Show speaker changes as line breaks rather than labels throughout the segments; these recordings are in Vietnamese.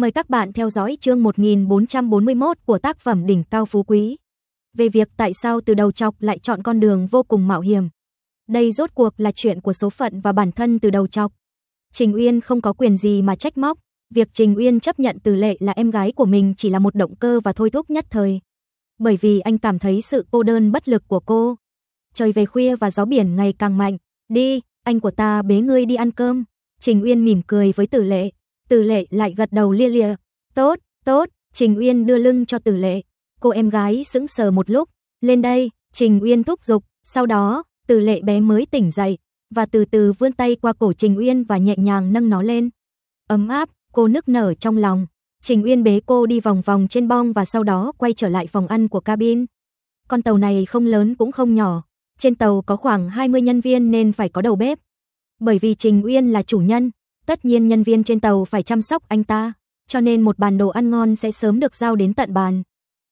Mời các bạn theo dõi chương 1441 của tác phẩm Đỉnh Cao Phú Quý. Về việc tại sao từ đầu chọc lại chọn con đường vô cùng mạo hiểm. Đây rốt cuộc là chuyện của số phận và bản thân từ đầu chọc. Trình Uyên không có quyền gì mà trách móc, việc Trình Uyên chấp nhận Từ Lệ là em gái của mình chỉ là một động cơ và thôi thúc nhất thời. Bởi vì anh cảm thấy sự cô đơn bất lực của cô. Trời về khuya và gió biển ngày càng mạnh, "Đi, anh của ta bế ngươi đi ăn cơm." Trình Uyên mỉm cười với Tử Lệ, từ lệ lại gật đầu lia lia. Tốt, tốt, Trình Uyên đưa lưng cho từ lệ. Cô em gái sững sờ một lúc. Lên đây, Trình Uyên thúc giục. Sau đó, từ lệ bé mới tỉnh dậy. Và từ từ vươn tay qua cổ Trình Uyên và nhẹ nhàng nâng nó lên. Ấm áp, cô nức nở trong lòng. Trình Uyên bế cô đi vòng vòng trên bong và sau đó quay trở lại phòng ăn của cabin. Con tàu này không lớn cũng không nhỏ. Trên tàu có khoảng 20 nhân viên nên phải có đầu bếp. Bởi vì Trình Uyên là chủ nhân, Tất nhiên nhân viên trên tàu phải chăm sóc anh ta, cho nên một bàn đồ ăn ngon sẽ sớm được giao đến tận bàn.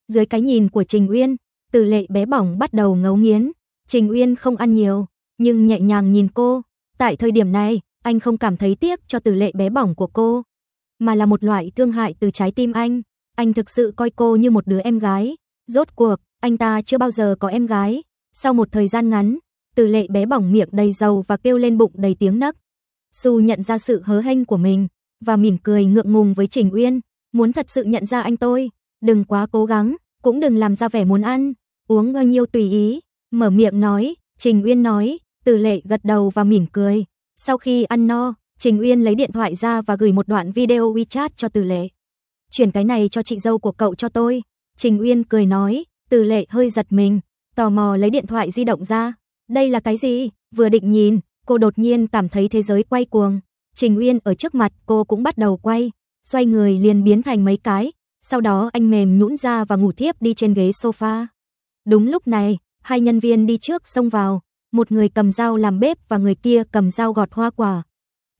Dưới cái nhìn của Trình Uyên, Từ Lệ bé bỏng bắt đầu ngấu nghiến, Trình Uyên không ăn nhiều, nhưng nhẹ nhàng nhìn cô, tại thời điểm này, anh không cảm thấy tiếc cho Từ Lệ bé bỏng của cô, mà là một loại thương hại từ trái tim anh, anh thực sự coi cô như một đứa em gái, rốt cuộc anh ta chưa bao giờ có em gái. Sau một thời gian ngắn, Từ Lệ bé bỏng miệng đầy dầu và kêu lên bụng đầy tiếng nấc dù nhận ra sự hớ hênh của mình và mỉm cười ngượng ngùng với Trình Uyên, muốn thật sự nhận ra anh tôi, đừng quá cố gắng, cũng đừng làm ra vẻ muốn ăn, uống bao nhiêu tùy ý, mở miệng nói, Trình Uyên nói, Từ Lệ gật đầu và mỉm cười. Sau khi ăn no, Trình Uyên lấy điện thoại ra và gửi một đoạn video WeChat cho Từ Lệ. "Chuyển cái này cho chị dâu của cậu cho tôi." Trình Uyên cười nói, Từ Lệ hơi giật mình, tò mò lấy điện thoại di động ra. "Đây là cái gì?" Vừa định nhìn, Cô đột nhiên cảm thấy thế giới quay cuồng, Trình Uyên ở trước mặt cô cũng bắt đầu quay, xoay người liền biến thành mấy cái, sau đó anh mềm nhũn ra và ngủ thiếp đi trên ghế sofa. Đúng lúc này, hai nhân viên đi trước xông vào, một người cầm dao làm bếp và người kia cầm dao gọt hoa quả.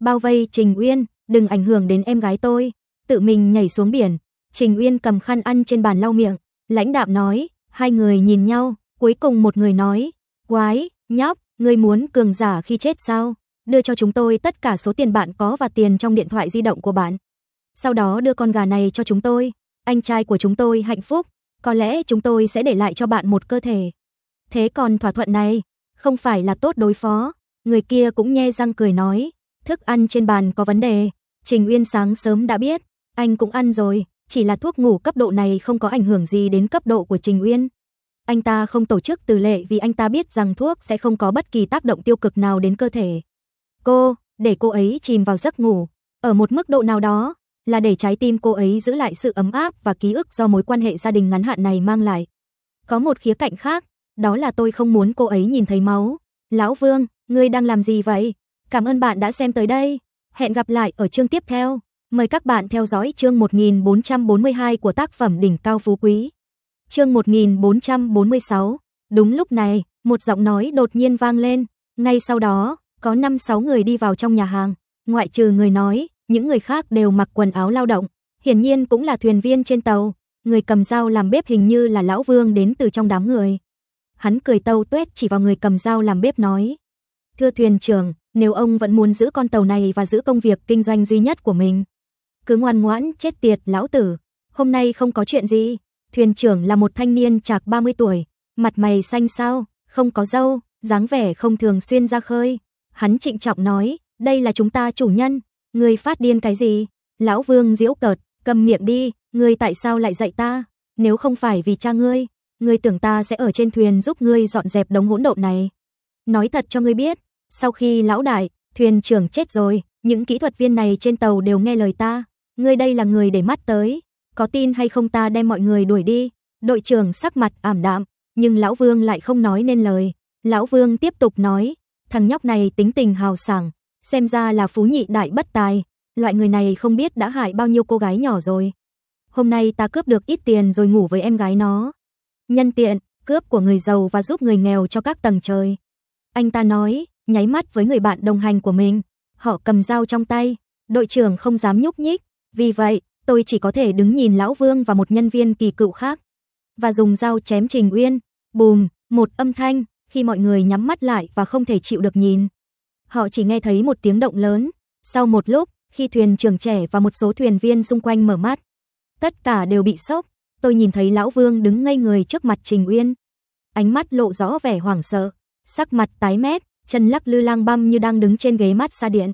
Bao vây Trình Uyên, đừng ảnh hưởng đến em gái tôi, tự mình nhảy xuống biển. Trình Uyên cầm khăn ăn trên bàn lau miệng, lãnh đạm nói, hai người nhìn nhau, cuối cùng một người nói, quái, nhóc, Ngươi muốn cường giả khi chết sao? Đưa cho chúng tôi tất cả số tiền bạn có và tiền trong điện thoại di động của bạn. Sau đó đưa con gà này cho chúng tôi. Anh trai của chúng tôi hạnh phúc. Có lẽ chúng tôi sẽ để lại cho bạn một cơ thể. Thế còn thỏa thuận này, không phải là tốt đối phó. Người kia cũng nhe răng cười nói. Thức ăn trên bàn có vấn đề. Trình Uyên sáng sớm đã biết. Anh cũng ăn rồi. Chỉ là thuốc ngủ cấp độ này không có ảnh hưởng gì đến cấp độ của Trình Uyên. Anh ta không tổ chức từ lệ vì anh ta biết rằng thuốc sẽ không có bất kỳ tác động tiêu cực nào đến cơ thể. Cô, để cô ấy chìm vào giấc ngủ, ở một mức độ nào đó, là để trái tim cô ấy giữ lại sự ấm áp và ký ức do mối quan hệ gia đình ngắn hạn này mang lại. Có một khía cạnh khác, đó là tôi không muốn cô ấy nhìn thấy máu. Lão Vương, ngươi đang làm gì vậy? Cảm ơn bạn đã xem tới đây. Hẹn gặp lại ở chương tiếp theo. Mời các bạn theo dõi chương 1442 của tác phẩm Đỉnh Cao Phú Quý. Chương 1446. Đúng lúc này, một giọng nói đột nhiên vang lên, ngay sau đó, có 5 6 người đi vào trong nhà hàng, ngoại trừ người nói, những người khác đều mặc quần áo lao động, hiển nhiên cũng là thuyền viên trên tàu, người cầm dao làm bếp hình như là lão Vương đến từ trong đám người. Hắn cười tâu tuét chỉ vào người cầm dao làm bếp nói: "Thưa thuyền trưởng, nếu ông vẫn muốn giữ con tàu này và giữ công việc kinh doanh duy nhất của mình, cứ ngoan ngoãn chết tiệt lão tử, hôm nay không có chuyện gì." Thuyền trưởng là một thanh niên chạc 30 tuổi, mặt mày xanh xao, không có râu, dáng vẻ không thường xuyên ra khơi. Hắn trịnh trọng nói, đây là chúng ta chủ nhân, người phát điên cái gì? Lão Vương diễu cợt, cầm miệng đi, Người tại sao lại dạy ta? Nếu không phải vì cha ngươi, ngươi tưởng ta sẽ ở trên thuyền giúp ngươi dọn dẹp đống hỗn độn này. Nói thật cho ngươi biết, sau khi lão đại, thuyền trưởng chết rồi, những kỹ thuật viên này trên tàu đều nghe lời ta, ngươi đây là người để mắt tới có tin hay không ta đem mọi người đuổi đi. Đội trưởng sắc mặt ảm đạm, nhưng Lão Vương lại không nói nên lời. Lão Vương tiếp tục nói, thằng nhóc này tính tình hào sảng, xem ra là phú nhị đại bất tài, loại người này không biết đã hại bao nhiêu cô gái nhỏ rồi. Hôm nay ta cướp được ít tiền rồi ngủ với em gái nó. Nhân tiện, cướp của người giàu và giúp người nghèo cho các tầng trời. Anh ta nói, nháy mắt với người bạn đồng hành của mình, họ cầm dao trong tay, đội trưởng không dám nhúc nhích, vì vậy, tôi chỉ có thể đứng nhìn lão Vương và một nhân viên kỳ cựu khác và dùng dao chém Trình Uyên. Bùm, một âm thanh khi mọi người nhắm mắt lại và không thể chịu được nhìn. Họ chỉ nghe thấy một tiếng động lớn. Sau một lúc, khi thuyền trưởng trẻ và một số thuyền viên xung quanh mở mắt, tất cả đều bị sốc. Tôi nhìn thấy lão Vương đứng ngây người trước mặt Trình Uyên. Ánh mắt lộ rõ vẻ hoảng sợ, sắc mặt tái mét, chân lắc lư lang băm như đang đứng trên ghế mát xa điện.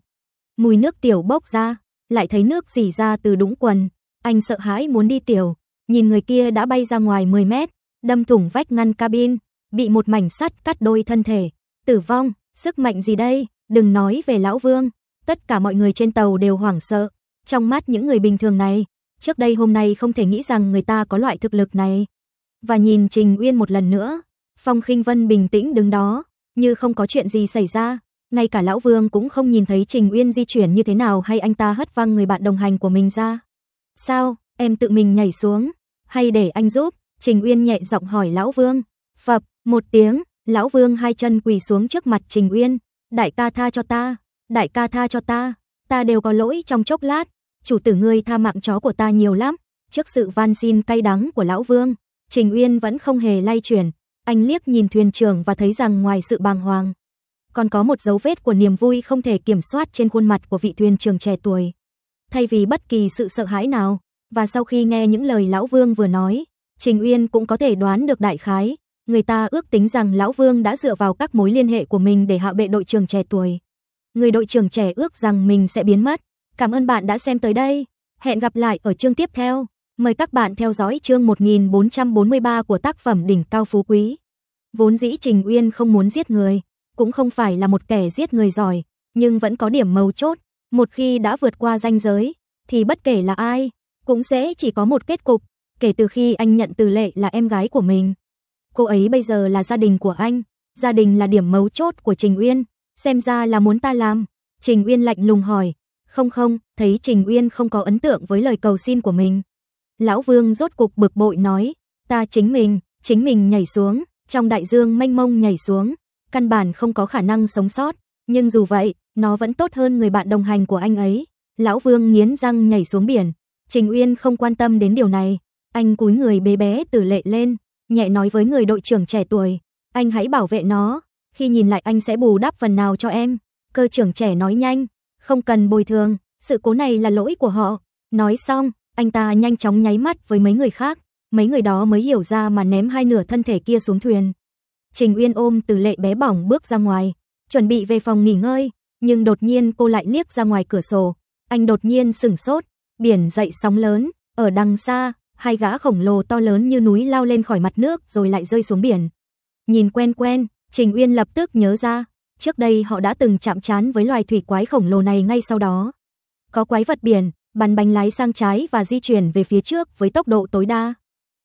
Mùi nước tiểu bốc ra, lại thấy nước rỉ ra từ đũng quần. Anh sợ hãi muốn đi tiểu, nhìn người kia đã bay ra ngoài 10 mét, đâm thủng vách ngăn cabin, bị một mảnh sắt cắt đôi thân thể, tử vong, sức mạnh gì đây, đừng nói về lão Vương, tất cả mọi người trên tàu đều hoảng sợ, trong mắt những người bình thường này, trước đây hôm nay không thể nghĩ rằng người ta có loại thực lực này. Và nhìn Trình Uyên một lần nữa, Phong Khinh Vân bình tĩnh đứng đó, như không có chuyện gì xảy ra, ngay cả lão Vương cũng không nhìn thấy Trình Uyên di chuyển như thế nào hay anh ta hất văng người bạn đồng hành của mình ra. "Sao, em tự mình nhảy xuống hay để anh giúp?" Trình Uyên nhẹ giọng hỏi lão Vương. Phập, một tiếng, lão Vương hai chân quỳ xuống trước mặt Trình Uyên, "Đại ca tha cho ta, đại ca tha cho ta, ta đều có lỗi trong chốc lát, chủ tử ngươi tha mạng chó của ta nhiều lắm." Trước sự van xin cay đắng của lão Vương, Trình Uyên vẫn không hề lay chuyển, anh liếc nhìn thuyền trưởng và thấy rằng ngoài sự bàng hoàng còn có một dấu vết của niềm vui không thể kiểm soát trên khuôn mặt của vị thuyền trưởng trẻ tuổi. Thay vì bất kỳ sự sợ hãi nào, và sau khi nghe những lời Lão Vương vừa nói, Trình Uyên cũng có thể đoán được đại khái, người ta ước tính rằng Lão Vương đã dựa vào các mối liên hệ của mình để hạ bệ đội trưởng trẻ tuổi. Người đội trưởng trẻ ước rằng mình sẽ biến mất. Cảm ơn bạn đã xem tới đây. Hẹn gặp lại ở chương tiếp theo. Mời các bạn theo dõi chương 1443 của tác phẩm Đỉnh Cao Phú Quý. Vốn dĩ Trình Uyên không muốn giết người cũng không phải là một kẻ giết người giỏi, nhưng vẫn có điểm mấu chốt, một khi đã vượt qua ranh giới, thì bất kể là ai, cũng sẽ chỉ có một kết cục, kể từ khi anh nhận Từ Lệ là em gái của mình. Cô ấy bây giờ là gia đình của anh, gia đình là điểm mấu chốt của Trình Uyên, xem ra là muốn ta làm. Trình Uyên lạnh lùng hỏi, không không, thấy Trình Uyên không có ấn tượng với lời cầu xin của mình. Lão Vương rốt cục bực bội nói, ta chính mình, chính mình nhảy xuống, trong đại dương mênh mông nhảy xuống, căn bản không có khả năng sống sót, nhưng dù vậy, nó vẫn tốt hơn người bạn đồng hành của anh ấy. Lão Vương nghiến răng nhảy xuống biển, Trình Uyên không quan tâm đến điều này, anh cúi người bé bé từ lệ lên, nhẹ nói với người đội trưởng trẻ tuổi, anh hãy bảo vệ nó, khi nhìn lại anh sẽ bù đắp phần nào cho em. Cơ trưởng trẻ nói nhanh, không cần bồi thường, sự cố này là lỗi của họ. Nói xong, anh ta nhanh chóng nháy mắt với mấy người khác, mấy người đó mới hiểu ra mà ném hai nửa thân thể kia xuống thuyền. Trình Uyên ôm từ lệ bé bỏng bước ra ngoài, chuẩn bị về phòng nghỉ ngơi, nhưng đột nhiên cô lại liếc ra ngoài cửa sổ. Anh đột nhiên sửng sốt, biển dậy sóng lớn, ở đằng xa, hai gã khổng lồ to lớn như núi lao lên khỏi mặt nước rồi lại rơi xuống biển. Nhìn quen quen, Trình Uyên lập tức nhớ ra, trước đây họ đã từng chạm chán với loài thủy quái khổng lồ này ngay sau đó. Có quái vật biển, bắn bánh lái sang trái và di chuyển về phía trước với tốc độ tối đa.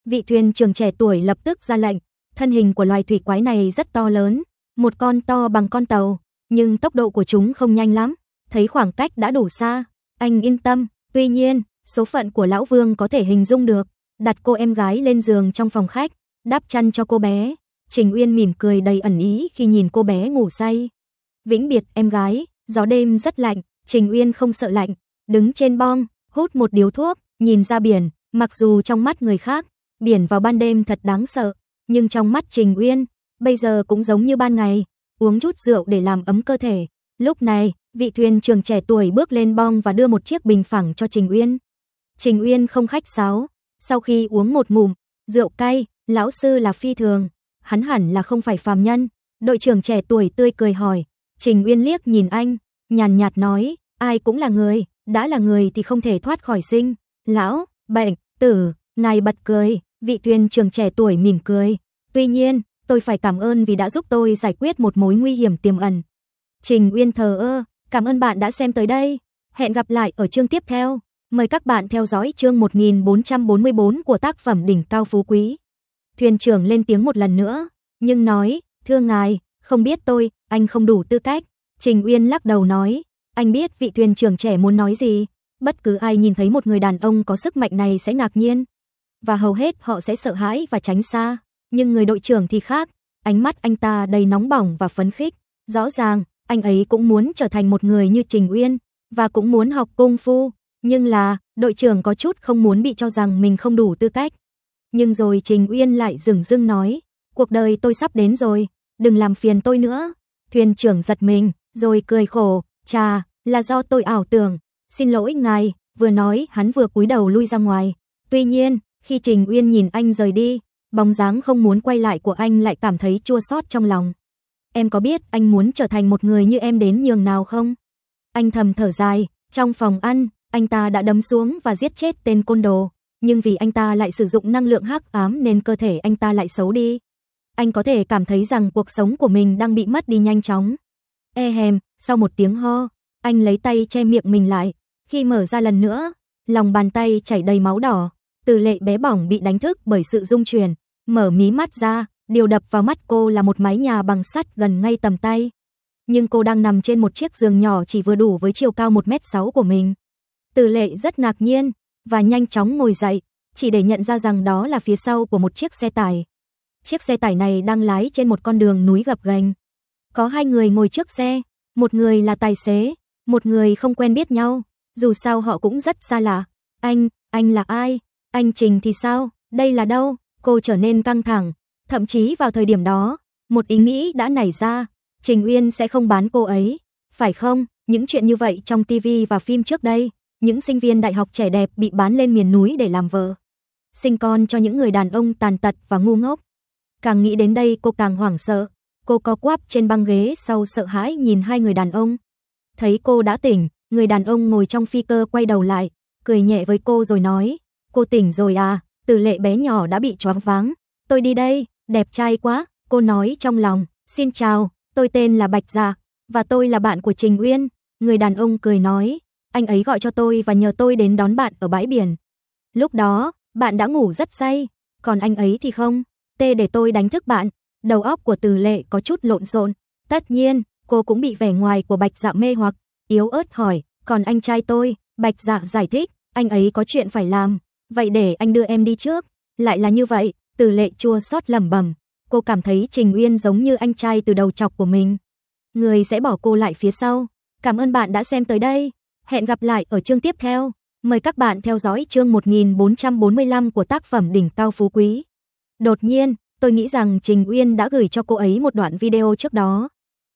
Vị thuyền trường trẻ tuổi lập tức ra lệnh, Thân hình của loài thủy quái này rất to lớn, một con to bằng con tàu, nhưng tốc độ của chúng không nhanh lắm. Thấy khoảng cách đã đủ xa, anh yên tâm, tuy nhiên, số phận của lão Vương có thể hình dung được. Đặt cô em gái lên giường trong phòng khách, đắp chăn cho cô bé. Trình Uyên mỉm cười đầy ẩn ý khi nhìn cô bé ngủ say. Vĩnh biệt em gái, gió đêm rất lạnh, Trình Uyên không sợ lạnh, đứng trên bong, hút một điếu thuốc, nhìn ra biển, mặc dù trong mắt người khác, biển vào ban đêm thật đáng sợ, nhưng trong mắt Trình Uyên, bây giờ cũng giống như ban ngày, uống chút rượu để làm ấm cơ thể. Lúc này, vị thuyền trường trẻ tuổi bước lên bong và đưa một chiếc bình phẳng cho Trình Uyên. Trình Uyên không khách sáo, sau khi uống một ngụm rượu cay, lão sư là phi thường, hắn hẳn là không phải phàm nhân. Đội trưởng trẻ tuổi tươi cười hỏi, Trình Uyên liếc nhìn anh, nhàn nhạt nói, ai cũng là người, đã là người thì không thể thoát khỏi sinh, lão, bệnh, tử, ngài bật cười, Vị thuyền trưởng trẻ tuổi mỉm cười. Tuy nhiên, tôi phải cảm ơn vì đã giúp tôi giải quyết một mối nguy hiểm tiềm ẩn. Trình Uyên thờ ơ, cảm ơn bạn đã xem tới đây. Hẹn gặp lại ở chương tiếp theo. Mời các bạn theo dõi chương 1444 của tác phẩm Đỉnh Cao Phú Quý. Thuyền trưởng lên tiếng một lần nữa, nhưng nói, thưa ngài, không biết tôi, anh không đủ tư cách. Trình Uyên lắc đầu nói, anh biết vị thuyền trưởng trẻ muốn nói gì. Bất cứ ai nhìn thấy một người đàn ông có sức mạnh này sẽ ngạc nhiên và hầu hết họ sẽ sợ hãi và tránh xa. Nhưng người đội trưởng thì khác, ánh mắt anh ta đầy nóng bỏng và phấn khích. Rõ ràng, anh ấy cũng muốn trở thành một người như Trình Uyên và cũng muốn học công phu, nhưng là đội trưởng có chút không muốn bị cho rằng mình không đủ tư cách. Nhưng rồi Trình Uyên lại dừng dưng nói, cuộc đời tôi sắp đến rồi, đừng làm phiền tôi nữa. Thuyền trưởng giật mình, rồi cười khổ, chà, là do tôi ảo tưởng, xin lỗi ngài, vừa nói hắn vừa cúi đầu lui ra ngoài. Tuy nhiên, khi Trình Uyên nhìn anh rời đi, bóng dáng không muốn quay lại của anh lại cảm thấy chua xót trong lòng. Em có biết anh muốn trở thành một người như em đến nhường nào không? Anh thầm thở dài, trong phòng ăn, anh ta đã đấm xuống và giết chết tên côn đồ, nhưng vì anh ta lại sử dụng năng lượng hắc ám nên cơ thể anh ta lại xấu đi. Anh có thể cảm thấy rằng cuộc sống của mình đang bị mất đi nhanh chóng. E hèm, sau một tiếng ho, anh lấy tay che miệng mình lại, khi mở ra lần nữa, lòng bàn tay chảy đầy máu đỏ. Từ lệ bé bỏng bị đánh thức bởi sự rung chuyển, mở mí mắt ra, điều đập vào mắt cô là một mái nhà bằng sắt gần ngay tầm tay. Nhưng cô đang nằm trên một chiếc giường nhỏ chỉ vừa đủ với chiều cao 1m6 của mình. Từ lệ rất ngạc nhiên và nhanh chóng ngồi dậy, chỉ để nhận ra rằng đó là phía sau của một chiếc xe tải. Chiếc xe tải này đang lái trên một con đường núi gập ghềnh. Có hai người ngồi trước xe, một người là tài xế, một người không quen biết nhau, dù sao họ cũng rất xa lạ. Anh, anh là ai? Anh Trình thì sao? Đây là đâu? Cô trở nên căng thẳng, thậm chí vào thời điểm đó, một ý nghĩ đã nảy ra, Trình Uyên sẽ không bán cô ấy, phải không? Những chuyện như vậy trong TV và phim trước đây, những sinh viên đại học trẻ đẹp bị bán lên miền núi để làm vợ, sinh con cho những người đàn ông tàn tật và ngu ngốc. Càng nghĩ đến đây cô càng hoảng sợ, cô co quắp trên băng ghế sau sợ hãi nhìn hai người đàn ông. Thấy cô đã tỉnh, người đàn ông ngồi trong phi cơ quay đầu lại, cười nhẹ với cô rồi nói, Cô tỉnh rồi à, từ lệ bé nhỏ đã bị choáng váng. Tôi đi đây, đẹp trai quá, cô nói trong lòng. Xin chào, tôi tên là Bạch Dạ, và tôi là bạn của Trình Uyên. Người đàn ông cười nói, anh ấy gọi cho tôi và nhờ tôi đến đón bạn ở bãi biển. Lúc đó, bạn đã ngủ rất say, còn anh ấy thì không. Tê để tôi đánh thức bạn. Đầu óc của Từ Lệ có chút lộn xộn. Tất nhiên, cô cũng bị vẻ ngoài của Bạch Dạ mê hoặc, yếu ớt hỏi, "Còn anh trai tôi?" Bạch Dạ giải thích, "Anh ấy có chuyện phải làm, Vậy để anh đưa em đi trước. Lại là như vậy, Từ Lệ chua xót lẩm bẩm, cô cảm thấy Trình Uyên giống như anh trai từ đầu chọc của mình. Người sẽ bỏ cô lại phía sau. Cảm ơn bạn đã xem tới đây. Hẹn gặp lại ở chương tiếp theo. Mời các bạn theo dõi chương 1445 của tác phẩm Đỉnh Cao Phú Quý. Đột nhiên, tôi nghĩ rằng Trình Uyên đã gửi cho cô ấy một đoạn video trước đó.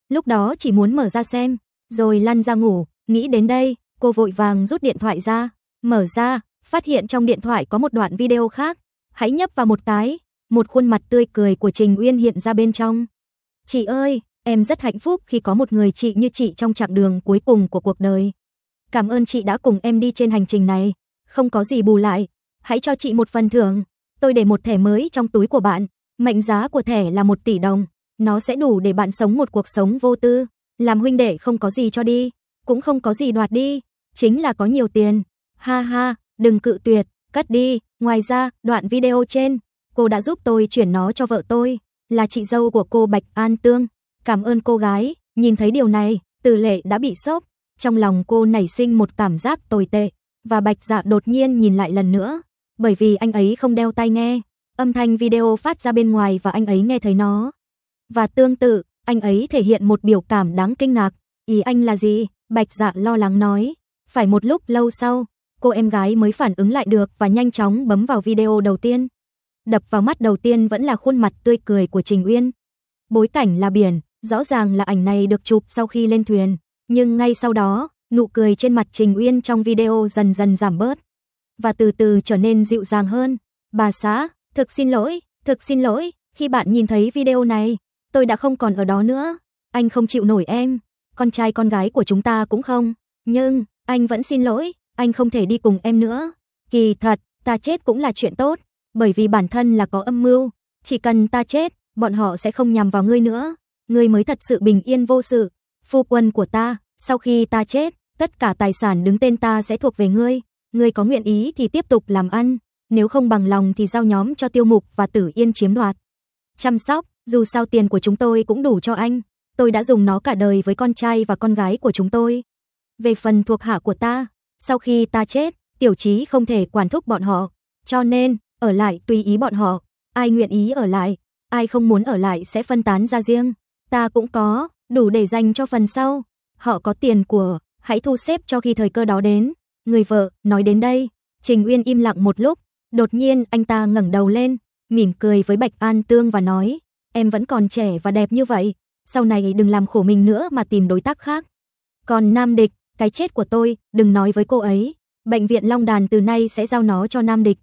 Lúc đó chỉ muốn mở ra xem, rồi lăn ra ngủ, nghĩ đến đây, cô vội vàng rút điện thoại ra, mở ra, phát hiện trong điện thoại có một đoạn video khác. Hãy nhấp vào một cái, một khuôn mặt tươi cười của Trình Uyên hiện ra bên trong. Chị ơi, em rất hạnh phúc khi có một người chị như chị trong chặng đường cuối cùng của cuộc đời. Cảm ơn chị đã cùng em đi trên hành trình này, không có gì bù lại. Hãy cho chị một phần thưởng, tôi để một thẻ mới trong túi của bạn. Mệnh giá của thẻ là một tỷ đồng, nó sẽ đủ để bạn sống một cuộc sống vô tư. Làm huynh đệ không có gì cho đi, cũng không có gì đoạt đi, chính là có nhiều tiền. Ha ha, đừng cự tuyệt, cất đi. Ngoài ra, đoạn video trên, cô đã giúp tôi chuyển nó cho vợ tôi, là chị dâu của cô Bạch An Tương. Cảm ơn cô gái, nhìn thấy điều này, Từ Lệ đã bị sốc, trong lòng cô nảy sinh một cảm giác tồi tệ, và Bạch Dạ đột nhiên nhìn lại lần nữa, bởi vì anh ấy không đeo tai nghe, âm thanh video phát ra bên ngoài và anh ấy nghe thấy nó. Và tương tự, anh ấy thể hiện một biểu cảm đáng kinh ngạc, ý anh là gì? Bạch Dạ lo lắng nói. Phải một lúc lâu sau, cô em gái mới phản ứng lại được và nhanh chóng bấm vào video đầu tiên. Đập vào mắt đầu tiên vẫn là khuôn mặt tươi cười của Trình Uyên. Bối cảnh là biển, rõ ràng là ảnh này được chụp sau khi lên thuyền, nhưng ngay sau đó, nụ cười trên mặt Trình Uyên trong video dần dần giảm bớt và từ từ trở nên dịu dàng hơn. Bà xã, thực xin lỗi, thực xin lỗi, khi bạn nhìn thấy video này, tôi đã không còn ở đó nữa. Anh không chịu nổi em, con trai con gái của chúng ta cũng không, nhưng anh vẫn xin lỗi, anh không thể đi cùng em nữa. Kỳ thật, ta chết cũng là chuyện tốt, bởi vì bản thân là có âm mưu, chỉ cần ta chết, bọn họ sẽ không nhằm vào ngươi nữa, ngươi mới thật sự bình yên vô sự. Phu quân của ta, sau khi ta chết, tất cả tài sản đứng tên ta sẽ thuộc về ngươi, ngươi có nguyện ý thì tiếp tục làm ăn, nếu không bằng lòng thì giao nhóm cho Tiêu Mục và Tử Yên chiếm đoạt. Chăm sóc, dù sao tiền của chúng tôi cũng đủ cho anh, tôi đã dùng nó cả đời với con trai và con gái của chúng tôi. Về phần thuộc hạ của ta, sau khi ta chết, tiểu trí không thể quản thúc bọn họ, cho nên, ở lại tùy ý bọn họ, ai nguyện ý ở lại, ai không muốn ở lại sẽ phân tán ra riêng. Ta cũng có, đủ để dành cho phần sau. Họ có tiền của, hãy thu xếp cho khi thời cơ đó đến. Người vợ, nói đến đây. Trình Uyên im lặng một lúc, đột nhiên anh ta ngẩng đầu lên, mỉm cười với Bạch An Tương và nói, em vẫn còn trẻ và đẹp như vậy, sau này đừng làm khổ mình nữa mà tìm đối tác khác. Còn nam địch, cái chết của tôi, đừng nói với cô ấy. Bệnh viện Long Đàn từ nay sẽ giao nó cho Nam Địch.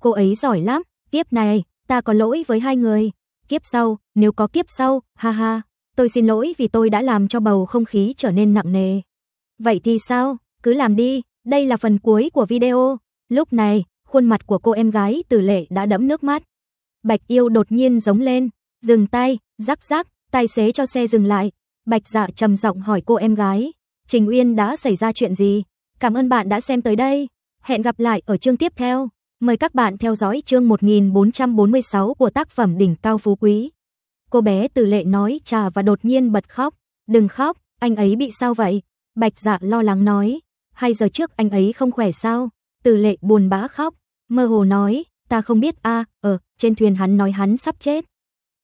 Cô ấy giỏi lắm, kiếp này, ta có lỗi với hai người. Kiếp sau, nếu có kiếp sau, ha ha, tôi xin lỗi vì tôi đã làm cho bầu không khí trở nên nặng nề. Vậy thì sao, cứ làm đi, đây là phần cuối của video. Lúc này, khuôn mặt của cô em gái từ lệ đã đẫm nước mắt. Bạch yêu đột nhiên giống lên, dừng tay, rắc rắc, tài xế cho xe dừng lại. Bạch dạ trầm giọng hỏi cô em gái, Trình Uyên đã xảy ra chuyện gì? Cảm ơn bạn đã xem tới đây. Hẹn gặp lại ở chương tiếp theo. Mời các bạn theo dõi chương 1446 của tác phẩm Đỉnh Cao Phú Quý. Cô bé từ lệ nói trà và đột nhiên bật khóc. Đừng khóc, anh ấy bị sao vậy? Bạch dạ lo lắng nói. Hai giờ trước anh ấy không khỏe sao? Từ lệ buồn bã khóc. Mơ hồ nói, ta không biết a à, ờ, trên thuyền hắn nói hắn sắp chết.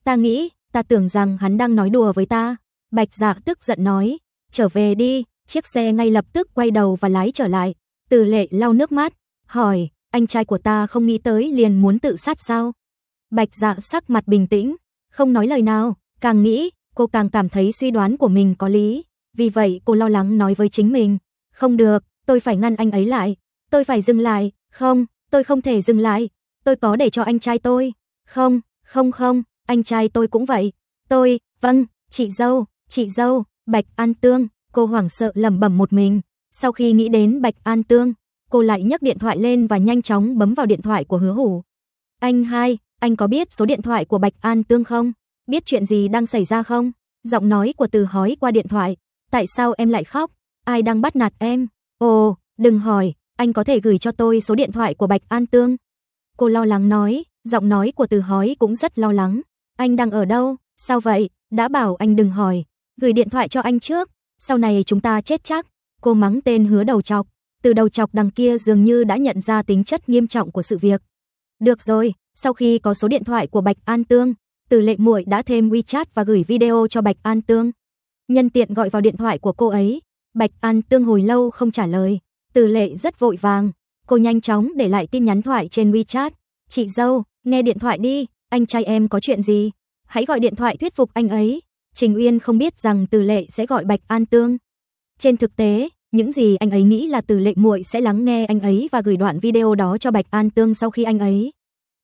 Ta nghĩ, ta tưởng rằng hắn đang nói đùa với ta. Bạch dạ tức giận nói, trở về đi, chiếc xe ngay lập tức quay đầu và lái trở lại. Từ lệ lau nước mắt, hỏi, anh trai của ta không nghĩ tới liền muốn tự sát sao? Bạch dạ sắc mặt bình tĩnh, không nói lời nào, càng nghĩ, cô càng cảm thấy suy đoán của mình có lý. Vì vậy cô lo lắng nói với chính mình, không được, tôi phải ngăn anh ấy lại, tôi phải dừng lại, không, tôi không thể dừng lại, tôi có để cho anh trai tôi, không, không không, anh trai tôi cũng vậy, tôi, vâng, chị dâu, chị dâu, Bạch An Tương, Cô hoảng sợ lẩm bẩm một mình, sau khi nghĩ đến Bạch An Tương, cô lại nhấc điện thoại lên và nhanh chóng bấm vào điện thoại của Hứa Hủ. "Anh hai, anh có biết số điện thoại của Bạch An Tương không? Biết chuyện gì đang xảy ra không?" Giọng nói của Từ Hói qua điện thoại, "Tại sao em lại khóc? Ai đang bắt nạt em?" "Ồ, đừng hỏi, anh có thể gửi cho tôi số điện thoại của Bạch An Tương." Cô lo lắng nói, giọng nói của Từ Hói cũng rất lo lắng. "Anh đang ở đâu? Sao vậy? Đã bảo anh đừng hỏi, gửi điện thoại cho anh trước." Sau này chúng ta chết chắc, cô mắng tên hứa đầu chọc, từ đầu chọc đằng kia dường như đã nhận ra tính chất nghiêm trọng của sự việc. Được rồi, sau khi có số điện thoại của Bạch An Tương, Từ Lệ Muội đã thêm WeChat và gửi video cho Bạch An Tương. Nhân tiện gọi vào điện thoại của cô ấy, Bạch An Tương hồi lâu không trả lời, Từ Lệ rất vội vàng, cô nhanh chóng để lại tin nhắn thoại trên WeChat, "Chị dâu, nghe điện thoại đi, anh trai em có chuyện gì? Hãy gọi điện thoại thuyết phục anh ấy." Trình Uyên không biết rằng Từ Lệ sẽ gọi Bạch An Tương. Trên thực tế, những gì anh ấy nghĩ là Từ Lệ muội sẽ lắng nghe anh ấy và gửi đoạn video đó cho Bạch An Tương sau khi anh ấy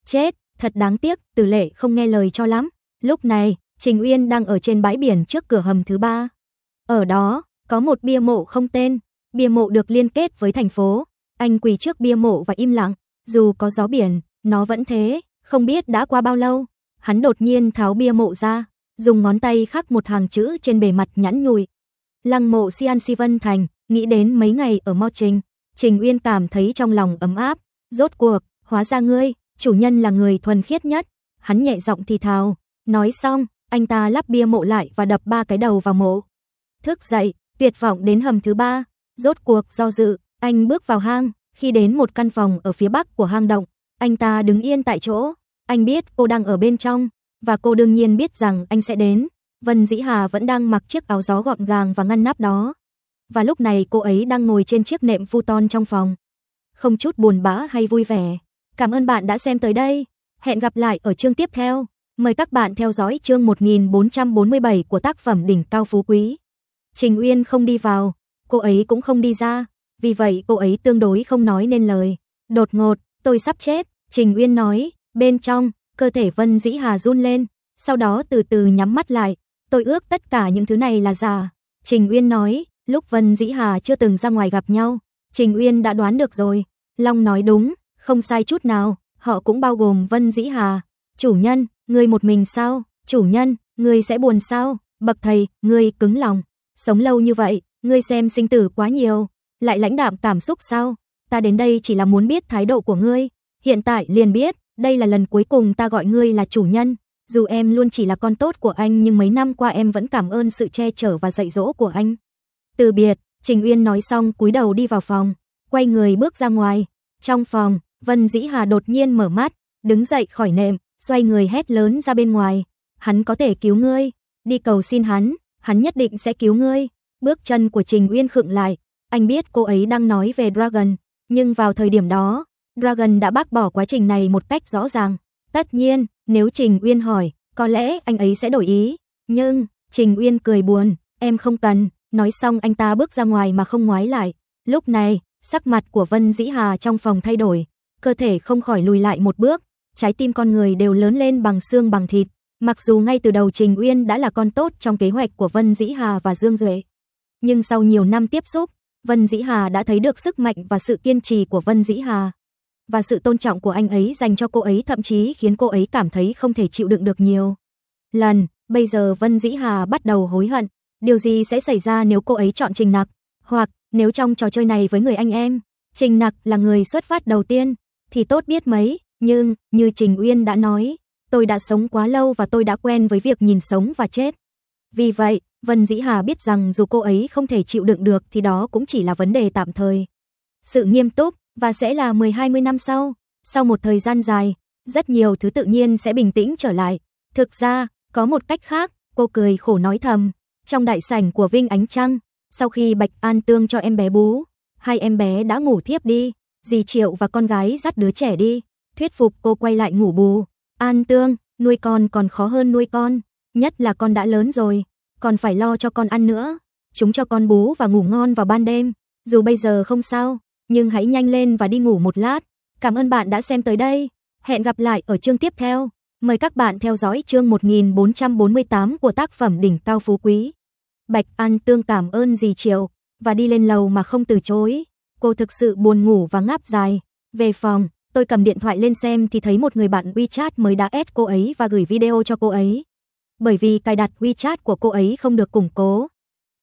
chết, thật đáng tiếc, Từ Lệ không nghe lời cho lắm. Lúc này, Trình Uyên đang ở trên bãi biển trước cửa hầm thứ ba. Ở đó, có một bia mộ không tên, bia mộ được liên kết với thành phố. Anh quỳ trước bia mộ và im lặng, dù có gió biển, nó vẫn thế, không biết đã qua bao lâu. Hắn đột nhiên tháo bia mộ ra, dùng ngón tay khắc một hàng chữ trên bề mặt nhẵn nhụi. Lăng mộ Sian Si Vân Thành, nghĩ đến mấy ngày ở Mo Trình, Trình Uyên cảm thấy trong lòng ấm áp, rốt cuộc, hóa ra ngươi, chủ nhân là người thuần khiết nhất. Hắn nhẹ giọng thì thào, nói xong, anh ta lắp bia mộ lại và đập ba cái đầu vào mộ. Thức dậy, tuyệt vọng đến hầm thứ ba, rốt cuộc do dự, anh bước vào hang, khi đến một căn phòng ở phía bắc của hang động, anh ta đứng yên tại chỗ, anh biết cô đang ở bên trong, và cô đương nhiên biết rằng anh sẽ đến. Vân Dĩ Hà vẫn đang mặc chiếc áo gió gọn gàng và ngăn nắp đó. Và lúc này cô ấy đang ngồi trên chiếc nệm futon trong phòng. Không chút buồn bã hay vui vẻ. Cảm ơn bạn đã xem tới đây. Hẹn gặp lại ở chương tiếp theo. Mời các bạn theo dõi chương 1447 của tác phẩm Đỉnh Cao Phú Quý. Trình Uyên không đi vào, cô ấy cũng không đi ra, vì vậy cô ấy tương đối không nói nên lời. Đột ngột, tôi sắp chết, Trình Uyên nói, bên trong, cơ thể Vân Dĩ Hà run lên, sau đó từ từ nhắm mắt lại, tôi ước tất cả những thứ này là giả. Trình Uyên nói, lúc Vân Dĩ Hà chưa từng ra ngoài gặp nhau, Trình Uyên đã đoán được rồi. Long nói đúng, không sai chút nào, họ cũng bao gồm Vân Dĩ Hà. Chủ nhân, người một mình sao? Chủ nhân, người sẽ buồn sao? Bậc thầy, người cứng lòng. Sống lâu như vậy, người xem sinh tử quá nhiều, lại lãnh đạm cảm xúc sao? Ta đến đây chỉ là muốn biết thái độ của ngươi, hiện tại liền biết, đây là lần cuối cùng ta gọi ngươi là chủ nhân. Dù em luôn chỉ là con tốt của anh nhưng mấy năm qua em vẫn cảm ơn sự che chở và dạy dỗ của anh. Từ biệt, Trình Uyên nói xong cúi đầu đi vào phòng, quay người bước ra ngoài. Trong phòng, Vân Dĩ Hà đột nhiên mở mắt, đứng dậy khỏi nệm, xoay người hét lớn ra bên ngoài. Hắn có thể cứu ngươi, đi cầu xin hắn, hắn nhất định sẽ cứu ngươi. Bước chân của Trình Uyên khựng lại, anh biết cô ấy đang nói về Dragon, nhưng vào thời điểm đó, Dragon đã bác bỏ quá trình này một cách rõ ràng. Tất nhiên, nếu Trình Uyên hỏi, có lẽ anh ấy sẽ đổi ý. Nhưng, Trình Uyên cười buồn, em không cần. Nói xong anh ta bước ra ngoài mà không ngoái lại. Lúc này, sắc mặt của Vân Dĩ Hà trong phòng thay đổi. Cơ thể không khỏi lùi lại một bước. Trái tim con người đều lớn lên bằng xương bằng thịt. Mặc dù ngay từ đầu Trình Uyên đã là con tốt trong kế hoạch của Vân Dĩ Hà và Dương Duệ. Nhưng sau nhiều năm tiếp xúc, Vân Dĩ Hà đã thấy được sức mạnh và sự kiên trì của Vân Dĩ Hà và sự tôn trọng của anh ấy dành cho cô ấy thậm chí khiến cô ấy cảm thấy không thể chịu đựng được nhiều. Lần, bây giờ Vân Dĩ Hà bắt đầu hối hận, điều gì sẽ xảy ra nếu cô ấy chọn Trình Nặc, hoặc nếu trong trò chơi này với người anh em, Trình Nặc là người xuất phát đầu tiên, thì tốt biết mấy, nhưng như Trình Uyên đã nói, tôi đã sống quá lâu và tôi đã quen với việc nhìn sống và chết. Vì vậy, Vân Dĩ Hà biết rằng dù cô ấy không thể chịu đựng được thì đó cũng chỉ là vấn đề tạm thời. Sự nghiêm túc, và sẽ là 10-20 năm sau. Sau một thời gian dài, rất nhiều thứ tự nhiên sẽ bình tĩnh trở lại. Thực ra, có một cách khác, cô cười khổ nói thầm. Trong đại sảnh của Vinh Ánh Trăng, sau khi Bạch An Tương cho em bé bú, hai em bé đã ngủ thiếp đi, dì Triệu và con gái dắt đứa trẻ đi, thuyết phục cô quay lại ngủ bù. An Tương, nuôi con còn khó hơn nuôi con, nhất là con đã lớn rồi, còn phải lo cho con ăn nữa. Chúng cho con bú và ngủ ngon vào ban đêm, dù bây giờ không sao, nhưng hãy nhanh lên và đi ngủ một lát. Cảm ơn bạn đã xem tới đây. Hẹn gặp lại ở chương tiếp theo. Mời các bạn theo dõi chương 1448 của tác phẩm Đỉnh Cao Phú Quý. Bạch An tương cảm ơn dì Triệu và đi lên lầu mà không từ chối. Cô thực sự buồn ngủ và ngáp dài. Về phòng, tôi cầm điện thoại lên xem thì thấy một người bạn WeChat mới đã ép cô ấy và gửi video cho cô ấy. Bởi vì cài đặt WeChat của cô ấy không được củng cố.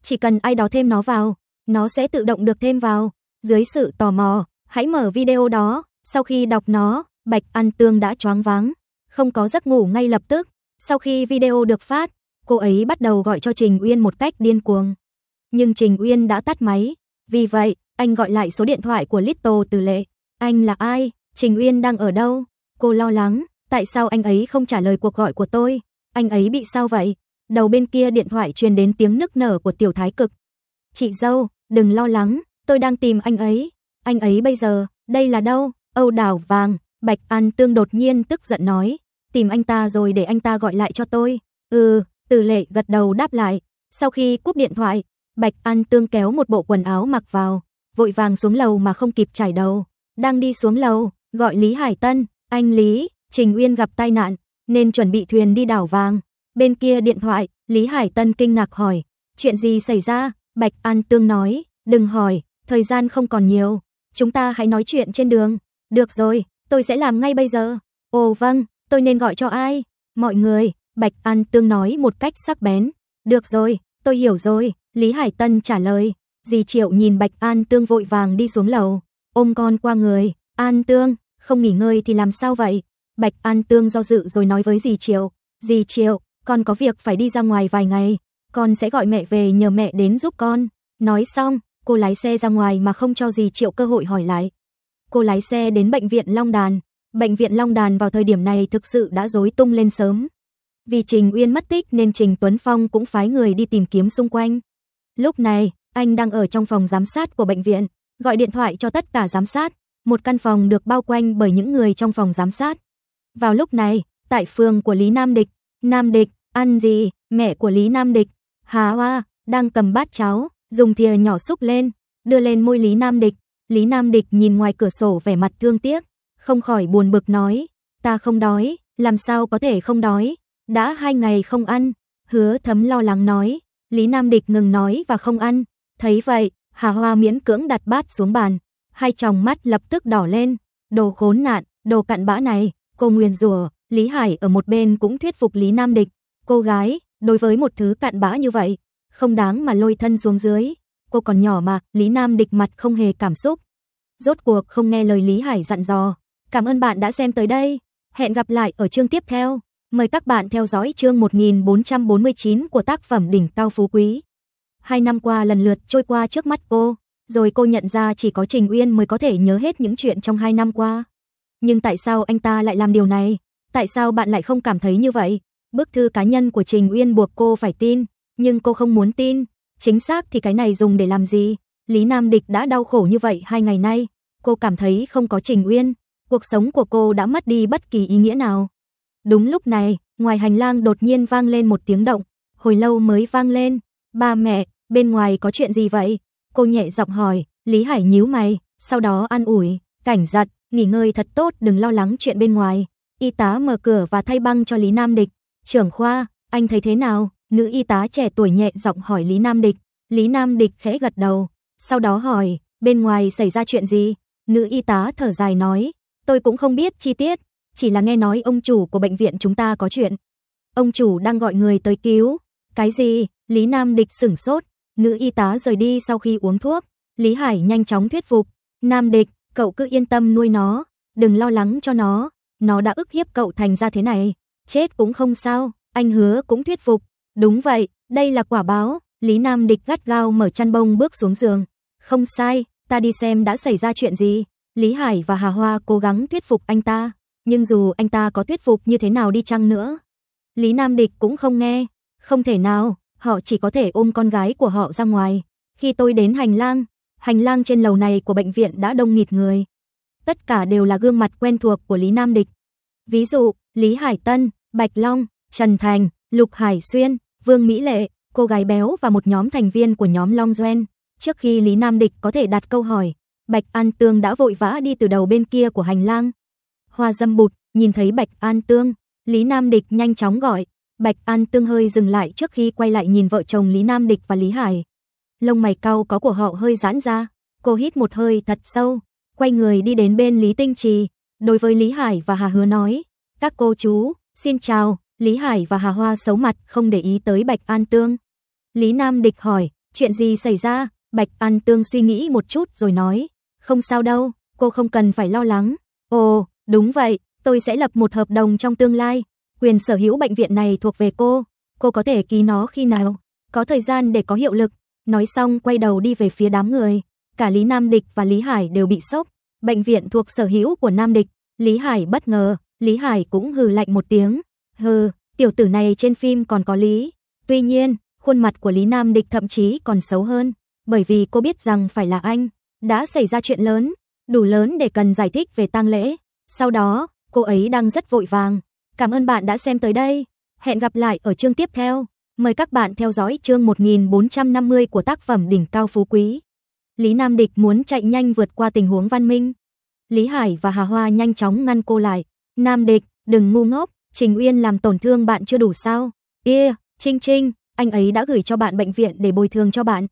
Chỉ cần ai đó thêm nó vào, nó sẽ tự động được thêm vào. Dưới sự tò mò, hãy mở video đó, sau khi đọc nó, Bạch An Tương đã choáng váng, không có giấc ngủ ngay lập tức. Sau khi video được phát, cô ấy bắt đầu gọi cho Trình Uyên một cách điên cuồng. Nhưng Trình Uyên đã tắt máy, vì vậy, anh gọi lại số điện thoại của Little Từ Lệ. Anh là ai? Trình Uyên đang ở đâu? Cô lo lắng, tại sao anh ấy không trả lời cuộc gọi của tôi? Anh ấy bị sao vậy? Đầu bên kia điện thoại truyền đến tiếng nức nở của Tiểu Thái Cực. Chị dâu, đừng lo lắng, Tôi đang tìm anh ấy. Anh ấy bây giờ, đây là đâu? Âu đảo vàng, Bạch An Tương đột nhiên tức giận nói. Tìm anh ta rồi để anh ta gọi lại cho tôi. Ừ, Từ Lệ gật đầu đáp lại. Sau khi cúp điện thoại, Bạch An Tương kéo một bộ quần áo mặc vào, vội vàng xuống lầu mà không kịp trải đầu. Đang đi xuống lầu, gọi Lý Hải Tân, anh Lý, Trình Uyên gặp tai nạn, nên chuẩn bị thuyền đi đảo vàng. Bên kia điện thoại, Lý Hải Tân kinh ngạc hỏi, chuyện gì xảy ra? Bạch An Tương nói, đừng hỏi, thời gian không còn nhiều, chúng ta hãy nói chuyện trên đường. Được rồi, tôi sẽ làm ngay bây giờ. Ồ vâng, tôi nên gọi cho ai? Mọi người, Bạch An Tương nói một cách sắc bén. Được rồi, tôi hiểu rồi, Lý Hải Tân trả lời. Dì Triệu nhìn Bạch An Tương vội vàng đi xuống lầu, ôm con qua người. An Tương, không nghỉ ngơi thì làm sao vậy? Bạch An Tương do dự rồi nói với dì Triệu. Dì Triệu, con có việc phải đi ra ngoài vài ngày. Con sẽ gọi mẹ về nhờ mẹ đến giúp con. Nói xong, Cô lái xe ra ngoài mà không cho gì Triệu cơ hội hỏi lại. Cô lái xe đến bệnh viện Long Đàn. Bệnh viện Long Đàn vào thời điểm này thực sự đã rối tung lên sớm. Vì Trình Uyên mất tích nên Trình Tuấn Phong cũng phái người đi tìm kiếm xung quanh. Lúc này, anh đang ở trong phòng giám sát của bệnh viện, gọi điện thoại cho tất cả giám sát. Một căn phòng được bao quanh bởi những người trong phòng giám sát. Vào lúc này, tại phường của Lý Nam Địch, Nam Địch, ăn gì, mẹ của Lý Nam Địch, Hà Hoa, đang cầm bát cháo, dùng thìa nhỏ xúc lên, đưa lên môi Lý Nam Địch. Lý Nam Địch nhìn ngoài cửa sổ vẻ mặt thương tiếc, không khỏi buồn bực nói, ta không đói, làm sao có thể không đói, đã hai ngày không ăn, hứa thấm lo lắng nói, Lý Nam Địch ngừng nói và không ăn, thấy vậy, Hà Hoa miễn cưỡng đặt bát xuống bàn, hai tròng mắt lập tức đỏ lên, đồ khốn nạn, đồ cặn bã này, cô nguyên rủa, Lý Hải ở một bên cũng thuyết phục Lý Nam Địch, cô gái, đối với một thứ cặn bã như vậy, không đáng mà lôi thân xuống dưới. Cô còn nhỏ mà, Lý Nam địch mặt không hề cảm xúc. Rốt cuộc không nghe lời Lý Hải dặn dò. Cảm ơn bạn đã xem tới đây. Hẹn gặp lại ở chương tiếp theo. Mời các bạn theo dõi chương 1449 của tác phẩm Đỉnh Cao Phú Quý. Hai năm qua lần lượt trôi qua trước mắt cô, rồi cô nhận ra chỉ có Trình Uyên mới có thể nhớ hết những chuyện trong hai năm qua. Nhưng tại sao anh ta lại làm điều này? Tại sao bạn lại không cảm thấy như vậy? Bức thư cá nhân của Trình Uyên buộc cô phải tin, nhưng cô không muốn tin, chính xác thì cái này dùng để làm gì? Lý Nam Địch đã đau khổ như vậy hai ngày nay, cô cảm thấy không có Trình Uyên, cuộc sống của cô đã mất đi bất kỳ ý nghĩa nào. Đúng lúc này, ngoài hành lang đột nhiên vang lên một tiếng động, hồi lâu mới vang lên, "Ba mẹ, bên ngoài có chuyện gì vậy?" Cô nhẹ giọng hỏi, Lý Hải nhíu mày, sau đó an ủi, "Cảnh giật, nghỉ ngơi thật tốt, đừng lo lắng chuyện bên ngoài." Y tá mở cửa và thay băng cho Lý Nam Địch, "Trưởng khoa, anh thấy thế nào?" Nữ y tá trẻ tuổi nhẹ giọng hỏi Lý Nam Địch. Lý Nam Địch khẽ gật đầu, sau đó hỏi, bên ngoài xảy ra chuyện gì? Nữ y tá thở dài nói, tôi cũng không biết chi tiết, chỉ là nghe nói ông chủ của bệnh viện chúng ta có chuyện. Ông chủ đang gọi người tới cứu. Cái gì? Lý Nam Địch sửng sốt, nữ y tá rời đi sau khi uống thuốc. Lý Hải nhanh chóng thuyết phục, Nam Địch, cậu cứ yên tâm nuôi nó, đừng lo lắng cho nó, nó đã ức hiếp cậu thành ra thế này, chết cũng không sao, anh hứa cũng thuyết phục, Đúng vậy, đây là quả báo, Lý Nam Địch gắt gao mở chăn bông bước xuống giường. Không sai, ta đi xem đã xảy ra chuyện gì. Lý Hải và Hà Hoa cố gắng thuyết phục anh ta, nhưng dù anh ta có thuyết phục như thế nào đi chăng nữa, Lý Nam Địch cũng không nghe. Không thể nào, họ chỉ có thể ôm con gái của họ ra ngoài. Khi tôi đến hành lang, hành lang trên lầu này của bệnh viện đã đông nghịt người. Tất cả đều là gương mặt quen thuộc của Lý Nam Địch. Ví dụ, Lý Hải Tân, Bạch Long, Trần Thành, Lục Hải Xuyên, Vương Mỹ Lệ, cô gái béo và một nhóm thành viên của nhóm Long Doen. Trước khi Lý Nam Địch có thể đặt câu hỏi, Bạch An Tương đã vội vã đi từ đầu bên kia của hành lang. Hoa dâm bụt, nhìn thấy Bạch An Tương, Lý Nam Địch nhanh chóng gọi. Bạch An Tương hơi dừng lại trước khi quay lại nhìn vợ chồng Lý Nam Địch và Lý Hải. Lông mày cau có của họ hơi giãn ra, cô hít một hơi thật sâu, quay người đi đến bên Lý Tinh Trì, đối với Lý Hải và Hà Hứa nói, các cô chú, xin chào, Lý Hải và Hà Hoa xấu mặt không để ý tới Bạch An Tương. Lý Nam Địch hỏi, chuyện gì xảy ra? Bạch An Tương suy nghĩ một chút rồi nói, không sao đâu, cô không cần phải lo lắng. Ồ, đúng vậy, tôi sẽ lập một hợp đồng trong tương lai. Quyền sở hữu bệnh viện này thuộc về cô, cô có thể ký nó khi nào? Có thời gian để có hiệu lực. Nói xong quay đầu đi về phía đám người. Cả Lý Nam Địch và Lý Hải đều bị sốc. Bệnh viện thuộc sở hữu của Nam Địch. Lý Hải bất ngờ, Lý Hải cũng hừ lạnh một tiếng. Hừ, tiểu tử này trên phim còn có lý. Tuy nhiên, khuôn mặt của Lý Nam Địch thậm chí còn xấu hơn, bởi vì cô biết rằng phải là anh. Đã xảy ra chuyện lớn, đủ lớn để cần giải thích về tang lễ. Sau đó, cô ấy đang rất vội vàng. Cảm ơn bạn đã xem tới đây. Hẹn gặp lại ở chương tiếp theo. Mời các bạn theo dõi chương 1450 của tác phẩm Đỉnh Cao Phú Quý. Lý Nam Địch muốn chạy nhanh vượt qua tình huống văn minh. Lý Hải và Hà Hoa nhanh chóng ngăn cô lại. Nam Địch, đừng ngu ngốc, Trình Uyên làm tổn thương bạn chưa đủ sao? Yeah, Trinh Trinh, anh ấy đã gửi cho bạn bệnh viện để bồi thường cho bạn.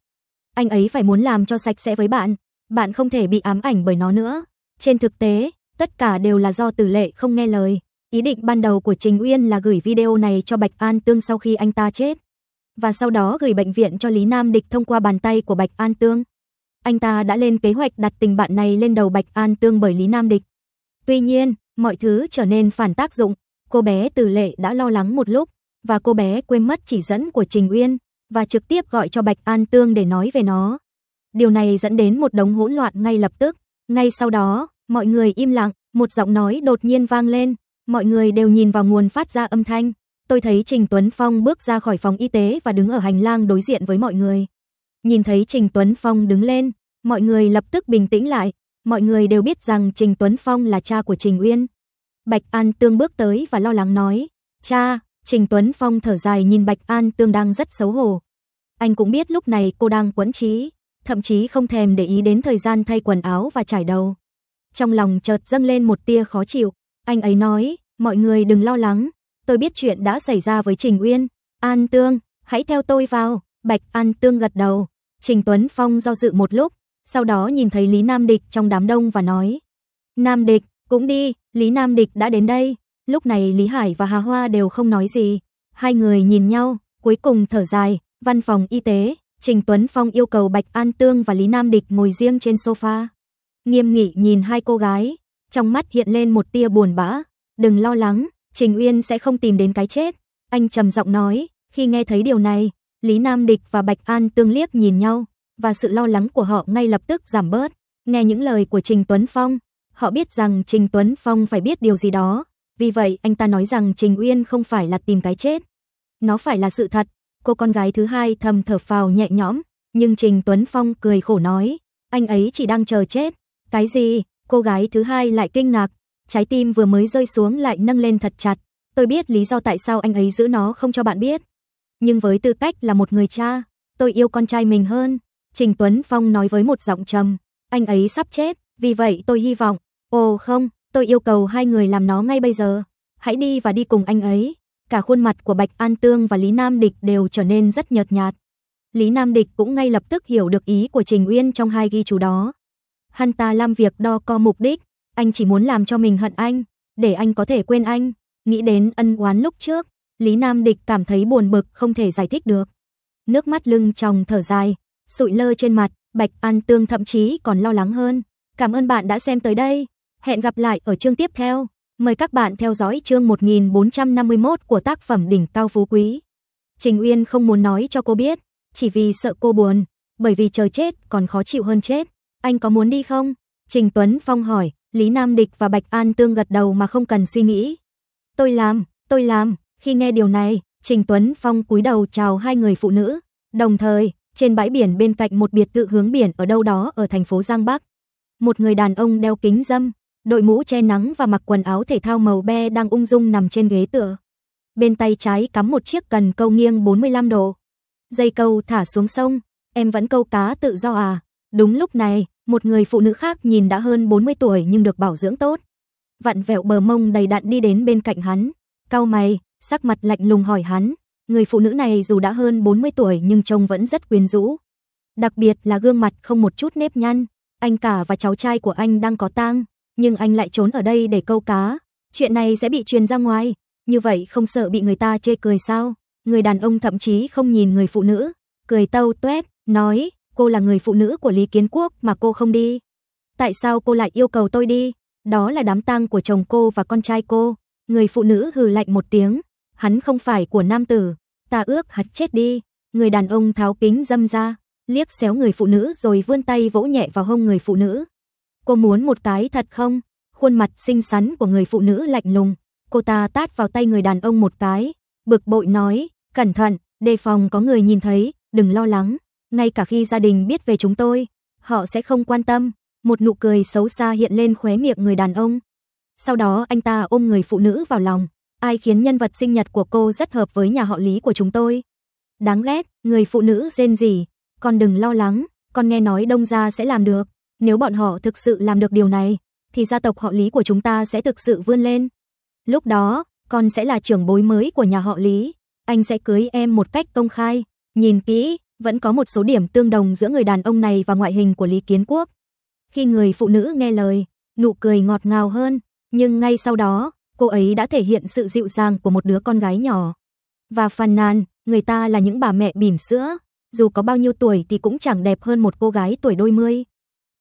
Anh ấy phải muốn làm cho sạch sẽ với bạn, bạn không thể bị ám ảnh bởi nó nữa. Trên thực tế, tất cả đều là do Tử Lệ không nghe lời. Ý định ban đầu của Trình Uyên là gửi video này cho Bạch An Tương sau khi anh ta chết, và sau đó gửi bệnh viện cho Lý Nam Địch thông qua bàn tay của Bạch An Tương. Anh ta đã lên kế hoạch đặt tình bạn này lên đầu Bạch An Tương bởi Lý Nam Địch. Tuy nhiên, mọi thứ trở nên phản tác dụng, Cô bé Từ Lệ đã lo lắng một lúc và cô bé quên mất chỉ dẫn của Trình Uyên và trực tiếp gọi cho Bạch An Tương để nói về nó. Điều này dẫn đến một đống hỗn loạn ngay lập tức. Ngay sau đó, mọi người im lặng, một giọng nói đột nhiên vang lên. Mọi người đều nhìn vào nguồn phát ra âm thanh. Tôi thấy Trình Tuấn Phong bước ra khỏi phòng y tế và đứng ở hành lang đối diện với mọi người. Nhìn thấy Trình Tuấn Phong đứng lên, mọi người lập tức bình tĩnh lại. Mọi người đều biết rằng Trình Tuấn Phong là cha của Trình Uyên. Bạch An Tương bước tới và lo lắng nói, cha, Trình Tuấn Phong thở dài nhìn Bạch An Tương đang rất xấu hổ. Anh cũng biết lúc này cô đang quấn trí, thậm chí không thèm để ý đến thời gian thay quần áo và trải đầu. Trong lòng chợt dâng lên một tia khó chịu, anh ấy nói, mọi người đừng lo lắng, tôi biết chuyện đã xảy ra với Trình Uyên, An Tương, hãy theo tôi vào, Bạch An Tương gật đầu. Trình Tuấn Phong do dự một lúc, sau đó nhìn thấy Lý Nam Địch trong đám đông và nói, Nam Địch, cũng đi, Lý Nam Địch đã đến đây. Lúc này Lý Hải và Hà Hoa đều không nói gì. Hai người nhìn nhau, cuối cùng thở dài, văn phòng y tế, Trình Tuấn Phong yêu cầu Bạch An Tương và Lý Nam Địch ngồi riêng trên sofa. Nghiêm nghị nhìn hai cô gái, trong mắt hiện lên một tia buồn bã. Đừng lo lắng, Trình Uyên sẽ không tìm đến cái chết. Anh trầm giọng nói, khi nghe thấy điều này, Lý Nam Địch và Bạch An Tương liếc nhìn nhau, và sự lo lắng của họ ngay lập tức giảm bớt. Nghe những lời của Trình Tuấn Phong, Họ biết rằng Trình Tuấn Phong phải biết điều gì đó, vì vậy anh ta nói rằng Trình Uyên không phải là tìm cái chết. Nó phải là sự thật. Cô con gái thứ hai thầm thở phào nhẹ nhõm, nhưng Trình Tuấn Phong cười khổ nói, anh ấy chỉ đang chờ chết. Cái gì? Cô gái thứ hai lại kinh ngạc, trái tim vừa mới rơi xuống lại nâng lên thật chặt. Tôi biết lý do tại sao anh ấy giữ nó không cho bạn biết. Nhưng với tư cách là một người cha, tôi yêu con trai mình hơn. Trình Tuấn Phong nói với một giọng trầm, anh ấy sắp chết, vì vậy tôi hy vọng Ồ không, tôi yêu cầu hai người làm nó ngay bây giờ. Hãy đi và đi cùng anh ấy. Cả khuôn mặt của Bạch An Tương và Lý Nam Địch đều trở nên rất nhợt nhạt. Lý Nam Địch cũng ngay lập tức hiểu được ý của Trình Uyên trong hai ghi chú đó. Hắn ta làm việc đo co mục đích, anh chỉ muốn làm cho mình hận anh, để anh có thể quên anh. Nghĩ đến ân oán lúc trước, Lý Nam Địch cảm thấy buồn bực không thể giải thích được. Nước mắt lưng tròng thở dài, sụi lơ trên mặt, Bạch An Tương thậm chí còn lo lắng hơn. Cảm ơn bạn đã xem tới đây. Hẹn gặp lại ở chương tiếp theo. Mời các bạn theo dõi chương 1451 của tác phẩm Đỉnh Cao Phú Quý. Trình Uyên không muốn nói cho cô biết, chỉ vì sợ cô buồn, bởi vì chờ chết còn khó chịu hơn chết. Anh có muốn đi không? Trình Tuấn Phong hỏi, Lý Nam Địch và Bạch An Tương gật đầu mà không cần suy nghĩ. Tôi làm, tôi làm, khi nghe điều này, Trình Tuấn Phong cúi đầu chào hai người phụ nữ. Đồng thời, trên bãi biển bên cạnh một biệt thự hướng biển ở đâu đó ở thành phố Giang Bắc. Một người đàn ông đeo kính dâm, đội mũ che nắng và mặc quần áo thể thao màu be đang ung dung nằm trên ghế tựa. Bên tay trái cắm một chiếc cần câu nghiêng 45 độ. Dây câu thả xuống sông, em vẫn câu cá tự do à? Đúng lúc này, một người phụ nữ khác nhìn đã hơn 40 tuổi nhưng được bảo dưỡng tốt. Vặn vẹo bờ mông đầy đạn đi đến bên cạnh hắn, cau mày, sắc mặt lạnh lùng hỏi hắn, người phụ nữ này dù đã hơn 40 tuổi nhưng trông vẫn rất quyến rũ. Đặc biệt là gương mặt không một chút nếp nhăn, anh cả và cháu trai của anh đang có tang, nhưng anh lại trốn ở đây để câu cá. Chuyện này sẽ bị truyền ra ngoài, như vậy không sợ bị người ta chê cười sao? Người đàn ông thậm chí không nhìn người phụ nữ, cười tâu tuét, nói, cô là người phụ nữ của Lý Kiến Quốc mà cô không đi. Tại sao cô lại yêu cầu tôi đi? Đó là đám tang của chồng cô và con trai cô. Người phụ nữ hừ lạnh một tiếng, hắn không phải của nam tử, ta ước hắn chết đi. Người đàn ông tháo kính dâm ra, liếc xéo người phụ nữ rồi vươn tay vỗ nhẹ vào hông người phụ nữ. Cô muốn một cái thật không? Khuôn mặt xinh xắn của người phụ nữ lạnh lùng, cô ta tát vào tay người đàn ông một cái, bực bội nói, cẩn thận, đề phòng có người nhìn thấy, đừng lo lắng, ngay cả khi gia đình biết về chúng tôi, họ sẽ không quan tâm. Một nụ cười xấu xa hiện lên khóe miệng người đàn ông. Sau đó anh ta ôm người phụ nữ vào lòng, ai khiến nhân vật sinh nhật của cô rất hợp với nhà họ Lý của chúng tôi. Đáng ghét, người phụ nữ rên rỉ, con đừng lo lắng, con nghe nói đông gia sẽ làm được. Nếu bọn họ thực sự làm được điều này, thì gia tộc họ Lý của chúng ta sẽ thực sự vươn lên. Lúc đó, con sẽ là trưởng bối mới của nhà họ Lý, anh sẽ cưới em một cách công khai. Nhìn kỹ, vẫn có một số điểm tương đồng giữa người đàn ông này và ngoại hình của Lý Kiến Quốc. Khi người phụ nữ nghe lời, nụ cười ngọt ngào hơn, nhưng ngay sau đó, cô ấy đã thể hiện sự dịu dàng của một đứa con gái nhỏ. Và phàn nàn, người ta là những bà mẹ bỉm sữa, dù có bao nhiêu tuổi thì cũng chẳng đẹp hơn một cô gái tuổi đôi mươi.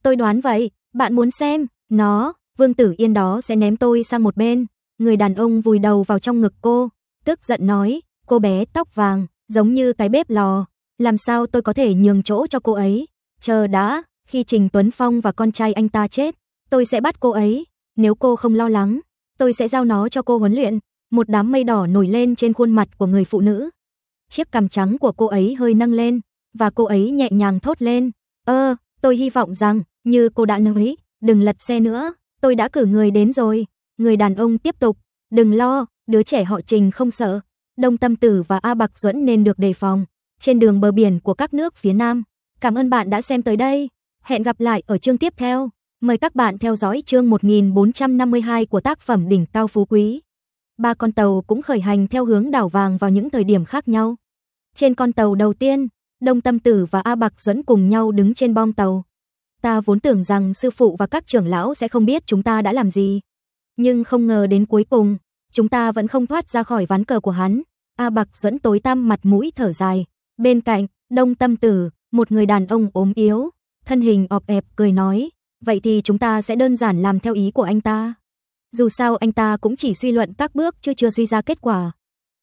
Tôi đoán vậy, bạn muốn xem, nó, Vương Tử Yên đó sẽ ném tôi sang một bên. Người đàn ông vùi đầu vào trong ngực cô, tức giận nói, cô bé tóc vàng, giống như cái bếp lò, làm sao tôi có thể nhường chỗ cho cô ấy? Chờ đã, khi Trình Tuấn Phong và con trai anh ta chết, tôi sẽ bắt cô ấy, nếu cô không lo lắng, tôi sẽ giao nó cho cô huấn luyện. Một đám mây đỏ nổi lên trên khuôn mặt của người phụ nữ. Chiếc cằm trắng của cô ấy hơi nâng lên và cô ấy nhẹ nhàng thốt lên, "Ơ, Tôi hy vọng rằng, như cô đã nói, đừng lật xe nữa, tôi đã cử người đến rồi. Người đàn ông tiếp tục, đừng lo, đứa trẻ họ Trình không sợ. Đông Tâm Tử và A Bạc Duẫn nên được đề phòng. Trên đường bờ biển của các nước phía Nam. Cảm ơn bạn đã xem tới đây. Hẹn gặp lại ở chương tiếp theo. Mời các bạn theo dõi chương 1452 của tác phẩm Đỉnh Cao Phú Quý. Ba con tàu cũng khởi hành theo hướng đảo vàng vào những thời điểm khác nhau. Trên con tàu đầu tiên, Đông Tâm Tử và A Bạc Dẫn cùng nhau đứng trên bong tàu. Ta vốn tưởng rằng sư phụ và các trưởng lão sẽ không biết chúng ta đã làm gì. Nhưng không ngờ đến cuối cùng, chúng ta vẫn không thoát ra khỏi ván cờ của hắn. A Bạc Dẫn tối tăm mặt mũi thở dài. Bên cạnh, Đông Tâm Tử, một người đàn ông ốm yếu, thân hình ọp ẹp cười nói. Vậy thì chúng ta sẽ đơn giản làm theo ý của anh ta. Dù sao anh ta cũng chỉ suy luận các bước chưa chưa suy ra kết quả.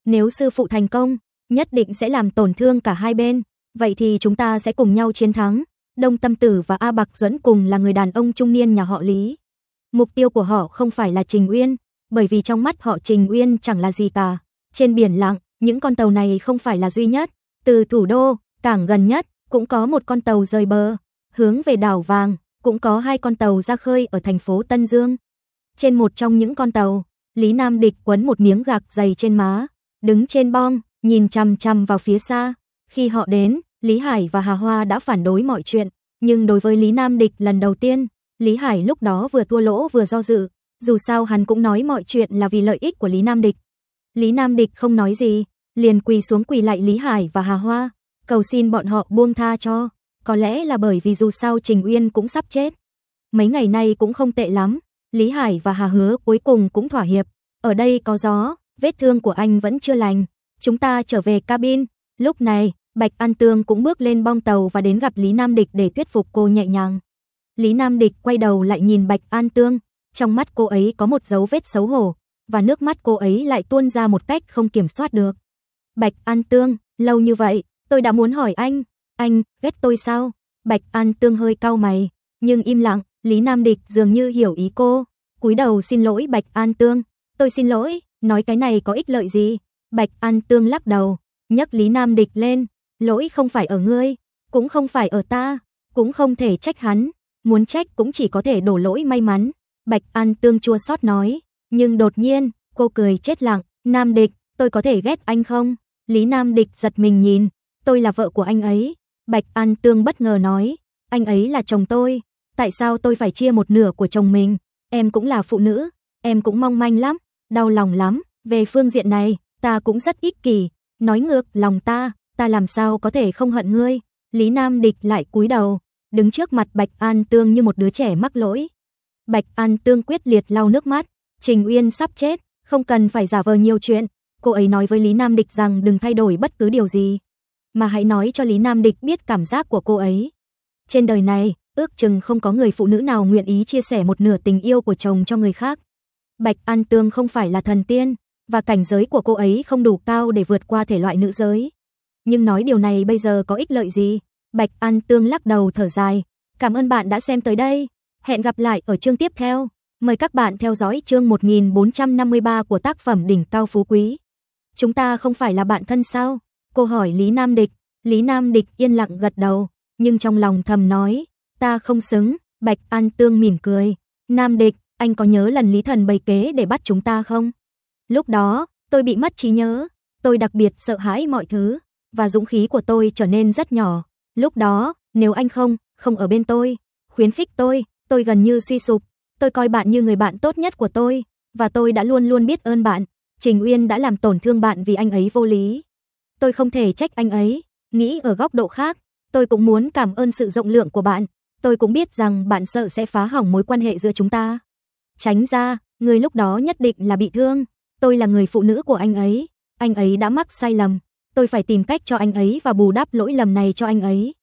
Nếu sư phụ thành công, nhất định sẽ làm tổn thương cả hai bên. Vậy thì chúng ta sẽ cùng nhau chiến thắng. Đông Tâm Tử và A Bạc Duẫn cùng là người đàn ông trung niên nhà họ Lý. Mục tiêu của họ không phải là Trình Uyên, bởi vì trong mắt họ Trình Uyên chẳng là gì cả. Trên biển lặng, những con tàu này không phải là duy nhất. Từ thủ đô, cảng gần nhất, cũng có một con tàu rời bờ. Hướng về đảo Vàng, cũng có hai con tàu ra khơi ở thành phố Tân Dương. Trên một trong những con tàu, Lý Nam Địch quấn một miếng gạc dày trên má, đứng trên bong, nhìn chằm chằm vào phía xa. Khi họ đến, Lý Hải và Hà Hoa đã phản đối mọi chuyện, nhưng đối với Lý Nam Địch lần đầu tiên, Lý Hải lúc đó vừa thua lỗ vừa do dự, dù sao hắn cũng nói mọi chuyện là vì lợi ích của Lý Nam Địch. Lý Nam Địch không nói gì, liền quỳ xuống quỳ lại Lý Hải và Hà Hoa, cầu xin bọn họ buông tha cho, có lẽ là bởi vì dù sao Trình Uyên cũng sắp chết. Mấy ngày nay cũng không tệ lắm, Lý Hải và Hà Hứa cuối cùng cũng thỏa hiệp, ở đây có gió, vết thương của anh vẫn chưa lành, chúng ta trở về cabin, Lúc này, Bạch An Tương cũng bước lên bong tàu và đến gặp Lý Nam Địch để thuyết phục cô nhẹ nhàng. Lý Nam Địch quay đầu lại nhìn Bạch An Tương, trong mắt cô ấy có một dấu vết xấu hổ, và nước mắt cô ấy lại tuôn ra một cách không kiểm soát được. Bạch An Tương, lâu như vậy, tôi đã muốn hỏi anh, anh, ghét tôi sao? Bạch An Tương hơi cau mày, nhưng im lặng, Lý Nam Địch dường như hiểu ý cô, cúi đầu xin lỗi Bạch An Tương, tôi xin lỗi, nói cái này có ích lợi gì? Bạch An Tương lắc đầu, nhấc Lý Nam Địch lên, lỗi không phải ở ngươi, cũng không phải ở ta, cũng không thể trách hắn, muốn trách cũng chỉ có thể đổ lỗi may mắn. Bạch An Tương chua xót nói, nhưng đột nhiên, cô cười chết lặng, Nam Địch, tôi có thể ghét anh không? Lý Nam Địch giật mình nhìn, tôi là vợ của anh ấy. Bạch An Tương bất ngờ nói, anh ấy là chồng tôi, tại sao tôi phải chia một nửa của chồng mình? Em cũng là phụ nữ, em cũng mong manh lắm, đau lòng lắm, về phương diện này, ta cũng rất ích kỷ, Nói ngược lòng ta, ta làm sao có thể không hận ngươi? Lý Nam Địch lại cúi đầu, đứng trước mặt Bạch An Tương như một đứa trẻ mắc lỗi. Bạch An Tương quyết liệt lau nước mắt, Trình Uyên sắp chết, không cần phải giả vờ nhiều chuyện. Cô ấy nói với Lý Nam Địch rằng đừng thay đổi bất cứ điều gì, mà hãy nói cho Lý Nam Địch biết cảm giác của cô ấy. Trên đời này, ước chừng không có người phụ nữ nào nguyện ý chia sẻ một nửa tình yêu của chồng cho người khác. Bạch An Tương không phải là thần tiên, và cảnh giới của cô ấy không đủ cao để vượt qua thể loại nữ giới. Nhưng nói điều này bây giờ có ích lợi gì? Bạch An Tương lắc đầu thở dài. Cảm ơn bạn đã xem tới đây. Hẹn gặp lại ở chương tiếp theo. Mời các bạn theo dõi chương 1453 của tác phẩm Đỉnh Cao Phú Quý. Chúng ta không phải là bạn thân sao? Cô hỏi Lý Nam Địch. Lý Nam Địch yên lặng gật đầu, nhưng trong lòng thầm nói, ta không xứng. Bạch An Tương mỉm cười. Nam Địch, anh có nhớ lần Lý Thần bày kế để bắt chúng ta không? Lúc đó, tôi bị mất trí nhớ, tôi đặc biệt sợ hãi mọi thứ và dũng khí của tôi trở nên rất nhỏ. Lúc đó, nếu anh không, không ở bên tôi, khuyến khích tôi, tôi gần như suy sụp. Tôi coi bạn như người bạn tốt nhất của tôi và tôi đã luôn luôn biết ơn bạn. Trình Uyên đã làm tổn thương bạn vì anh ấy vô lý. Tôi không thể trách anh ấy, nghĩ ở góc độ khác, tôi cũng muốn cảm ơn sự rộng lượng của bạn. Tôi cũng biết rằng bạn sợ sẽ phá hỏng mối quan hệ giữa chúng ta. Tránh ra, người lúc đó nhất định là bị thương. Tôi là người phụ nữ của anh ấy, anh ấy đã mắc sai lầm, tôi phải tìm cách cho anh ấy và bù đắp lỗi lầm này cho anh ấy.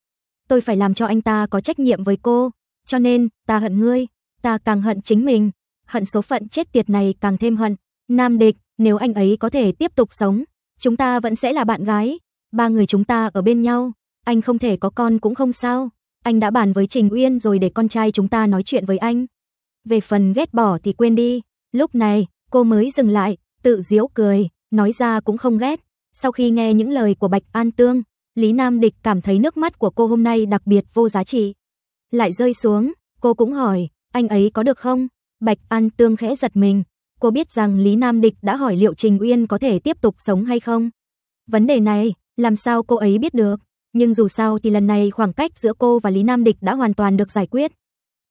Tôi phải làm cho anh ta có trách nhiệm với cô, cho nên ta hận ngươi, ta càng hận chính mình, hận số phận chết tiệt này càng thêm hận. Nam địch, nếu anh ấy có thể tiếp tục sống, chúng ta vẫn sẽ là bạn gái, ba người chúng ta ở bên nhau, anh không thể có con cũng không sao. Anh đã bàn với Trình Uyên rồi để con trai chúng ta nói chuyện với anh. Về phần ghét bỏ thì quên đi. Lúc này, cô mới dừng lại, tự giễu cười, nói ra cũng không ghét. Sau khi nghe những lời của Bạch An Tương, Lý Nam Địch cảm thấy nước mắt của cô hôm nay đặc biệt vô giá trị. Lại rơi xuống, cô cũng hỏi, anh ấy có được không? Bạch An Tương khẽ giật mình, cô biết rằng Lý Nam Địch đã hỏi liệu Trình Uyên có thể tiếp tục sống hay không. Vấn đề này, làm sao cô ấy biết được? Nhưng dù sao thì lần này khoảng cách giữa cô và Lý Nam Địch đã hoàn toàn được giải quyết.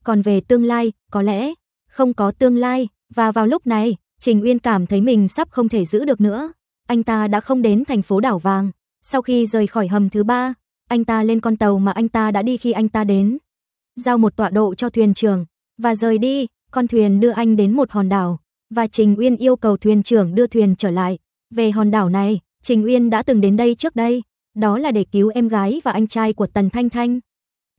Còn về tương lai, có lẽ không có tương lai, và vào lúc này, Trình Uyên cảm thấy mình sắp không thể giữ được nữa. Anh ta đã không đến thành phố đảo vàng. Sau khi rời khỏi hầm thứ ba, anh ta lên con tàu mà anh ta đã đi khi anh ta đến. Giao một tọa độ cho thuyền trưởng và rời đi, con thuyền đưa anh đến một hòn đảo và Trình Uyên yêu cầu thuyền trưởng đưa thuyền trở lại. Về hòn đảo này, Trình Uyên đã từng đến đây trước đây, đó là để cứu em gái và anh trai của Tần Thanh Thanh.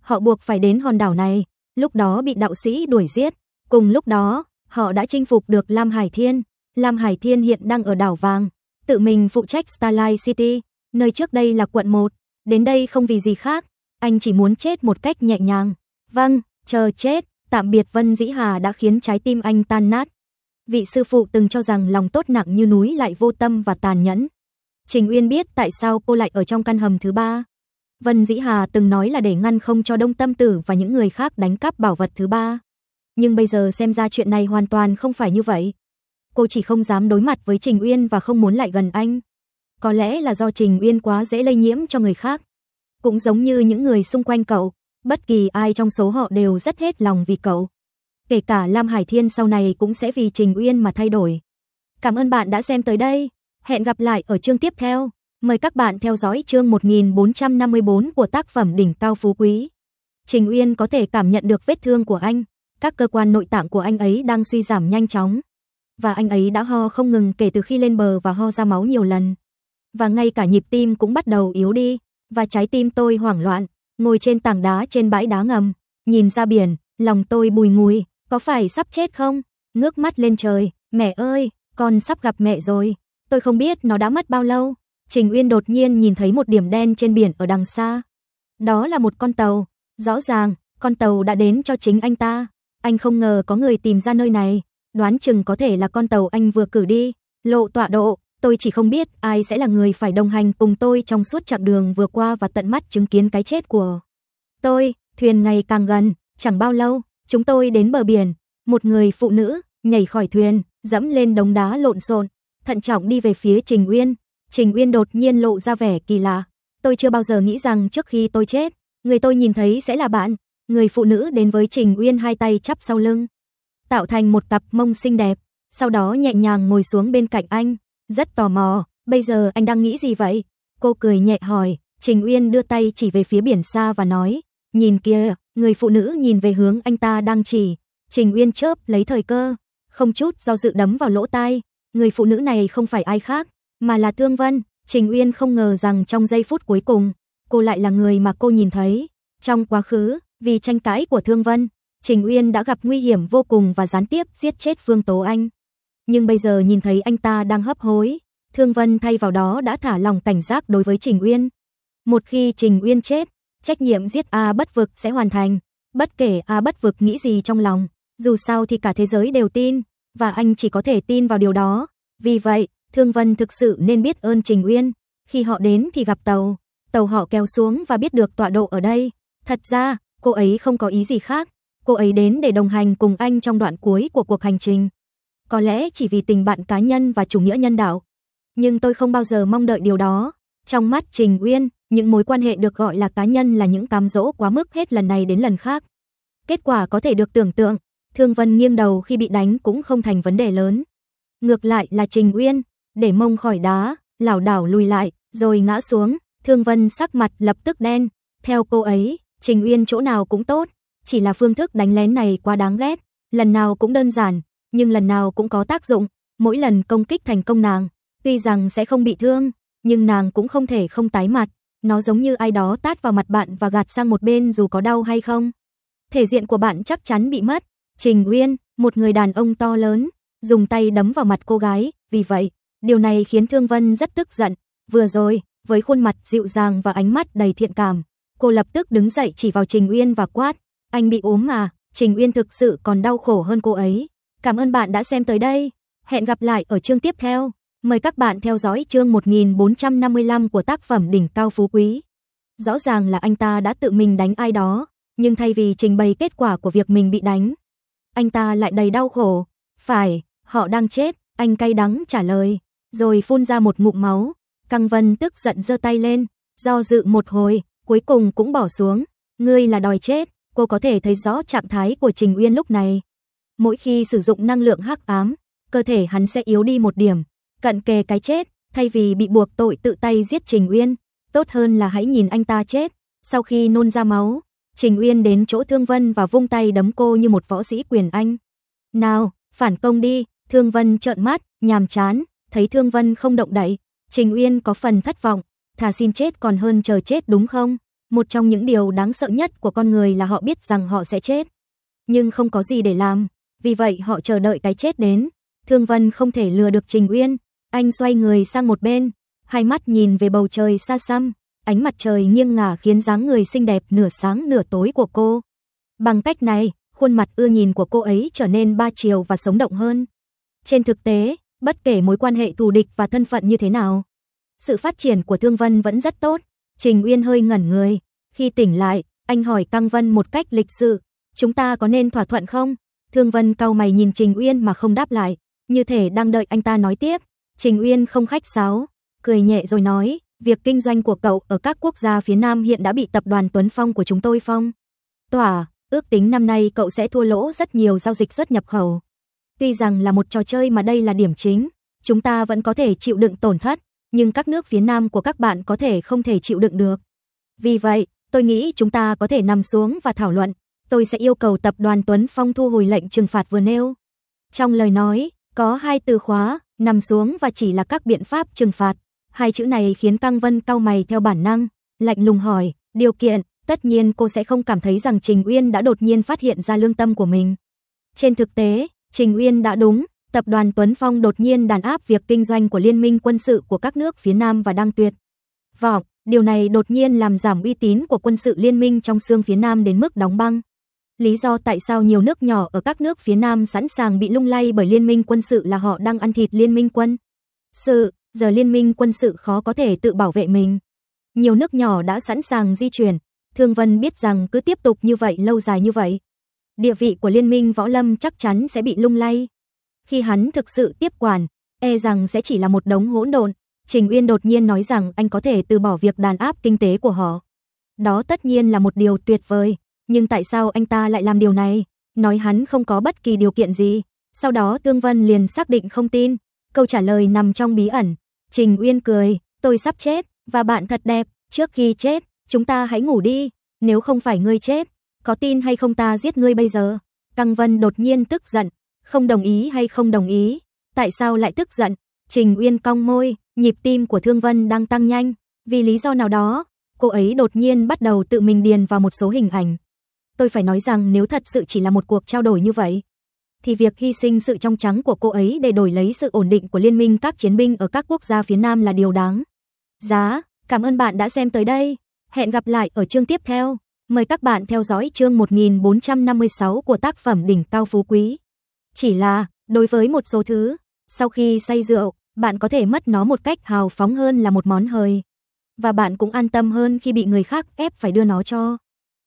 Họ buộc phải đến hòn đảo này, lúc đó bị đạo sĩ đuổi giết, cùng lúc đó, họ đã chinh phục được Lam Hải Thiên. Lam Hải Thiên hiện đang ở đảo Vàng, tự mình phụ trách Starlight City, nơi trước đây là quận 1. Đến đây không vì gì khác, anh chỉ muốn chết một cách nhẹ nhàng. Vâng, chờ chết, tạm biệt Vân Dĩ Hà đã khiến trái tim anh tan nát. Vị sư phụ từng cho rằng lòng tốt nặng như núi lại vô tâm và tàn nhẫn. Trình Uyên biết tại sao cô lại ở trong căn hầm thứ ba. Vân Dĩ Hà từng nói là để ngăn không cho Đông Tâm Tử và những người khác đánh cắp bảo vật thứ ba nhưng bây giờ xem ra chuyện này hoàn toàn không phải như vậy. Cô chỉ không dám đối mặt với Trình Uyên và không muốn lại gần anh. Có lẽ là do Trình Uyên quá dễ lây nhiễm cho người khác. Cũng giống như những người xung quanh cậu, bất kỳ ai trong số họ đều rất hết lòng vì cậu. Kể cả Lam Hải Thiên sau này cũng sẽ vì Trình Uyên mà thay đổi. Cảm ơn bạn đã xem tới đây. Hẹn gặp lại ở chương tiếp theo. Mời các bạn theo dõi chương 1454 của tác phẩm Đỉnh Cao Phú Quý. Trình Uyên có thể cảm nhận được vết thương của anh. Các cơ quan nội tạng của anh ấy đang suy giảm nhanh chóng. Và anh ấy đã ho không ngừng kể từ khi lên bờ và ho ra máu nhiều lần. Và ngay cả nhịp tim cũng bắt đầu yếu đi. Và trái tim tôi hoảng loạn, ngồi trên tảng đá trên bãi đá ngầm. Nhìn ra biển, lòng tôi bùi ngùi, có phải sắp chết không? Ngước mắt lên trời, mẹ ơi, con sắp gặp mẹ rồi. Tôi không biết nó đã mất bao lâu. Trình Uyên đột nhiên nhìn thấy một điểm đen trên biển ở đằng xa. Đó là một con tàu. Rõ ràng, con tàu đã đến cho chính anh ta. Anh không ngờ có người tìm ra nơi này, đoán chừng có thể là con tàu anh vừa cử đi, lộ tọa độ, tôi chỉ không biết ai sẽ là người phải đồng hành cùng tôi trong suốt chặng đường vừa qua và tận mắt chứng kiến cái chết của tôi. Thuyền ngày càng gần, chẳng bao lâu, chúng tôi đến bờ biển, một người phụ nữ nhảy khỏi thuyền, dẫm lên đống đá lộn xộn, thận trọng đi về phía Trình Uyên. Trình Uyên đột nhiên lộ ra vẻ kỳ lạ. Tôi chưa bao giờ nghĩ rằng trước khi tôi chết, người tôi nhìn thấy sẽ là bạn người phụ nữ đến với Trình Uyên hai tay chắp sau lưng, tạo thành một cặp mông xinh đẹp, sau đó nhẹ nhàng ngồi xuống bên cạnh anh, rất tò mò, bây giờ anh đang nghĩ gì vậy? Cô cười nhẹ hỏi, Trình Uyên đưa tay chỉ về phía biển xa và nói, nhìn kia, người phụ nữ nhìn về hướng anh ta đang chỉ, Trình Uyên chớp lấy thời cơ, không chút do dự đấm vào lỗ tai, người phụ nữ này không phải ai khác, mà là Thương Vân, Trình Uyên không ngờ rằng trong giây phút cuối cùng, cô lại là người mà cô nhìn thấy trong quá khứ. Vì tranh cãi của Thương Vân, Trình Uyên đã gặp nguy hiểm vô cùng và gián tiếp giết chết vương Tố Anh. Nhưng bây giờ nhìn thấy anh ta đang hấp hối, Thương Vân thay vào đó đã thả lòng cảnh giác đối với Trình Uyên. Một khi Trình Uyên chết, trách nhiệm giết A bất vực sẽ hoàn thành. Bất kể A bất vực nghĩ gì trong lòng, dù sao thì cả thế giới đều tin, và anh chỉ có thể tin vào điều đó. Vì vậy, Thương Vân thực sự nên biết ơn Trình Uyên. Khi họ đến thì gặp tàu, tàu họ kéo xuống và biết được tọa độ ở đây. Thật ra, cô ấy không có ý gì khác, cô ấy đến để đồng hành cùng anh trong đoạn cuối của cuộc hành trình. Có lẽ chỉ vì tình bạn cá nhân và chủ nghĩa nhân đạo. Nhưng tôi không bao giờ mong đợi điều đó. Trong mắt Trình Uyên, những mối quan hệ được gọi là cá nhân là những cám dỗ quá mức hết lần này đến lần khác. Kết quả có thể được tưởng tượng, Thương Vân nghiêng đầu khi bị đánh cũng không thành vấn đề lớn. Ngược lại là Trình Uyên, để mông khỏi đá, lảo đảo lùi lại, rồi ngã xuống, Thương Vân sắc mặt lập tức đen, theo cô ấy, Trình Uyên chỗ nào cũng tốt, chỉ là phương thức đánh lén này quá đáng ghét, lần nào cũng đơn giản, nhưng lần nào cũng có tác dụng, mỗi lần công kích thành công nàng, tuy rằng sẽ không bị thương, nhưng nàng cũng không thể không tái mặt, nó giống như ai đó tát vào mặt bạn và gạt sang một bên dù có đau hay không. Thể diện của bạn chắc chắn bị mất. Trình Uyên, một người đàn ông to lớn, dùng tay đấm vào mặt cô gái, vì vậy, điều này khiến Thương Vân rất tức giận. Vừa rồi, với khuôn mặt dịu dàng và ánh mắt đầy thiện cảm, Cô lập tức đứng dậy chỉ vào Trình Uyên và quát, anh bị ốm mà, Trình Uyên thực sự còn đau khổ hơn cô ấy. Cảm ơn bạn đã xem tới đây. Hẹn gặp lại ở chương tiếp theo. Mời các bạn theo dõi chương 1455 của tác phẩm Đỉnh Cao Phú Quý. Rõ ràng là anh ta đã tự mình đánh ai đó, nhưng thay vì trình bày kết quả của việc mình bị đánh, anh ta lại đầy đau khổ. Phải, họ đang chết, anh cay đắng trả lời, rồi phun ra một ngụm máu. Căng Vân tức giận giơ tay lên, do dự một hồi, cuối cùng cũng bỏ xuống, ngươi là đòi chết, cô có thể thấy rõ trạng thái của Trình Uyên lúc này. Mỗi khi sử dụng năng lượng hắc ám, cơ thể hắn sẽ yếu đi một điểm, cận kề cái chết, thay vì bị buộc tội tự tay giết Trình Uyên, tốt hơn là hãy nhìn anh ta chết. Sau khi nôn ra máu, Trình Uyên đến chỗ Thương Vân và vung tay đấm cô như một võ sĩ quyền anh. "Nào, phản công đi." Thương Vân trợn mắt, nhàm chán, thấy Thương Vân không động đậy, Trình Uyên có phần thất vọng, thà xin chết còn hơn chờ chết đúng không? Một trong những điều đáng sợ nhất của con người là họ biết rằng họ sẽ chết, nhưng không có gì để làm, vì vậy họ chờ đợi cái chết đến. Thương Vân không thể lừa được Trình Uyên, anh xoay người sang một bên, hai mắt nhìn về bầu trời xa xăm, ánh mặt trời nghiêng ngả khiến dáng người xinh đẹp nửa sáng nửa tối của cô. Bằng cách này, khuôn mặt ưa nhìn của cô ấy trở nên ba chiều và sống động hơn. Trên thực tế, bất kể mối quan hệ thù địch và thân phận như thế nào, sự phát triển của Thương Vân vẫn rất tốt. Trình Uyên hơi ngẩn người, khi tỉnh lại, anh hỏi Căng Vân một cách lịch sự, "Chúng ta có nên thỏa thuận không?" Thương Vân cau mày nhìn Trình Uyên mà không đáp lại, như thể đang đợi anh ta nói tiếp. Trình Uyên không khách sáo, cười nhẹ rồi nói, "Việc kinh doanh của cậu ở các quốc gia phía Nam hiện đã bị tập đoàn Tuấn Phong của chúng tôi phong tỏa, ước tính năm nay cậu sẽ thua lỗ rất nhiều giao dịch xuất nhập khẩu. Tuy rằng là một trò chơi mà đây là điểm chính, chúng ta vẫn có thể chịu đựng tổn thất, nhưng các nước phía Nam của các bạn có thể không thể chịu đựng được. Vì vậy, tôi nghĩ chúng ta có thể nằm xuống và thảo luận. Tôi sẽ yêu cầu tập đoàn Tuấn Phong thu hồi lệnh trừng phạt vừa nêu. Trong lời nói, có hai từ khóa, nằm xuống và chỉ là các biện pháp trừng phạt. Hai chữ này khiến Căng Vân cau mày theo bản năng, lạnh lùng hỏi, điều kiện, tất nhiên cô sẽ không cảm thấy rằng Trình Uyên đã đột nhiên phát hiện ra lương tâm của mình. Trên thực tế, Trình Uyên đã đúng, Tập đoàn Tuấn Phong đột nhiên đàn áp việc kinh doanh của liên minh quân sự của các nước phía Nam và đang tuyệt vọng. Điều này đột nhiên làm giảm uy tín của quân sự liên minh trong xương phía Nam đến mức đóng băng. Lý do tại sao nhiều nước nhỏ ở các nước phía Nam sẵn sàng bị lung lay bởi liên minh quân sự là họ đang ăn thịt liên minh quân. Sự, giờ liên minh quân sự khó có thể tự bảo vệ mình. Nhiều nước nhỏ đã sẵn sàng di chuyển, Thương Vân biết rằng cứ tiếp tục như vậy lâu dài như vậy. Địa vị của liên minh võ lâm chắc chắn sẽ bị lung lay. Khi hắn thực sự tiếp quản, e rằng sẽ chỉ là một đống hỗn độn. Trình Uyên đột nhiên nói rằng anh có thể từ bỏ việc đàn áp kinh tế của họ. Đó tất nhiên là một điều tuyệt vời, nhưng tại sao anh ta lại làm điều này? Nói hắn không có bất kỳ điều kiện gì. Sau đó Tương Vân liền xác định không tin. Câu trả lời nằm trong bí ẩn. Trình Uyên cười, tôi sắp chết, và bạn thật đẹp, trước khi chết, chúng ta hãy ngủ đi, nếu không phải ngươi chết, có tin hay không ta giết ngươi bây giờ. Căng Vân đột nhiên tức giận, không đồng ý hay không đồng ý, tại sao lại tức giận? Trình Uyên cong môi, nhịp tim của Thương Vân đang tăng nhanh, vì lý do nào đó, cô ấy đột nhiên bắt đầu tự mình điền vào một số hình ảnh. Tôi phải nói rằng nếu thật sự chỉ là một cuộc trao đổi như vậy, thì việc hy sinh sự trong trắng của cô ấy để đổi lấy sự ổn định của liên minh các chiến binh ở các quốc gia phía Nam là điều đáng. Giá, cảm ơn bạn đã xem tới đây. Hẹn gặp lại ở chương tiếp theo. Mời các bạn theo dõi chương 1456 của tác phẩm Đỉnh Cao Phú Quý. Chỉ là, đối với một số thứ, sau khi say rượu, bạn có thể mất nó một cách hào phóng hơn là một món hời. Và bạn cũng an tâm hơn khi bị người khác ép phải đưa nó cho.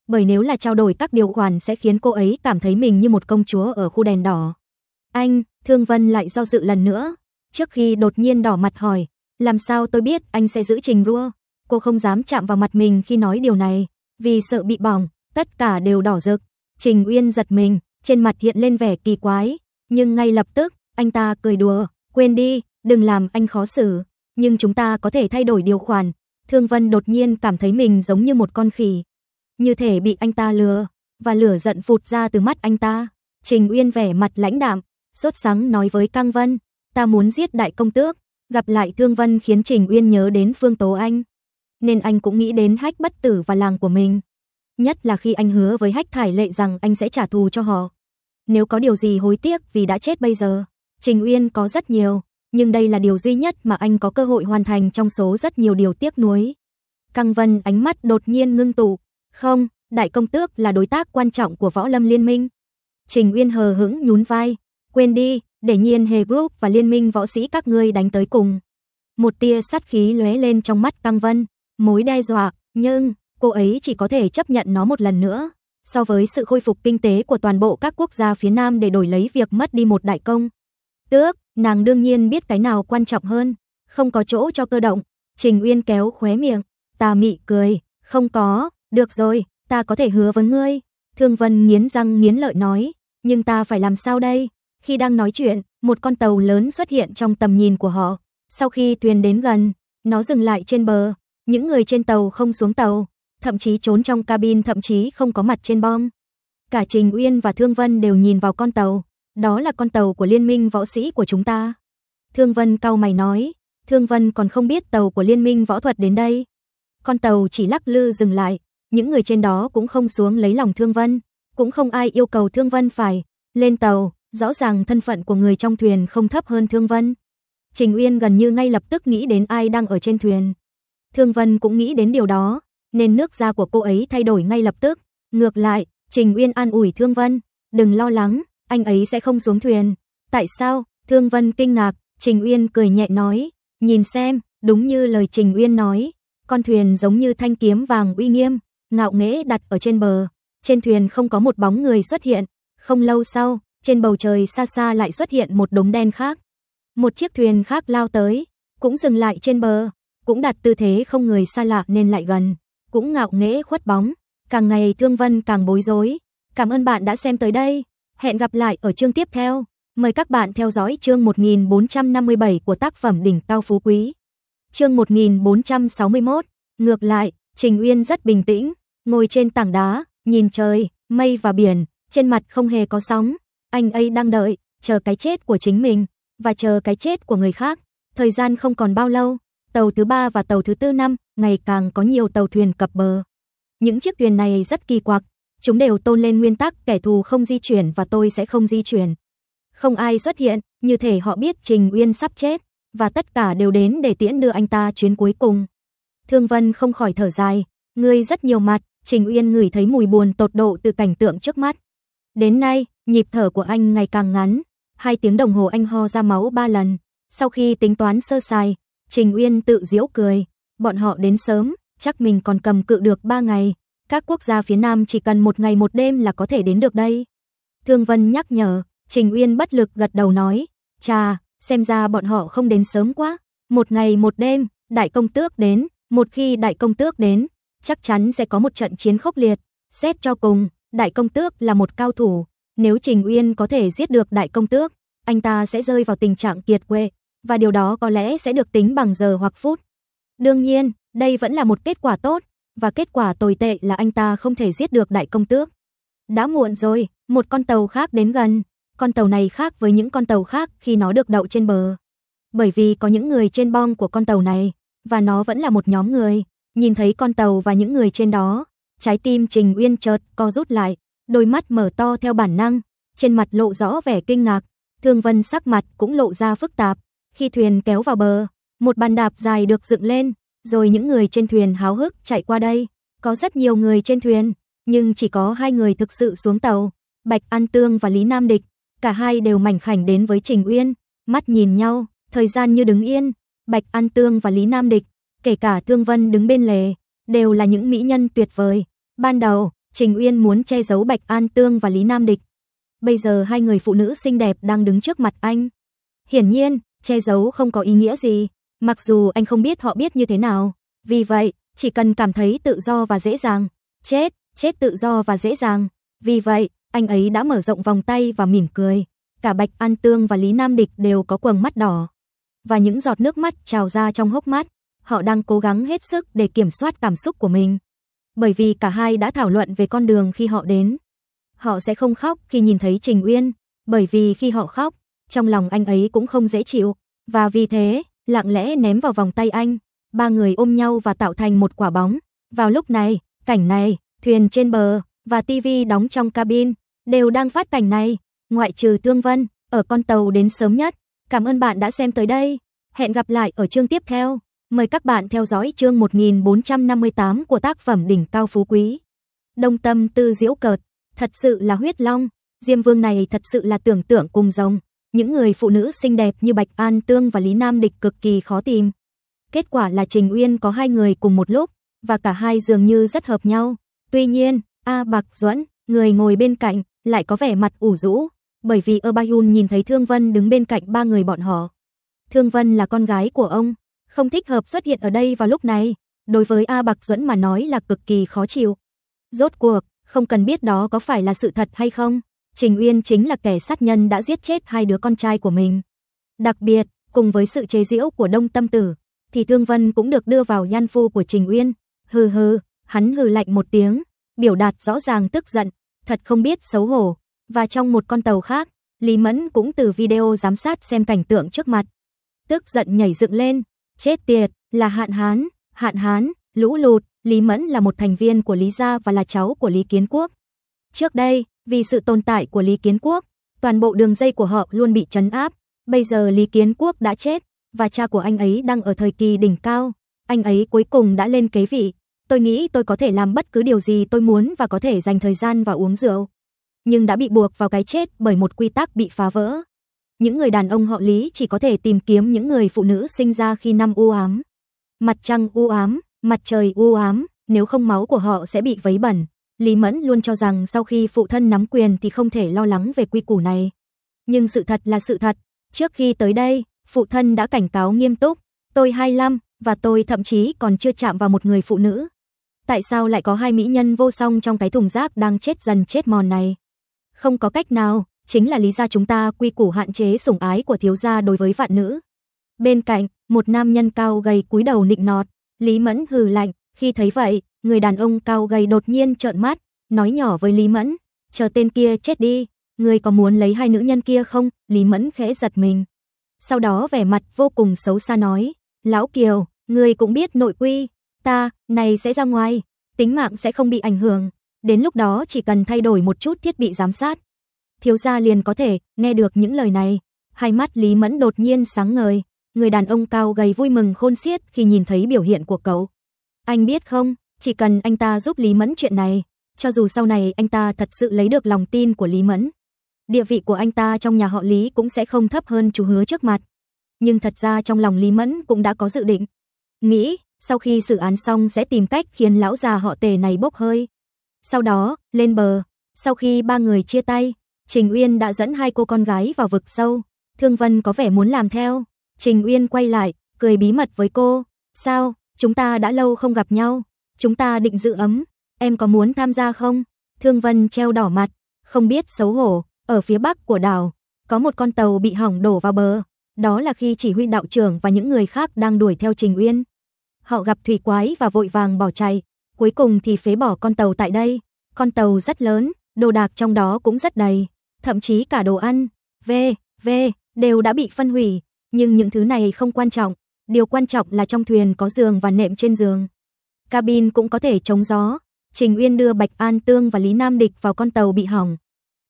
Bởi nếu là trao đổi các điều khoản sẽ khiến cô ấy cảm thấy mình như một công chúa ở khu đèn đỏ. Anh, Thương Vân lại do dự lần nữa, trước khi đột nhiên đỏ mặt hỏi, làm sao tôi biết anh sẽ giữ trình rua? Cô không dám chạm vào mặt mình khi nói điều này, vì sợ bị bỏng, tất cả đều đỏ rực. Trình Uyên giật mình, trên mặt hiện lên vẻ kỳ quái, nhưng ngay lập tức, anh ta cười đùa, "Quên đi, đừng làm anh khó xử, nhưng chúng ta có thể thay đổi điều khoản." Thương Vân đột nhiên cảm thấy mình giống như một con khỉ, như thể bị anh ta lừa, và lửa giận vụt ra từ mắt anh ta. Trình Uyên vẻ mặt lãnh đạm, sốt sắng nói với Cang Vân, "Ta muốn giết đại công tước." Gặp lại Thương Vân khiến Trình Uyên nhớ đến Phương Tố Anh, nên anh cũng nghĩ đến Hách Bất Tử và làng của mình. Nhất là khi anh hứa với Hách Thải Lệ rằng anh sẽ trả thù cho họ. Nếu có điều gì hối tiếc vì đã chết bây giờ, Trình Uyên có rất nhiều, nhưng đây là điều duy nhất mà anh có cơ hội hoàn thành trong số rất nhiều điều tiếc nuối. Căng Vân ánh mắt đột nhiên ngưng tụ, "Không, đại công tước là đối tác quan trọng của Võ Lâm Liên minh." Trình Uyên hờ hững nhún vai, "Quên đi, để Nhiên Hề Group và Liên minh võ sĩ các ngươi đánh tới cùng." Một tia sát khí lóe lên trong mắt Căng Vân, mối đe dọa, nhưng cô ấy chỉ có thể chấp nhận nó một lần nữa so với sự khôi phục kinh tế của toàn bộ các quốc gia phía Nam để đổi lấy việc mất đi một đại công. Tước, nàng đương nhiên biết cái nào quan trọng hơn, không có chỗ cho cơ động. Trình Uyên kéo khóe miệng, ta mị cười, không có, được rồi, ta có thể hứa với ngươi. Thương Vân nghiến răng nghiến lợi nói, nhưng ta phải làm sao đây? Khi đang nói chuyện, một con tàu lớn xuất hiện trong tầm nhìn của họ. Sau khi thuyền đến gần, nó dừng lại trên bờ, những người trên tàu không xuống tàu, thậm chí trốn trong cabin thậm chí không có mặt trên bom. Cả Trình Uyên và Thương Vân đều nhìn vào con tàu, đó là con tàu của liên minh võ sĩ của chúng ta. Thương Vân cau mày nói, Thương Vân còn không biết tàu của liên minh võ thuật đến đây. Con tàu chỉ lắc lư dừng lại, những người trên đó cũng không xuống lấy lòng Thương Vân, cũng không ai yêu cầu Thương Vân phải lên tàu, rõ ràng thân phận của người trong thuyền không thấp hơn Thương Vân. Trình Uyên gần như ngay lập tức nghĩ đến ai đang ở trên thuyền. Thương Vân cũng nghĩ đến điều đó, nên nước da của cô ấy thay đổi ngay lập tức. Ngược lại, Trình Uyên an ủi Thương Vân, đừng lo lắng, anh ấy sẽ không xuống thuyền. Tại sao? Thương Vân kinh ngạc, Trình Uyên cười nhẹ nói, nhìn xem, đúng như lời Trình Uyên nói, con thuyền giống như thanh kiếm vàng uy nghiêm, ngạo nghễ đặt ở trên bờ. Trên thuyền không có một bóng người xuất hiện. Không lâu sau, trên bầu trời xa xa lại xuất hiện một đống đen khác. Một chiếc thuyền khác lao tới, cũng dừng lại trên bờ, cũng đặt tư thế không người xa lạ nên lại gần cũng ngạo nghễ khuất bóng. Càng ngày Thương Vân càng bối rối. Cảm ơn bạn đã xem tới đây. Hẹn gặp lại ở chương tiếp theo. Mời các bạn theo dõi chương 1457 của tác phẩm Đỉnh Cao Phú Quý. Chương 1461. Ngược lại, Trình Uyên rất bình tĩnh, ngồi trên tảng đá, nhìn trời, mây và biển, trên mặt không hề có sóng. Anh ấy đang đợi, chờ cái chết của chính mình và chờ cái chết của người khác. Thời gian không còn bao lâu, tàu thứ ba và tàu thứ tư năm ngày càng có nhiều tàu thuyền cập bờ. Những chiếc thuyền này rất kỳ quặc, chúng đều tôn lên nguyên tắc kẻ thù không di chuyển và tôi sẽ không di chuyển. Không ai xuất hiện, như thể họ biết Trình Uyên sắp chết, và tất cả đều đến để tiễn đưa anh ta chuyến cuối cùng. Thương Vân không khỏi thở dài, người rất nhiều mặt, Trình Uyên ngửi thấy mùi buồn tột độ từ cảnh tượng trước mắt. Đến nay, nhịp thở của anh ngày càng ngắn, hai tiếng đồng hồ anh ho ra máu ba lần. Sau khi tính toán sơ sài, Trình Uyên tự giễu cười, Bọn họ đến sớm, chắc mình còn cầm cự được 3 ngày. Các quốc gia phía Nam chỉ cần một ngày một đêm là có thể đến được đây. Thương Vân nhắc nhở, Trình Uyên bất lực gật đầu nói, cha, xem ra bọn họ không đến sớm quá. Một ngày một đêm, đại công tước đến, một khi đại công tước đến, chắc chắn sẽ có một trận chiến khốc liệt. Xét cho cùng, đại công tước là một cao thủ. Nếu Trình Uyên có thể giết được đại công tước, anh ta sẽ rơi vào tình trạng kiệt quệ, và điều đó có lẽ sẽ được tính bằng giờ hoặc phút. Đương nhiên, đây vẫn là một kết quả tốt, và kết quả tồi tệ là anh ta không thể giết được đại công tước. Đã muộn rồi, một con tàu khác đến gần. Con tàu này khác với những con tàu khác khi nó được đậu trên bờ. Bởi vì có những người trên bong của con tàu này, và nó vẫn là một nhóm người. Nhìn thấy con tàu và những người trên đó, trái tim Trình Uyên chợt co rút lại, đôi mắt mở to theo bản năng, trên mặt lộ rõ vẻ kinh ngạc. Thương Vân sắc mặt cũng lộ ra phức tạp, khi thuyền kéo vào bờ, một bàn đạp dài được dựng lên, rồi những người trên thuyền háo hức chạy qua đây. Có rất nhiều người trên thuyền, nhưng chỉ có hai người thực sự xuống tàu, Bạch An Tương và Lý Nam Địch. Cả hai đều mảnh khảnh đến với Trình Uyên, mắt nhìn nhau, thời gian như đứng yên. Bạch An Tương và Lý Nam Địch, kể cả Thương Vân đứng bên lề, đều là những mỹ nhân tuyệt vời. Ban đầu, Trình Uyên muốn che giấu Bạch An Tương và Lý Nam Địch. Bây giờ hai người phụ nữ xinh đẹp đang đứng trước mặt anh. Hiển nhiên, che giấu không có ý nghĩa gì. Mặc dù anh không biết họ biết như thế nào, vì vậy, chỉ cần cảm thấy tự do và dễ dàng, chết, chết tự do và dễ dàng. Vì vậy, anh ấy đã mở rộng vòng tay và mỉm cười. Cả Bạch An Tương và Lý Nam Địch đều có quầng mắt đỏ và những giọt nước mắt trào ra trong hốc mắt. Họ đang cố gắng hết sức để kiểm soát cảm xúc của mình. Bởi vì cả hai đã thảo luận về con đường khi họ đến. Họ sẽ không khóc khi nhìn thấy Trình Uyên, bởi vì khi họ khóc, trong lòng anh ấy cũng không dễ chịu, và vì thế, lặng lẽ ném vào vòng tay anh. Ba người ôm nhau và tạo thành một quả bóng. Vào lúc này, cảnh này, thuyền trên bờ và tivi đóng trong cabin đều đang phát cảnh này, ngoại trừ thương Vân, ở con tàu đến sớm nhất. Cảm ơn bạn đã xem tới đây. Hẹn gặp lại ở chương tiếp theo. Mời các bạn theo dõi chương 1458 của tác phẩm Đỉnh Cao Phú Quý. Đông tâm tư diễu cợt, thật sự là huyết long, Diêm Vương này thật sự là tưởng tượng cùng rồng. Những người phụ nữ xinh đẹp như Bạch An Tương và Lý Nam Địch cực kỳ khó tìm. Kết quả là Trình Uyên có hai người cùng một lúc, và cả hai dường như rất hợp nhau. Tuy nhiên, A Bạc Duẫn, người ngồi bên cạnh, lại có vẻ mặt ủ rũ, bởi vì Erbayun nhìn thấy Thương Vân đứng bên cạnh ba người bọn họ. Thương Vân là con gái của ông, không thích hợp xuất hiện ở đây vào lúc này, đối với A Bạc Duẫn mà nói là cực kỳ khó chịu. Rốt cuộc, không cần biết đó có phải là sự thật hay không. Trình Uyên chính là kẻ sát nhân đã giết chết hai đứa con trai của mình. Đặc biệt, cùng với sự chế giễu của Đông Tâm Tử, thì Thương Vân cũng được đưa vào nhan phu của Trình Uyên. Hừ hừ, hắn hừ lạnh một tiếng, biểu đạt rõ ràng tức giận, thật không biết xấu hổ. Và trong một con tàu khác, Lý Mẫn cũng từ video giám sát xem cảnh tượng trước mặt. Tức giận nhảy dựng lên, chết tiệt, là hạn hán, hạn hán, lũ lụt, Lý Mẫn là một thành viên của Lý Gia và là cháu của Lý Kiến Quốc. Trước đây, vì sự tồn tại của Lý Kiến Quốc, toàn bộ đường dây của họ luôn bị chấn áp. Bây giờ Lý Kiến Quốc đã chết, và cha của anh ấy đang ở thời kỳ đỉnh cao. Anh ấy cuối cùng đã lên kế vị. Tôi nghĩ tôi có thể làm bất cứ điều gì tôi muốn và có thể dành thời gian và uống rượu. Nhưng đã bị buộc vào cái chết bởi một quy tắc bị phá vỡ. Những người đàn ông họ Lý chỉ có thể tìm kiếm những người phụ nữ sinh ra khi năm u ám. Mặt trăng u ám, mặt trời u ám, nếu không máu của họ sẽ bị vấy bẩn. Lý Mẫn luôn cho rằng sau khi phụ thân nắm quyền thì không thể lo lắng về quy củ này. Nhưng sự thật là sự thật, trước khi tới đây, phụ thân đã cảnh cáo nghiêm túc, tôi 25 và tôi thậm chí còn chưa chạm vào một người phụ nữ. Tại sao lại có hai mỹ nhân vô song trong cái thùng rác đang chết dần chết mòn này? Không có cách nào, chính là lý do chúng ta quy củ hạn chế sủng ái của thiếu gia đối với vạn nữ. Bên cạnh, một nam nhân cao gầy cúi đầu nịnh nọt, Lý Mẫn hừ lạnh, khi thấy vậy, người đàn ông cao gầy đột nhiên trợn mắt, nói nhỏ với Lý Mẫn, chờ tên kia chết đi, người có muốn lấy hai nữ nhân kia không? Lý Mẫn khẽ giật mình. Sau đó vẻ mặt vô cùng xấu xa nói, lão Kiều, người cũng biết nội quy, ta, này sẽ ra ngoài, tính mạng sẽ không bị ảnh hưởng, đến lúc đó chỉ cần thay đổi một chút thiết bị giám sát. Thiếu gia liền có thể nghe được những lời này, hai mắt Lý Mẫn đột nhiên sáng ngời, người đàn ông cao gầy vui mừng khôn xiết khi nhìn thấy biểu hiện của cậu. Anh biết không, chỉ cần anh ta giúp Lý Mẫn chuyện này, cho dù sau này anh ta thật sự lấy được lòng tin của Lý Mẫn, địa vị của anh ta trong nhà họ Lý cũng sẽ không thấp hơn chú hứa trước mặt. Nhưng thật ra trong lòng Lý Mẫn cũng đã có dự định. Nghĩ, sau khi xử án xong sẽ tìm cách khiến lão già họ tề này bốc hơi. Sau đó, lên bờ, sau khi ba người chia tay, Trình Uyên đã dẫn hai cô con gái vào vực sâu. Thương Vân có vẻ muốn làm theo. Trình Uyên quay lại, cười bí mật với cô. Sao, Chúng ta đã lâu không gặp nhau, chúng ta định giữ ấm, em có muốn tham gia không? Thương Vân treo đỏ mặt, không biết xấu hổ, ở phía bắc của đảo, có một con tàu bị hỏng đổ vào bờ. Đó là khi chỉ huy đạo trưởng và những người khác đang đuổi theo Trình Uyên. Họ gặp thủy quái và vội vàng bỏ chạy, cuối cùng thì phế bỏ con tàu tại đây. Con tàu rất lớn, đồ đạc trong đó cũng rất đầy, thậm chí cả đồ ăn, v, v, đều đã bị phân hủy, nhưng những thứ này không quan trọng, Điều quan trọng là trong thuyền có giường và nệm trên giường. Cabin cũng có thể chống gió. Trình Uyên đưa Bạch An Tương và Lý Nam Địch vào con tàu bị hỏng.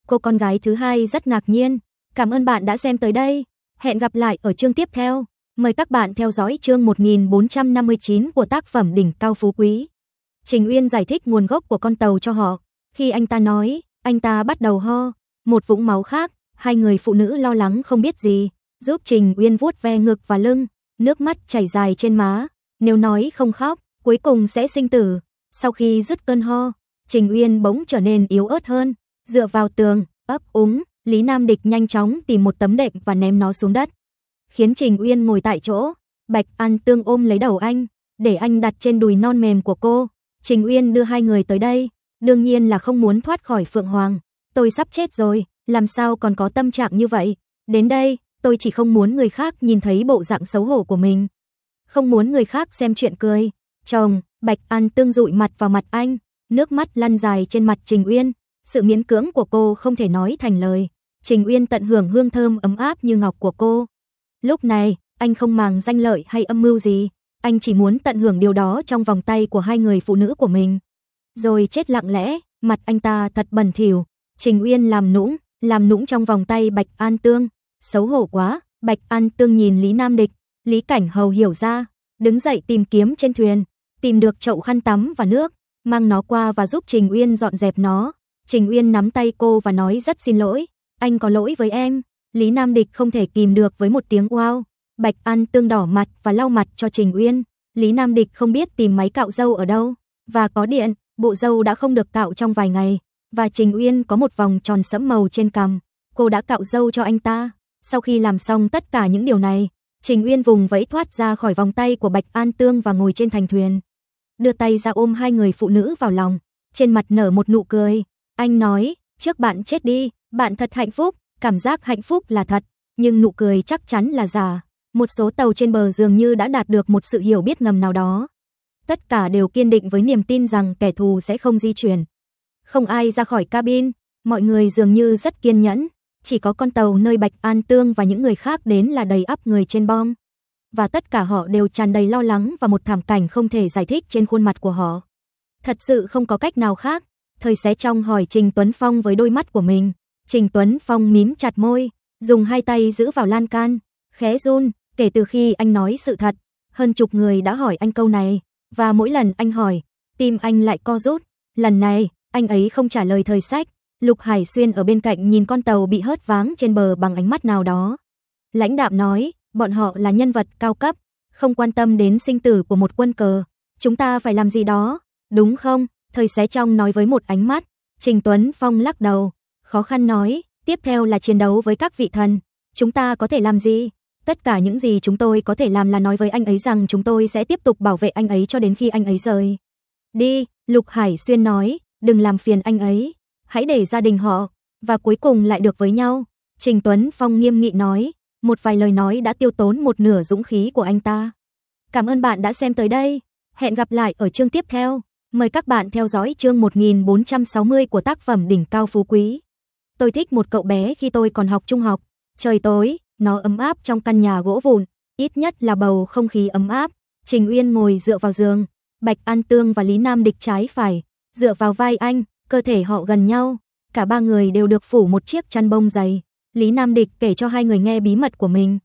Cô con gái thứ hai rất ngạc nhiên. Cảm ơn bạn đã xem tới đây. Hẹn gặp lại ở chương tiếp theo. Mời các bạn theo dõi chương 1459 của tác phẩm Đỉnh Cao Phú Quý. Trình Uyên giải thích nguồn gốc của con tàu cho họ. Khi anh ta nói, anh ta bắt đầu ho, một vũng máu khác, hai người phụ nữ lo lắng không biết gì, giúp Trình Uyên vuốt ve ngực và lưng nước mắt chảy dài trên má, nếu nói không khóc, cuối cùng sẽ sinh tử. Sau khi dứt cơn ho, Trình Uyên bỗng trở nên yếu ớt hơn, dựa vào tường, ấp úng, Lý Nam Địch nhanh chóng tìm một tấm đệm và ném nó xuống đất. Khiến Trình Uyên ngồi tại chỗ, Bạch An Tương ôm lấy đầu anh, để anh đặt trên đùi non mềm của cô. Trình Uyên đưa hai người tới đây, đương nhiên là không muốn thoát khỏi Phượng Hoàng. Tôi sắp chết rồi, làm sao còn có tâm trạng như vậy? Đến đây, tôi chỉ không muốn người khác nhìn thấy bộ dạng xấu hổ của mình. Không muốn người khác xem chuyện cười. Chồng, Bạch An tương dụi mặt vào mặt anh, nước mắt lăn dài trên mặt Trình Uyên, sự miễn cưỡng của cô không thể nói thành lời. Trình Uyên tận hưởng hương thơm ấm áp như ngọc của cô. Lúc này, anh không màng danh lợi hay âm mưu gì, anh chỉ muốn tận hưởng điều đó trong vòng tay của hai người phụ nữ của mình. Rồi chết lặng lẽ, mặt anh ta thật bẩn thỉu. Trình Uyên làm nũng, làm nũng trong vòng tay Bạch An Tương, xấu hổ quá, Bạch An Tương nhìn Lý Nam Địch, Lý Cảnh Hầu hiểu ra, đứng dậy tìm kiếm trên thuyền, tìm được chậu khăn tắm và nước, mang nó qua và giúp Trình Uyên dọn dẹp nó. Trình Uyên nắm tay cô và nói rất xin lỗi, anh có lỗi với em. Lý Nam Địch không thể kìm được với một tiếng wow. Bạch An Tương đỏ mặt và lau mặt cho Trình Uyên. Lý Nam Địch không biết tìm máy cạo râu ở đâu và có điện, bộ râu đã không được cạo trong vài ngày và Trình Uyên có một vòng tròn sẫm màu trên cằm. Cô đã cạo râu cho anh ta. Sau khi làm xong tất cả những điều này, Trình Uyên vùng vẫy thoát ra khỏi vòng tay của Bạch An Tương và ngồi trên thành thuyền. Đưa tay ra ôm hai người phụ nữ vào lòng, trên mặt nở một nụ cười. Anh nói, trước bạn chết đi, bạn thật hạnh phúc, cảm giác hạnh phúc là thật, nhưng nụ cười chắc chắn là giả. Một số tàu trên bờ dường như đã đạt được một sự hiểu biết ngầm nào đó. Tất cả đều kiên định với niềm tin rằng kẻ thù sẽ không di chuyển. Không ai ra khỏi cabin, mọi người dường như rất kiên nhẫn, chỉ có con tàu nơi Bạch An Tương và những người khác đến là đầy ắp người trên bom. Và tất cả họ đều tràn đầy lo lắng và một thảm cảnh không thể giải thích trên khuôn mặt của họ. Thật sự không có cách nào khác. Thời xé trong hỏi Trình Tuấn Phong với đôi mắt của mình. Trình Tuấn Phong mím chặt môi, dùng hai tay giữ vào lan can, khẽ run, kể từ khi anh nói sự thật, hơn chục người đã hỏi anh câu này, và mỗi lần anh hỏi, tim anh lại co rút. Lần này, anh ấy không trả lời thời sách, Lục Hải Xuyên ở bên cạnh nhìn con tàu bị hớt váng trên bờ bằng ánh mắt nào đó. Lãnh đạm nói, bọn họ là nhân vật cao cấp, không quan tâm đến sinh tử của một quân cờ. Chúng ta phải làm gì đó, đúng không? Thời xé trong nói với một ánh mắt. Trình Tuấn Phong lắc đầu, khó khăn nói, tiếp theo là chiến đấu với các vị thần. Chúng ta có thể làm gì? Tất cả những gì chúng tôi có thể làm là nói với anh ấy rằng chúng tôi sẽ tiếp tục bảo vệ anh ấy cho đến khi anh ấy rời. Đi, Lục Hải Xuyên nói, đừng làm phiền anh ấy hãy để gia đình họ và cuối cùng lại được với nhau. Trình Tuấn Phong nghiêm nghị nói, một vài lời nói đã tiêu tốn một nửa dũng khí của anh ta. Cảm ơn bạn đã xem tới đây. Hẹn gặp lại ở chương tiếp theo. Mời các bạn theo dõi chương 1460 của tác phẩm Đỉnh Cao Phú Quý. Tôi thích một cậu bé khi tôi còn học trung học. Trời tối, nó ấm áp trong căn nhà gỗ vụn, ít nhất là bầu không khí ấm áp. Trình Uyên ngồi dựa vào giường, Bạch An Tương và Lý Nam Địch trái phải, dựa vào vai anh, cơ thể họ gần nhau, cả ba người đều được phủ một chiếc chăn bông dày. Lý Nam Địch kể cho hai người nghe bí mật của mình.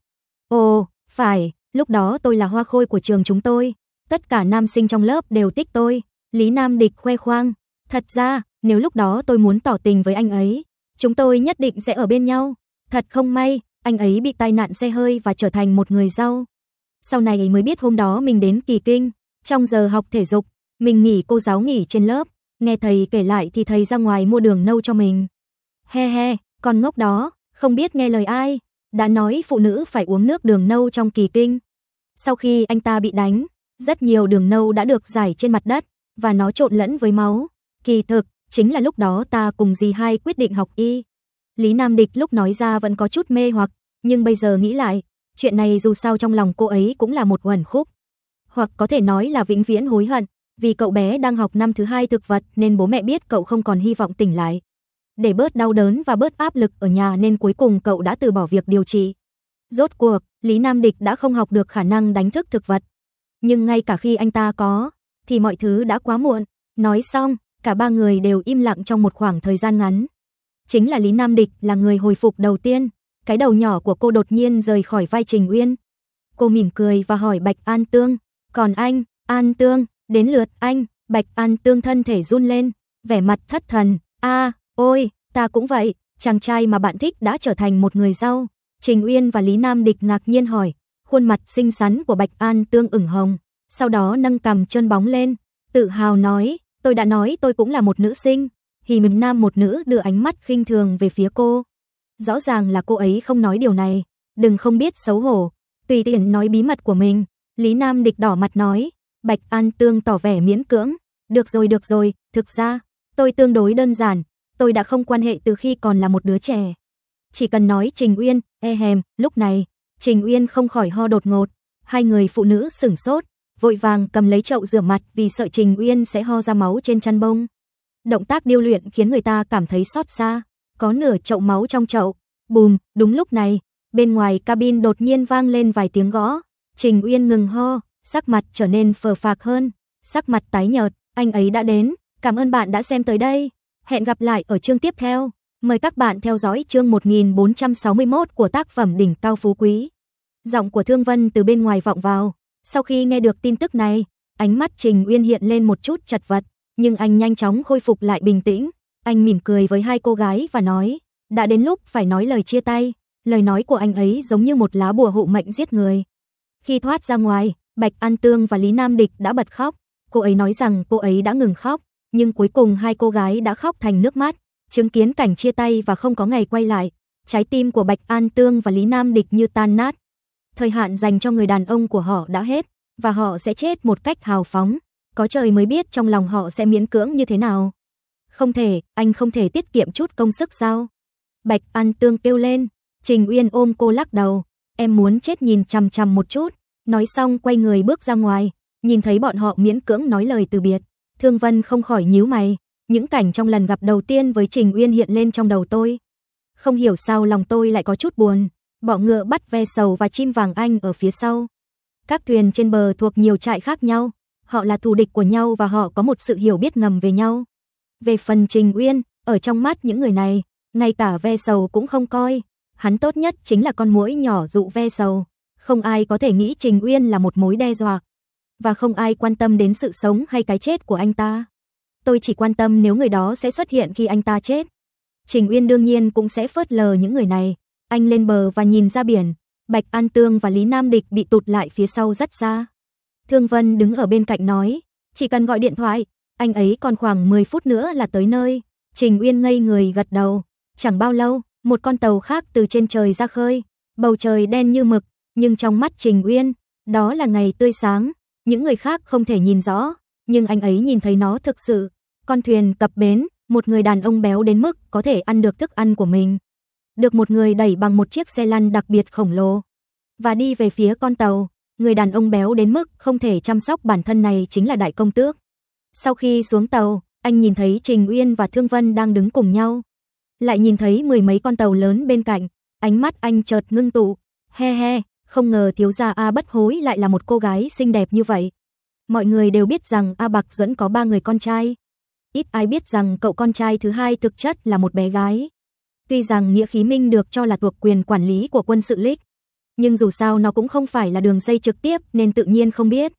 Ồ, phải, lúc đó tôi là hoa khôi của trường chúng tôi. Tất cả nam sinh trong lớp đều thích tôi. Lý Nam Địch khoe khoang. Thật ra, nếu lúc đó tôi muốn tỏ tình với anh ấy, chúng tôi nhất định sẽ ở bên nhau. Thật không may, anh ấy bị tai nạn xe hơi và trở thành một người rau. Sau này ấy mới biết hôm đó mình đến kỳ kinh, trong giờ học thể dục, mình nghỉ cô giáo nghỉ trên lớp, Nghe thầy kể lại thì thầy ra ngoài mua đường nâu cho mình. He he, con ngốc đó, không biết nghe lời ai, đã nói phụ nữ phải uống nước đường nâu trong kỳ kinh. Sau khi anh ta bị đánh, rất nhiều đường nâu đã được giải trên mặt đất và nó trộn lẫn với máu. Kỳ thực, chính là lúc đó ta cùng dì hai quyết định học y. Lý Nam Địch lúc nói ra vẫn có chút mê hoặc, nhưng bây giờ nghĩ lại, chuyện này dù sao trong lòng cô ấy cũng là một uẩn khúc. Hoặc có thể nói là vĩnh viễn hối hận, vì cậu bé đang học năm thứ hai thực vật nên bố mẹ biết cậu không còn hy vọng tỉnh lại. Để bớt đau đớn và bớt áp lực ở nhà nên cuối cùng cậu đã từ bỏ việc điều trị. Rốt cuộc, Lý Nam Địch đã không học được khả năng đánh thức thực vật. Nhưng ngay cả khi anh ta có, thì mọi thứ đã quá muộn. Nói xong, cả ba người đều im lặng trong một khoảng thời gian ngắn. Chính là Lý Nam Địch là người hồi phục đầu tiên. Cái đầu nhỏ của cô đột nhiên rời khỏi vai Trình Uyên. Cô mỉm cười và hỏi Bạch An Tương. Còn anh, An Tương, Đến lượt anh, Bạch An tương thân thể run lên, vẻ mặt thất thần, a ôi, ta cũng vậy, chàng trai mà bạn thích đã trở thành một người rau Trình Uyên và Lý Nam Địch ngạc nhiên hỏi, khuôn mặt xinh xắn của Bạch An tương ửng hồng, sau đó nâng cầm chân bóng lên, tự hào nói, tôi đã nói tôi cũng là một nữ sinh. thì mình Nam một nữ đưa ánh mắt khinh thường về phía cô. Rõ ràng là cô ấy không nói điều này, đừng không biết xấu hổ, tùy tiện nói bí mật của mình. Lý Nam Địch đỏ mặt nói, Bạch An Tương tỏ vẻ miễn cưỡng, "Được rồi, được rồi, thực ra, tôi tương đối đơn giản, tôi đã không quan hệ từ khi còn là một đứa trẻ." Chỉ cần nói Trình Uyên, e hèm, lúc này, Trình Uyên không khỏi ho đột ngột, hai người phụ nữ sửng sốt, vội vàng cầm lấy chậu rửa mặt vì sợ Trình Uyên sẽ ho ra máu trên chăn bông. Động tác điêu luyện khiến người ta cảm thấy xót xa, có nửa chậu máu trong chậu. Bùm, đúng lúc này, bên ngoài cabin đột nhiên vang lên vài tiếng gõ. Trình Uyên ngừng ho, sắc mặt trở nên phờ phạc hơn, sắc mặt tái nhợt, anh ấy đã đến, cảm ơn bạn đã xem tới đây, hẹn gặp lại ở chương tiếp theo. Mời các bạn theo dõi chương 1461 của tác phẩm Đỉnh Cao Phú Quý. Giọng của Thương Vân từ bên ngoài vọng vào. Sau khi nghe được tin tức này, ánh mắt Trình Uyên hiện lên một chút chật vật, nhưng anh nhanh chóng khôi phục lại bình tĩnh. Anh mỉm cười với hai cô gái và nói, đã đến lúc phải nói lời chia tay. Lời nói của anh ấy giống như một lá bùa hộ mệnh giết người. Khi thoát ra ngoài, Bạch An Tương và Lý Nam Địch đã bật khóc. Cô ấy nói rằng cô ấy đã ngừng khóc, nhưng cuối cùng hai cô gái đã khóc thành nước mắt, chứng kiến cảnh chia tay và không có ngày quay lại. Trái tim của Bạch An Tương và Lý Nam Địch như tan nát. Thời hạn dành cho người đàn ông của họ đã hết, và họ sẽ chết một cách hào phóng. Có trời mới biết trong lòng họ sẽ miễn cưỡng như thế nào. Không thể, anh không thể tiết kiệm chút công sức sao? Bạch An Tương kêu lên, Trình Uyên ôm cô lắc đầu, em muốn chết nhìn chằm chằm một chút. Nói xong quay người bước ra ngoài, nhìn thấy bọn họ miễn cưỡng nói lời từ biệt, Thương Vân không khỏi nhíu mày, những cảnh trong lần gặp đầu tiên với Trình Uyên hiện lên trong đầu tôi. Không hiểu sao lòng tôi lại có chút buồn, bọ ngựa bắt ve sầu và chim vàng anh ở phía sau. Các thuyền trên bờ thuộc nhiều trại khác nhau, họ là thù địch của nhau và họ có một sự hiểu biết ngầm về nhau. Về phần Trình Uyên, ở trong mắt những người này, ngay cả ve sầu cũng không coi, hắn tốt nhất chính là con muỗi nhỏ dụ ve sầu không ai có thể nghĩ Trình Uyên là một mối đe dọa. Và không ai quan tâm đến sự sống hay cái chết của anh ta. Tôi chỉ quan tâm nếu người đó sẽ xuất hiện khi anh ta chết. Trình Uyên đương nhiên cũng sẽ phớt lờ những người này. Anh lên bờ và nhìn ra biển. Bạch An Tương và Lý Nam Địch bị tụt lại phía sau rất xa. Thương Vân đứng ở bên cạnh nói, chỉ cần gọi điện thoại, anh ấy còn khoảng 10 phút nữa là tới nơi. Trình Uyên ngây người gật đầu. Chẳng bao lâu, một con tàu khác từ trên trời ra khơi. Bầu trời đen như mực, nhưng trong mắt Trình Uyên, đó là ngày tươi sáng, những người khác không thể nhìn rõ, nhưng anh ấy nhìn thấy nó thực sự. Con thuyền cập bến, một người đàn ông béo đến mức có thể ăn được thức ăn của mình. Được một người đẩy bằng một chiếc xe lăn đặc biệt khổng lồ. Và đi về phía con tàu, người đàn ông béo đến mức không thể chăm sóc bản thân này chính là đại công tước. Sau khi xuống tàu, anh nhìn thấy Trình Uyên và Thương Vân đang đứng cùng nhau. Lại nhìn thấy mười mấy con tàu lớn bên cạnh, ánh mắt anh chợt ngưng tụ. He he, không ngờ thiếu gia A Bất Hối lại là một cô gái xinh đẹp như vậy. Mọi người đều biết rằng A Bạc dẫn có ba người con trai. Ít ai biết rằng cậu con trai thứ hai thực chất là một bé gái. Tuy rằng Nghĩa Khí Minh được cho là thuộc quyền quản lý của quân sự lích, nhưng dù sao nó cũng không phải là đường dây trực tiếp nên tự nhiên không biết.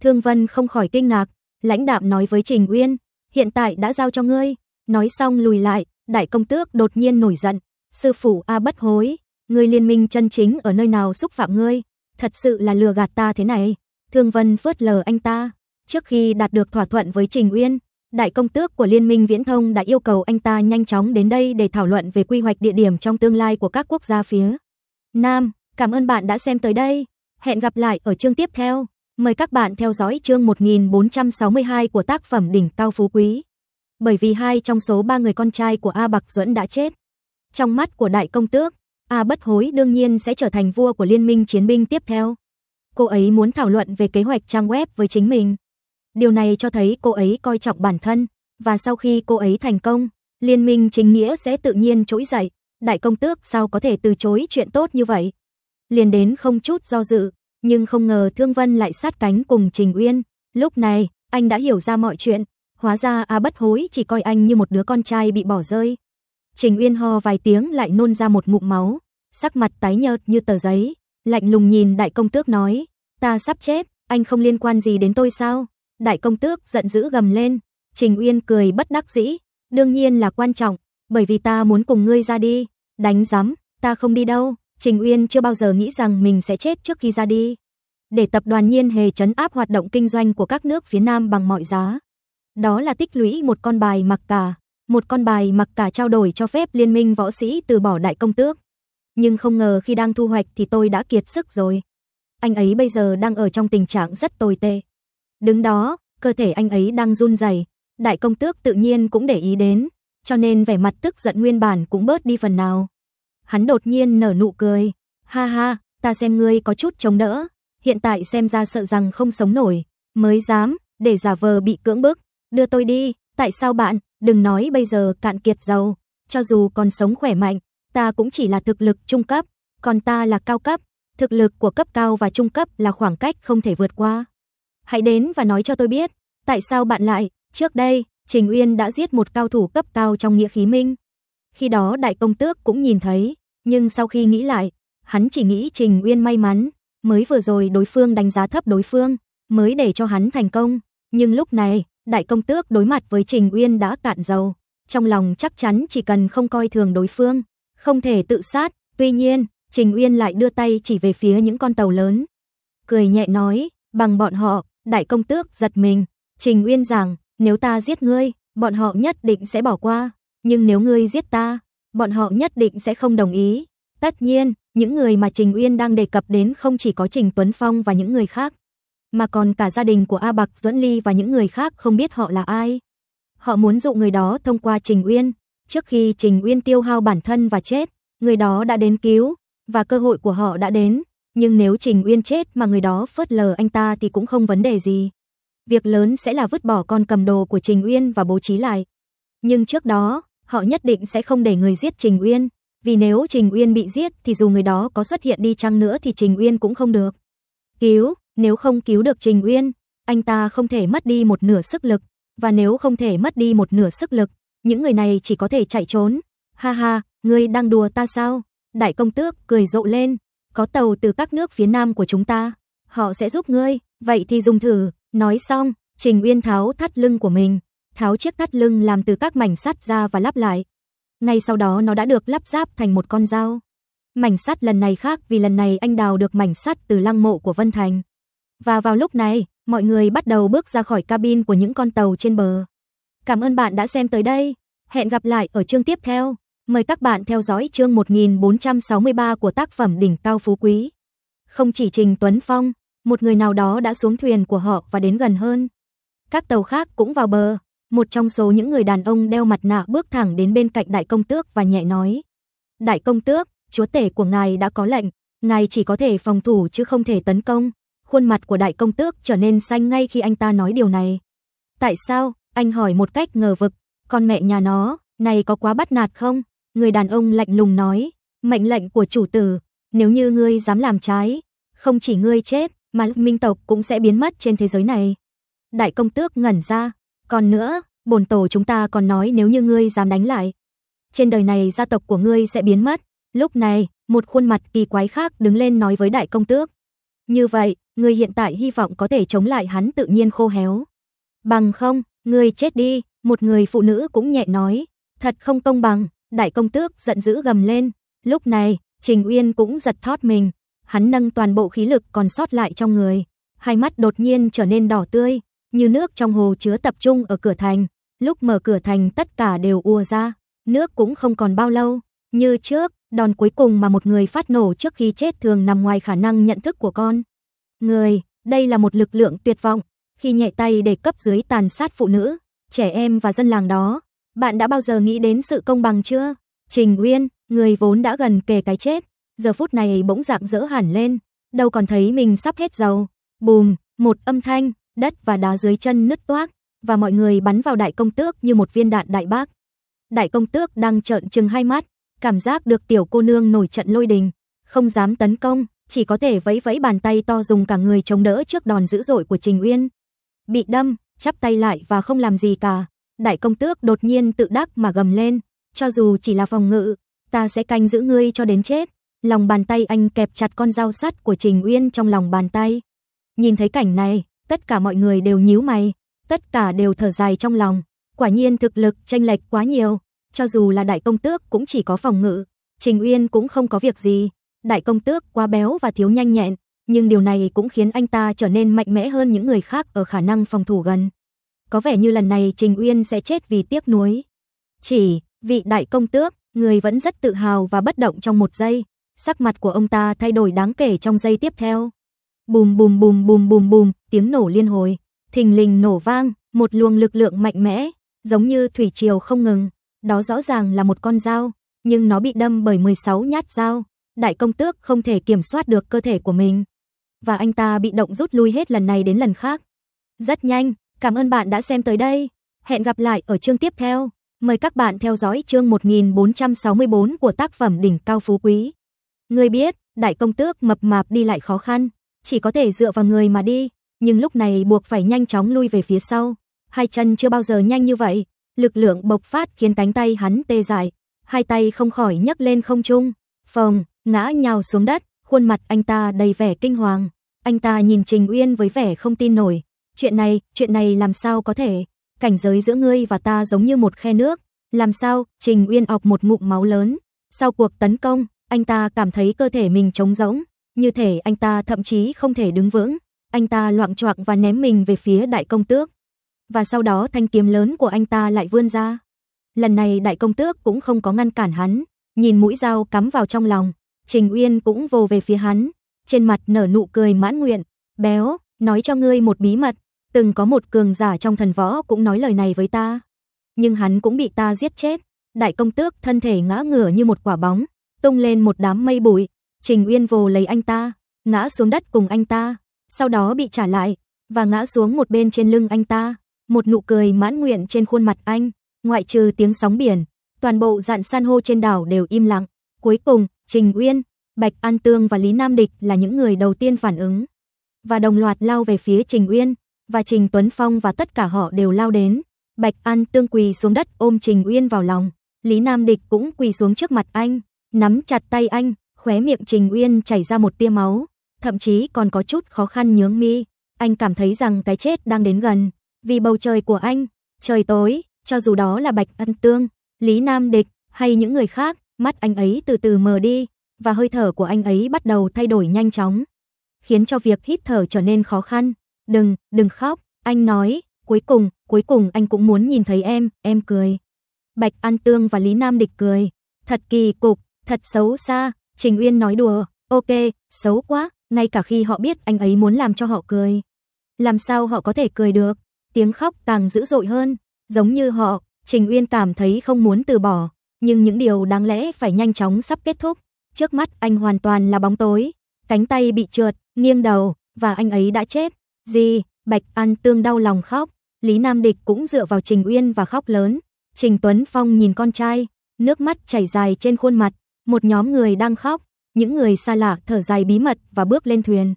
Thương Vân không khỏi kinh ngạc, lãnh đạm nói với Trình Uyên, hiện tại đã giao cho ngươi. Nói xong lùi lại, đại công tước đột nhiên nổi giận, sư phụ A bất hối, Người liên minh chân chính ở nơi nào xúc phạm ngươi? Thật sự là lừa gạt ta thế này. Thương Vân phớt lờ anh ta. Trước khi đạt được thỏa thuận với Trình Uyên, đại công tước của Liên minh Viễn thông đã yêu cầu anh ta nhanh chóng đến đây để thảo luận về quy hoạch địa điểm trong tương lai của các quốc gia phía Nam. Cảm ơn bạn đã xem tới đây. Hẹn gặp lại ở chương tiếp theo. Mời các bạn theo dõi chương 1462 của tác phẩm Đỉnh Cao Phú Quý. Bởi vì hai trong số ba người con trai của A Bạc Duẫn đã chết. Trong mắt của đại công tước, A Bất Hối đương nhiên sẽ trở thành vua của liên minh chiến binh tiếp theo. Cô ấy muốn thảo luận về kế hoạch trang web với chính mình. Điều này cho thấy cô ấy coi trọng bản thân, và sau khi cô ấy thành công, liên minh chính nghĩa sẽ tự nhiên trỗi dậy. Đại công tước sao có thể từ chối chuyện tốt như vậy? Liền đến không chút do dự, nhưng không ngờ Thương Vân lại sát cánh cùng Trình Uyên. Lúc này, anh đã hiểu ra mọi chuyện. Hóa ra A Bất Hối chỉ coi anh như một đứa con trai bị bỏ rơi. Trình Uyên ho vài tiếng lại nôn ra một ngụm máu, sắc mặt tái nhợt như tờ giấy, lạnh lùng nhìn đại công tước nói, ta sắp chết, anh không liên quan gì đến tôi sao? Đại công tước giận dữ gầm lên, Trình Uyên cười bất đắc dĩ, đương nhiên là quan trọng, bởi vì ta muốn cùng ngươi ra đi, đánh rắm, ta không đi đâu. Trình Uyên chưa bao giờ nghĩ rằng mình sẽ chết trước khi ra đi. Để tập đoàn Nhiên Hề chấn áp hoạt động kinh doanh của các nước phía Nam bằng mọi giá. Đó là tích lũy một con bài mặc cả một con bài mặc cả trao đổi cho phép liên minh võ sĩ từ bỏ đại công tước. Nhưng không ngờ khi đang thu hoạch thì tôi đã kiệt sức rồi. Anh ấy bây giờ đang ở trong tình trạng rất tồi tệ. Đứng đó, cơ thể anh ấy đang run rẩy. Đại công tước tự nhiên cũng để ý đến, cho nên vẻ mặt tức giận nguyên bản cũng bớt đi phần nào. Hắn đột nhiên nở nụ cười, "Ha ha, ta xem ngươi có chút chống đỡ, hiện tại xem ra sợ rằng không sống nổi, mới dám để giả vờ bị cưỡng bức, đưa tôi đi, tại sao bạn?" Đừng nói bây giờ cạn kiệt giàu, cho dù còn sống khỏe mạnh, ta cũng chỉ là thực lực trung cấp, còn ta là cao cấp, thực lực của cấp cao và trung cấp là khoảng cách không thể vượt qua. Hãy đến và nói cho tôi biết, tại sao bạn lại, trước đây, Trình Uyên đã giết một cao thủ cấp cao trong nghĩa khí minh. Khi đó đại công tước cũng nhìn thấy, nhưng sau khi nghĩ lại, hắn chỉ nghĩ Trình Uyên may mắn, mới vừa rồi đối phương đánh giá thấp đối phương, mới để cho hắn thành công, nhưng lúc này, đại công tước đối mặt với Trình Uyên đã cạn dầu. Trong lòng chắc chắn chỉ cần không coi thường đối phương, không thể tự sát. Tuy nhiên, Trình Uyên lại đưa tay chỉ về phía những con tàu lớn. Cười nhẹ nói, bằng bọn họ, đại công tước giật mình. Trình Uyên rằng, nếu ta giết ngươi, bọn họ nhất định sẽ bỏ qua. Nhưng nếu ngươi giết ta, bọn họ nhất định sẽ không đồng ý. Tất nhiên, những người mà Trình Uyên đang đề cập đến không chỉ có Trình Tuấn Phong và những người khác mà còn cả gia đình của A Bạc Duẫn Ly và những người khác không biết họ là ai. Họ muốn dụ người đó thông qua Trình Uyên, trước khi Trình Uyên tiêu hao bản thân và chết, người đó đã đến cứu, và cơ hội của họ đã đến, nhưng nếu Trình Uyên chết mà người đó phớt lờ anh ta thì cũng không vấn đề gì. Việc lớn sẽ là vứt bỏ con cầm đồ của Trình Uyên và bố trí lại. Nhưng trước đó, họ nhất định sẽ không để người giết Trình Uyên, vì nếu Trình Uyên bị giết thì dù người đó có xuất hiện đi chăng nữa thì Trình Uyên cũng không được. Cứu, nếu không cứu được Trình Uyên, anh ta không thể mất đi một nửa sức lực, và nếu không thể mất đi một nửa sức lực, những người này chỉ có thể chạy trốn. Ha ha, ngươi đang đùa ta sao? Đại công tước cười rộ lên, có tàu từ các nước phía nam của chúng ta, họ sẽ giúp ngươi, vậy thì dùng thử, nói xong, Trình Uyên tháo thắt lưng của mình, tháo chiếc thắt lưng làm từ các mảnh sắt ra và lắp lại. Ngay sau đó nó đã được lắp ráp thành một con dao. Mảnh sắt lần này khác vì lần này anh đào được mảnh sắt từ lăng mộ của Vân Thành. Và vào lúc này, mọi người bắt đầu bước ra khỏi cabin của những con tàu trên bờ. Cảm ơn bạn đã xem tới đây. Hẹn gặp lại ở chương tiếp theo. Mời các bạn theo dõi chương 1463 của tác phẩm Đỉnh Cao Phú Quý. Không chỉ Trình Tuấn Phong, một người nào đó đã xuống thuyền của họ và đến gần hơn. Các tàu khác cũng vào bờ. Một trong số những người đàn ông đeo mặt nạ bước thẳng đến bên cạnh đại công tước và nhẹ nói. Đại công tước, chúa tể của ngài đã có lệnh, ngài chỉ có thể phòng thủ chứ không thể tấn công khuôn mặt của đại công tước trở nên xanh ngay khi anh ta nói điều này. Tại sao? Anh hỏi một cách ngờ vực. Con mẹ nhà nó, này có quá bắt nạt không? Người đàn ông lạnh lùng nói. Mệnh lệnh của chủ tử, nếu như ngươi dám làm trái, không chỉ ngươi chết, mà minh tộc cũng sẽ biến mất trên thế giới này. Đại công tước ngẩn ra. Còn nữa, bồn tổ chúng ta còn nói nếu như ngươi dám đánh lại. Trên đời này gia tộc của ngươi sẽ biến mất. Lúc này, một khuôn mặt kỳ quái khác đứng lên nói với đại công tước. Như vậy, người hiện tại hy vọng có thể chống lại hắn tự nhiên khô héo. Bằng không, người chết đi, một người phụ nữ cũng nhẹ nói, thật không công bằng, đại công tước giận dữ gầm lên. Lúc này, Trình Uyên cũng giật thót mình, hắn nâng toàn bộ khí lực còn sót lại trong người, hai mắt đột nhiên trở nên đỏ tươi, như nước trong hồ chứa tập trung ở cửa thành, lúc mở cửa thành tất cả đều ua ra, nước cũng không còn bao lâu, như trước, Đòn cuối cùng mà một người phát nổ trước khi chết thường nằm ngoài khả năng nhận thức của con. Người, đây là một lực lượng tuyệt vọng. Khi nhẹ tay để cấp dưới tàn sát phụ nữ, trẻ em và dân làng đó, bạn đã bao giờ nghĩ đến sự công bằng chưa? Trình Uyên, người vốn đã gần kề cái chết, giờ phút này bỗng dạng dỡ hẳn lên, đâu còn thấy mình sắp hết dầu. Bùm, một âm thanh, đất và đá dưới chân nứt toác, và mọi người bắn vào đại công tước như một viên đạn đại bác. Đại công tước đang trợn trừng hai mắt, cảm giác được tiểu cô nương nổi trận lôi đình, không dám tấn công, chỉ có thể vẫy vẫy bàn tay to dùng cả người chống đỡ trước đòn dữ dội của Trình Uyên. Bị đâm, chắp tay lại và không làm gì cả. Đại công tước đột nhiên tự đắc mà gầm lên, cho dù chỉ là phòng ngự, ta sẽ canh giữ ngươi cho đến chết. Lòng bàn tay anh kẹp chặt con dao sắt của Trình Uyên trong lòng bàn tay. Nhìn thấy cảnh này, tất cả mọi người đều nhíu mày, tất cả đều thở dài trong lòng, quả nhiên thực lực chênh lệch quá nhiều cho dù là đại công tước cũng chỉ có phòng ngự, Trình Uyên cũng không có việc gì. Đại công tước quá béo và thiếu nhanh nhẹn, nhưng điều này cũng khiến anh ta trở nên mạnh mẽ hơn những người khác ở khả năng phòng thủ gần. Có vẻ như lần này Trình Uyên sẽ chết vì tiếc nuối. Chỉ, vị đại công tước, người vẫn rất tự hào và bất động trong một giây. Sắc mặt của ông ta thay đổi đáng kể trong giây tiếp theo. Bùm bùm bùm bùm bùm bùm, tiếng nổ liên hồi. Thình lình nổ vang, một luồng lực lượng mạnh mẽ, giống như thủy triều không ngừng, đó rõ ràng là một con dao, nhưng nó bị đâm bởi 16 nhát dao. Đại công tước không thể kiểm soát được cơ thể của mình. Và anh ta bị động rút lui hết lần này đến lần khác. Rất nhanh, cảm ơn bạn đã xem tới đây. Hẹn gặp lại ở chương tiếp theo. Mời các bạn theo dõi chương 1464 của tác phẩm Đỉnh Cao Phú Quý. người biết, đại công tước mập mạp đi lại khó khăn, chỉ có thể dựa vào người mà đi, nhưng lúc này buộc phải nhanh chóng lui về phía sau. Hai chân chưa bao giờ nhanh như vậy, lực lượng bộc phát khiến cánh tay hắn tê dại, hai tay không khỏi nhấc lên không trung, phồng, ngã nhào xuống đất, khuôn mặt anh ta đầy vẻ kinh hoàng. Anh ta nhìn Trình Uyên với vẻ không tin nổi, chuyện này, chuyện này làm sao có thể, cảnh giới giữa ngươi và ta giống như một khe nước, làm sao, Trình Uyên ọc một ngụm máu lớn, sau cuộc tấn công, anh ta cảm thấy cơ thể mình trống rỗng, như thể anh ta thậm chí không thể đứng vững, anh ta loạn choạng và ném mình về phía đại công tước và sau đó thanh kiếm lớn của anh ta lại vươn ra. Lần này đại công tước cũng không có ngăn cản hắn, nhìn mũi dao cắm vào trong lòng, Trình Uyên cũng vồ về phía hắn, trên mặt nở nụ cười mãn nguyện, "Béo, nói cho ngươi một bí mật, từng có một cường giả trong thần võ cũng nói lời này với ta, nhưng hắn cũng bị ta giết chết." Đại công tước thân thể ngã ngửa như một quả bóng, tung lên một đám mây bụi, Trình Uyên vồ lấy anh ta, ngã xuống đất cùng anh ta, sau đó bị trả lại và ngã xuống một bên trên lưng anh ta một nụ cười mãn nguyện trên khuôn mặt anh, ngoại trừ tiếng sóng biển, toàn bộ dạn san hô trên đảo đều im lặng. Cuối cùng, Trình Uyên, Bạch An Tương và Lý Nam Địch là những người đầu tiên phản ứng và đồng loạt lao về phía Trình Uyên, và Trình Tuấn Phong và tất cả họ đều lao đến. Bạch An Tương quỳ xuống đất ôm Trình Uyên vào lòng, Lý Nam Địch cũng quỳ xuống trước mặt anh, nắm chặt tay anh, khóe miệng Trình Uyên chảy ra một tia máu, thậm chí còn có chút khó khăn nhướng mi. Anh cảm thấy rằng cái chết đang đến gần, vì bầu trời của anh, trời tối, cho dù đó là Bạch Ân Tương, Lý Nam Địch hay những người khác, mắt anh ấy từ từ mờ đi và hơi thở của anh ấy bắt đầu thay đổi nhanh chóng, khiến cho việc hít thở trở nên khó khăn. "Đừng, đừng khóc," anh nói, cuối cùng, cuối cùng anh cũng muốn nhìn thấy em, em cười. Bạch Ân Tương và Lý Nam Địch cười, thật kỳ cục, thật xấu xa, Trình Uyên nói đùa, "Ok, xấu quá." Ngay cả khi họ biết anh ấy muốn làm cho họ cười, làm sao họ có thể cười được? tiếng khóc càng dữ dội hơn, giống như họ, Trình Uyên cảm thấy không muốn từ bỏ, nhưng những điều đáng lẽ phải nhanh chóng sắp kết thúc, trước mắt anh hoàn toàn là bóng tối, cánh tay bị trượt, nghiêng đầu, và anh ấy đã chết. Gì, Bạch An Tương đau lòng khóc, Lý Nam Địch cũng dựa vào Trình Uyên và khóc lớn. Trình Tuấn Phong nhìn con trai, nước mắt chảy dài trên khuôn mặt, một nhóm người đang khóc, những người xa lạ thở dài bí mật và bước lên thuyền.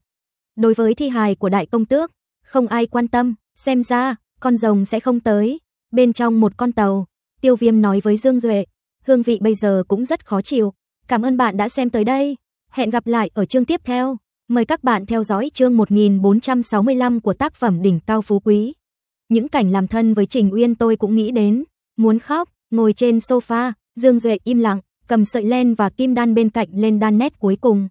Đối với thi hài của đại công tước, không ai quan tâm, Xem ra, con rồng sẽ không tới. Bên trong một con tàu, Tiêu Viêm nói với Dương Duệ, hương vị bây giờ cũng rất khó chịu. Cảm ơn bạn đã xem tới đây. Hẹn gặp lại ở chương tiếp theo. Mời các bạn theo dõi chương 1465 của tác phẩm Đỉnh Cao Phú Quý. Những cảnh làm thân với Trình Uyên tôi cũng nghĩ đến. Muốn khóc, ngồi trên sofa, Dương Duệ im lặng, cầm sợi len và kim đan bên cạnh lên đan nét cuối cùng.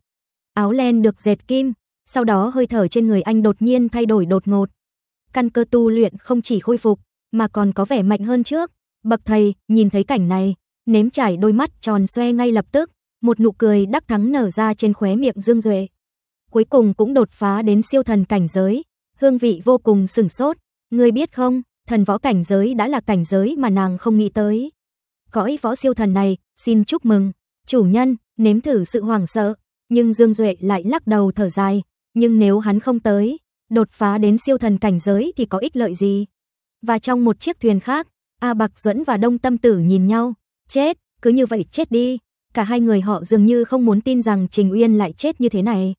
Áo len được dệt kim, sau đó hơi thở trên người anh đột nhiên thay đổi đột ngột căn cơ tu luyện không chỉ khôi phục, mà còn có vẻ mạnh hơn trước. Bậc thầy nhìn thấy cảnh này, nếm trải đôi mắt tròn xoe ngay lập tức, một nụ cười đắc thắng nở ra trên khóe miệng Dương Duệ. Cuối cùng cũng đột phá đến siêu thần cảnh giới, hương vị vô cùng sừng sốt, ngươi biết không, thần võ cảnh giới đã là cảnh giới mà nàng không nghĩ tới. Cõi võ siêu thần này, xin chúc mừng, chủ nhân, nếm thử sự hoảng sợ, nhưng Dương Duệ lại lắc đầu thở dài, nhưng nếu hắn không tới, đột phá đến siêu thần cảnh giới thì có ích lợi gì? Và trong một chiếc thuyền khác, A Bạc Duẫn và Đông Tâm Tử nhìn nhau, chết, cứ như vậy chết đi. Cả hai người họ dường như không muốn tin rằng Trình Uyên lại chết như thế này.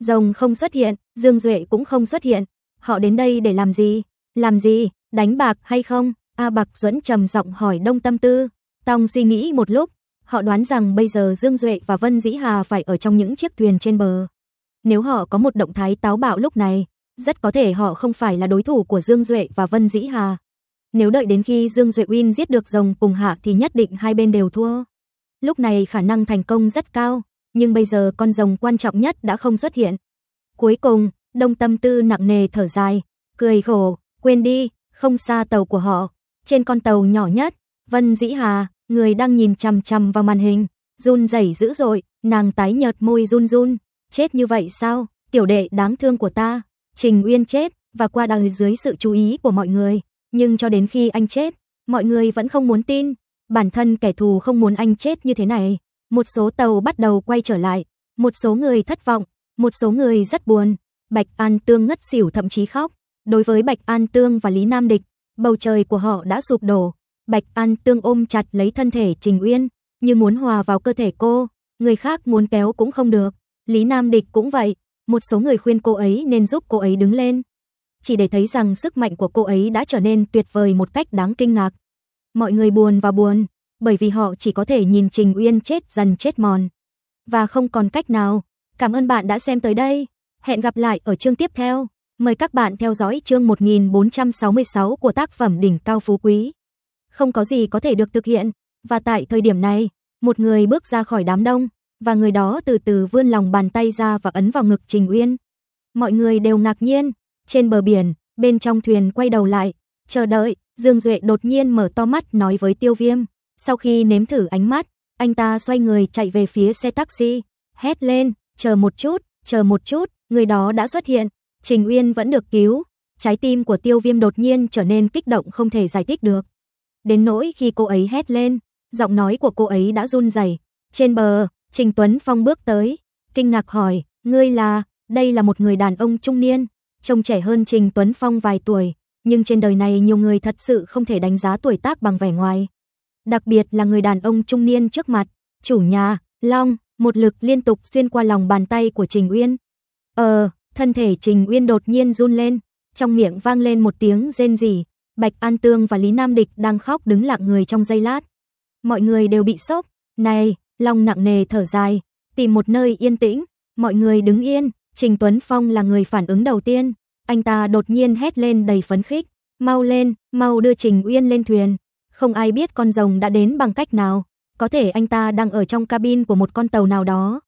Rồng không xuất hiện, Dương Duệ cũng không xuất hiện. Họ đến đây để làm gì? Làm gì? Đánh bạc hay không? A Bạc Duẫn trầm giọng hỏi Đông Tâm Tư. Tòng suy nghĩ một lúc, họ đoán rằng bây giờ Dương Duệ và Vân Dĩ Hà phải ở trong những chiếc thuyền trên bờ. Nếu họ có một động thái táo bạo lúc này, rất có thể họ không phải là đối thủ của Dương Duệ và Vân Dĩ Hà. Nếu đợi đến khi Dương Duệ Win giết được rồng cùng hạ thì nhất định hai bên đều thua. Lúc này khả năng thành công rất cao, nhưng bây giờ con rồng quan trọng nhất đã không xuất hiện. Cuối cùng, Đông Tâm Tư nặng nề thở dài, cười khổ, quên đi, không xa tàu của họ. Trên con tàu nhỏ nhất, Vân Dĩ Hà, người đang nhìn chằm chằm vào màn hình, run rẩy dữ dội, nàng tái nhợt môi run run, chết như vậy sao, tiểu đệ đáng thương của ta. Trình Uyên chết và qua đời dưới sự chú ý của mọi người, nhưng cho đến khi anh chết, mọi người vẫn không muốn tin, bản thân kẻ thù không muốn anh chết như thế này. Một số tàu bắt đầu quay trở lại, một số người thất vọng, một số người rất buồn. Bạch An Tương ngất xỉu thậm chí khóc. Đối với Bạch An Tương và Lý Nam Địch, bầu trời của họ đã sụp đổ. Bạch An Tương ôm chặt lấy thân thể Trình Uyên, như muốn hòa vào cơ thể cô, người khác muốn kéo cũng không được. Lý Nam Địch cũng vậy, một số người khuyên cô ấy nên giúp cô ấy đứng lên. Chỉ để thấy rằng sức mạnh của cô ấy đã trở nên tuyệt vời một cách đáng kinh ngạc. Mọi người buồn và buồn, bởi vì họ chỉ có thể nhìn Trình Uyên chết dần chết mòn. Và không còn cách nào. Cảm ơn bạn đã xem tới đây. Hẹn gặp lại ở chương tiếp theo. Mời các bạn theo dõi chương 1466 của tác phẩm Đỉnh Cao Phú Quý. Không có gì có thể được thực hiện, và tại thời điểm này, một người bước ra khỏi đám đông và người đó từ từ vươn lòng bàn tay ra và ấn vào ngực Trình Uyên. Mọi người đều ngạc nhiên, trên bờ biển, bên trong thuyền quay đầu lại, chờ đợi, Dương Duệ đột nhiên mở to mắt nói với Tiêu Viêm, sau khi nếm thử ánh mắt, anh ta xoay người chạy về phía xe taxi, hét lên, chờ một chút, chờ một chút, người đó đã xuất hiện, Trình Uyên vẫn được cứu. Trái tim của Tiêu Viêm đột nhiên trở nên kích động không thể giải thích được. Đến nỗi khi cô ấy hét lên, giọng nói của cô ấy đã run rẩy. Trên bờ, Trình Tuấn Phong bước tới, kinh ngạc hỏi, ngươi là, đây là một người đàn ông trung niên, trông trẻ hơn Trình Tuấn Phong vài tuổi, nhưng trên đời này nhiều người thật sự không thể đánh giá tuổi tác bằng vẻ ngoài. Đặc biệt là người đàn ông trung niên trước mặt, chủ nhà, Long, một lực liên tục xuyên qua lòng bàn tay của Trình Uyên. Ờ, thân thể Trình Uyên đột nhiên run lên, trong miệng vang lên một tiếng rên rỉ, Bạch An Tương và Lý Nam Địch đang khóc đứng lặng người trong giây lát. Mọi người đều bị sốc, này, Long nặng nề thở dài, tìm một nơi yên tĩnh, mọi người đứng yên, Trình Tuấn Phong là người phản ứng đầu tiên, anh ta đột nhiên hét lên đầy phấn khích, "Mau lên, mau đưa Trình Uyên lên thuyền." Không ai biết con rồng đã đến bằng cách nào, có thể anh ta đang ở trong cabin của một con tàu nào đó.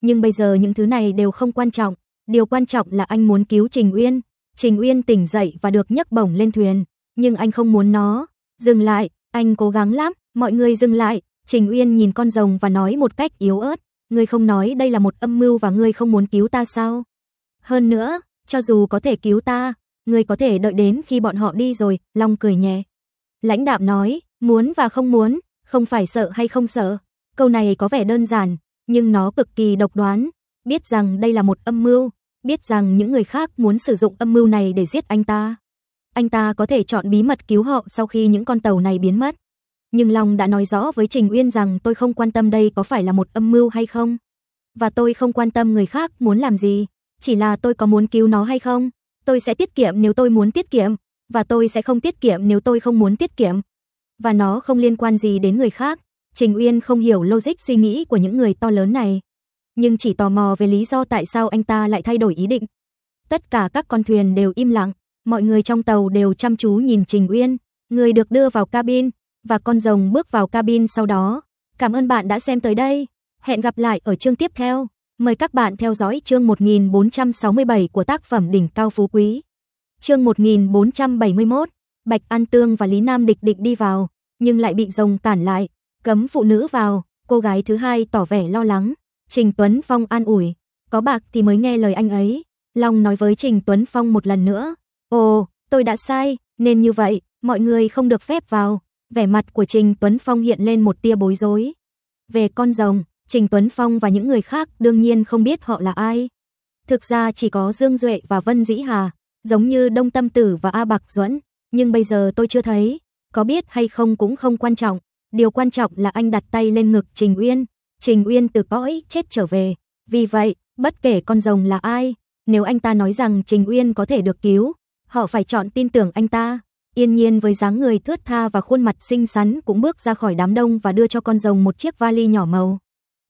Nhưng bây giờ những thứ này đều không quan trọng, điều quan trọng là anh muốn cứu Trình Uyên. Trình Uyên tỉnh dậy và được nhấc bổng lên thuyền, nhưng anh không muốn nó. Dừng lại, anh cố gắng lắm, mọi người dừng lại, Trình Uyên nhìn con rồng và nói một cách yếu ớt, ngươi không nói đây là một âm mưu và ngươi không muốn cứu ta sao? Hơn nữa, cho dù có thể cứu ta, ngươi có thể đợi đến khi bọn họ đi rồi, Long cười nhẹ. Lãnh đạm nói, muốn và không muốn, không phải sợ hay không sợ. Câu này có vẻ đơn giản, nhưng nó cực kỳ độc đoán, biết rằng đây là một âm mưu, biết rằng những người khác muốn sử dụng âm mưu này để giết anh ta. Anh ta có thể chọn bí mật cứu họ sau khi những con tàu này biến mất nhưng Long đã nói rõ với Trình Uyên rằng tôi không quan tâm đây có phải là một âm mưu hay không. Và tôi không quan tâm người khác muốn làm gì, chỉ là tôi có muốn cứu nó hay không. Tôi sẽ tiết kiệm nếu tôi muốn tiết kiệm, và tôi sẽ không tiết kiệm nếu tôi không muốn tiết kiệm. Và nó không liên quan gì đến người khác. Trình Uyên không hiểu logic suy nghĩ của những người to lớn này, nhưng chỉ tò mò về lý do tại sao anh ta lại thay đổi ý định. Tất cả các con thuyền đều im lặng, mọi người trong tàu đều chăm chú nhìn Trình Uyên, người được đưa vào cabin, và con rồng bước vào cabin sau đó. Cảm ơn bạn đã xem tới đây. Hẹn gặp lại ở chương tiếp theo. Mời các bạn theo dõi chương 1467 của tác phẩm Đỉnh Cao Phú Quý. Chương 1471, Bạch An Tương và Lý Nam Địch Địch đi vào, nhưng lại bị rồng cản lại, cấm phụ nữ vào, cô gái thứ hai tỏ vẻ lo lắng. Trình Tuấn Phong an ủi, có bạc thì mới nghe lời anh ấy. Long nói với Trình Tuấn Phong một lần nữa, ồ, tôi đã sai, nên như vậy, mọi người không được phép vào vẻ mặt của Trình Tuấn Phong hiện lên một tia bối rối. Về con rồng, Trình Tuấn Phong và những người khác đương nhiên không biết họ là ai. Thực ra chỉ có Dương Duệ và Vân Dĩ Hà, giống như Đông Tâm Tử và A Bạc Duẫn, nhưng bây giờ tôi chưa thấy, có biết hay không cũng không quan trọng, điều quan trọng là anh đặt tay lên ngực Trình Uyên, Trình Uyên từ cõi chết trở về, vì vậy, bất kể con rồng là ai, nếu anh ta nói rằng Trình Uyên có thể được cứu, họ phải chọn tin tưởng anh ta. Yên nhiên với dáng người thướt tha và khuôn mặt xinh xắn cũng bước ra khỏi đám đông và đưa cho con rồng một chiếc vali nhỏ màu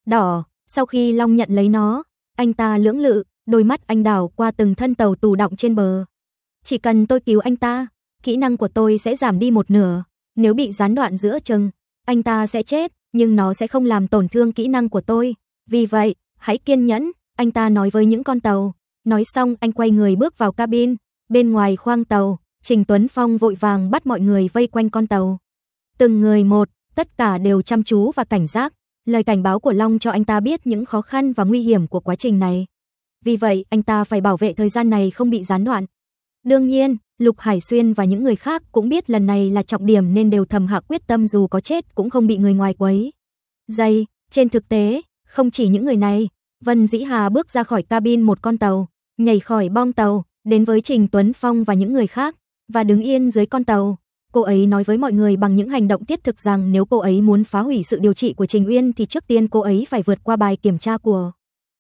đỏ. Sau khi Long nhận lấy nó, anh ta lưỡng lự, đôi mắt anh đảo qua từng thân tàu tù động trên bờ. Chỉ cần tôi cứu anh ta, kỹ năng của tôi sẽ giảm đi một nửa. Nếu bị gián đoạn giữa chừng, anh ta sẽ chết, nhưng nó sẽ không làm tổn thương kỹ năng của tôi. Vì vậy, hãy kiên nhẫn, anh ta nói với những con tàu. Nói xong anh quay người bước vào cabin, bên ngoài khoang tàu. Trình Tuấn Phong vội vàng bắt mọi người vây quanh con tàu. Từng người một, tất cả đều chăm chú và cảnh giác. Lời cảnh báo của Long cho anh ta biết những khó khăn và nguy hiểm của quá trình này. Vì vậy, anh ta phải bảo vệ thời gian này không bị gián đoạn. Đương nhiên, Lục Hải Xuyên và những người khác cũng biết lần này là trọng điểm nên đều thầm hạ quyết tâm dù có chết cũng không bị người ngoài quấy. Dây, trên thực tế, không chỉ những người này, Vân Dĩ Hà bước ra khỏi cabin một con tàu, nhảy khỏi bong tàu, đến với Trình Tuấn Phong và những người khác và đứng yên dưới con tàu. Cô ấy nói với mọi người bằng những hành động thiết thực rằng nếu cô ấy muốn phá hủy sự điều trị của Trình Uyên thì trước tiên cô ấy phải vượt qua bài kiểm tra của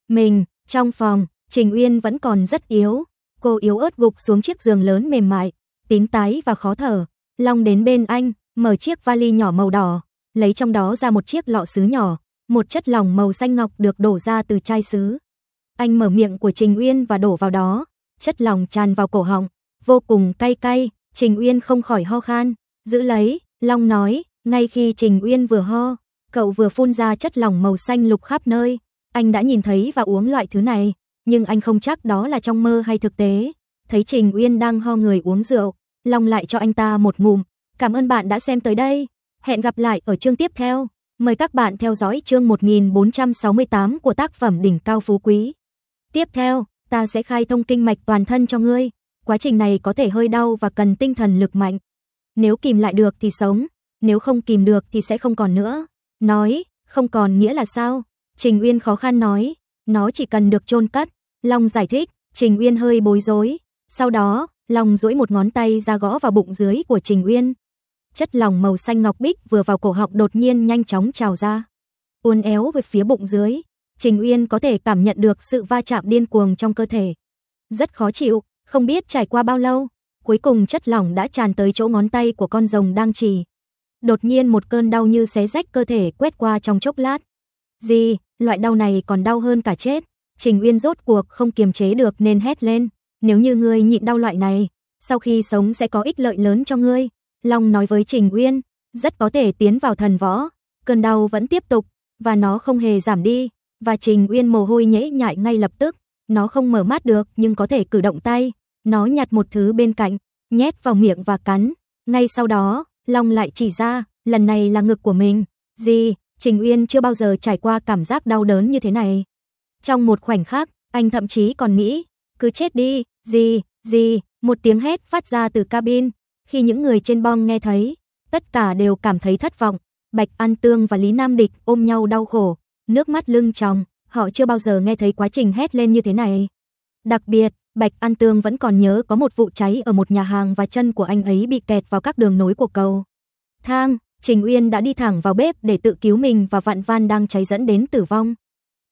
mình. Trong phòng, Trình Uyên vẫn còn rất yếu. Cô yếu ớt gục xuống chiếc giường lớn mềm mại, tím tái và khó thở. Long đến bên anh, mở chiếc vali nhỏ màu đỏ, lấy trong đó ra một chiếc lọ sứ nhỏ, một chất lỏng màu xanh ngọc được đổ ra từ chai sứ. Anh mở miệng của Trình Uyên và đổ vào đó, chất lỏng tràn vào cổ họng, vô cùng cay cay, Trình Uyên không khỏi ho khan, giữ lấy, Long nói, ngay khi Trình Uyên vừa ho, cậu vừa phun ra chất lỏng màu xanh lục khắp nơi, anh đã nhìn thấy và uống loại thứ này, nhưng anh không chắc đó là trong mơ hay thực tế. Thấy Trình Uyên đang ho người uống rượu, Long lại cho anh ta một ngụm. Cảm ơn bạn đã xem tới đây. Hẹn gặp lại ở chương tiếp theo. Mời các bạn theo dõi chương 1468 của tác phẩm Đỉnh Cao Phú Quý. Tiếp theo, ta sẽ khai thông kinh mạch toàn thân cho ngươi quá trình này có thể hơi đau và cần tinh thần lực mạnh. Nếu kìm lại được thì sống, nếu không kìm được thì sẽ không còn nữa. Nói, không còn nghĩa là sao? Trình Uyên khó khăn nói, nó chỉ cần được chôn cất. Long giải thích, Trình Uyên hơi bối rối. Sau đó, Long duỗi một ngón tay ra gõ vào bụng dưới của Trình Uyên. Chất lỏng màu xanh ngọc bích vừa vào cổ họng đột nhiên nhanh chóng trào ra, uốn éo về phía bụng dưới. Trình Uyên có thể cảm nhận được sự va chạm điên cuồng trong cơ thể. Rất khó chịu, không biết trải qua bao lâu, cuối cùng chất lỏng đã tràn tới chỗ ngón tay của con rồng đang trì. Đột nhiên một cơn đau như xé rách cơ thể quét qua trong chốc lát. Gì, loại đau này còn đau hơn cả chết. Trình Uyên rốt cuộc không kiềm chế được nên hét lên. Nếu như ngươi nhịn đau loại này, sau khi sống sẽ có ích lợi lớn cho ngươi. Long nói với Trình Uyên, rất có thể tiến vào thần võ. Cơn đau vẫn tiếp tục, và nó không hề giảm đi. Và Trình Uyên mồ hôi nhễ nhại ngay lập tức. Nó không mở mắt được nhưng có thể cử động tay. Nó nhặt một thứ bên cạnh, nhét vào miệng và cắn. Ngay sau đó, Long lại chỉ ra, lần này là ngực của mình. Gì, Trình Uyên chưa bao giờ trải qua cảm giác đau đớn như thế này. Trong một khoảnh khắc, anh thậm chí còn nghĩ, cứ chết đi, gì, gì, một tiếng hét phát ra từ cabin. Khi những người trên bong nghe thấy, tất cả đều cảm thấy thất vọng. Bạch An Tương và Lý Nam Địch ôm nhau đau khổ, nước mắt lưng tròng họ chưa bao giờ nghe thấy quá trình hét lên như thế này. Đặc biệt, Bạch An Tương vẫn còn nhớ có một vụ cháy ở một nhà hàng và chân của anh ấy bị kẹt vào các đường nối của cầu. Thang, Trình Uyên đã đi thẳng vào bếp để tự cứu mình và vạn van đang cháy dẫn đến tử vong.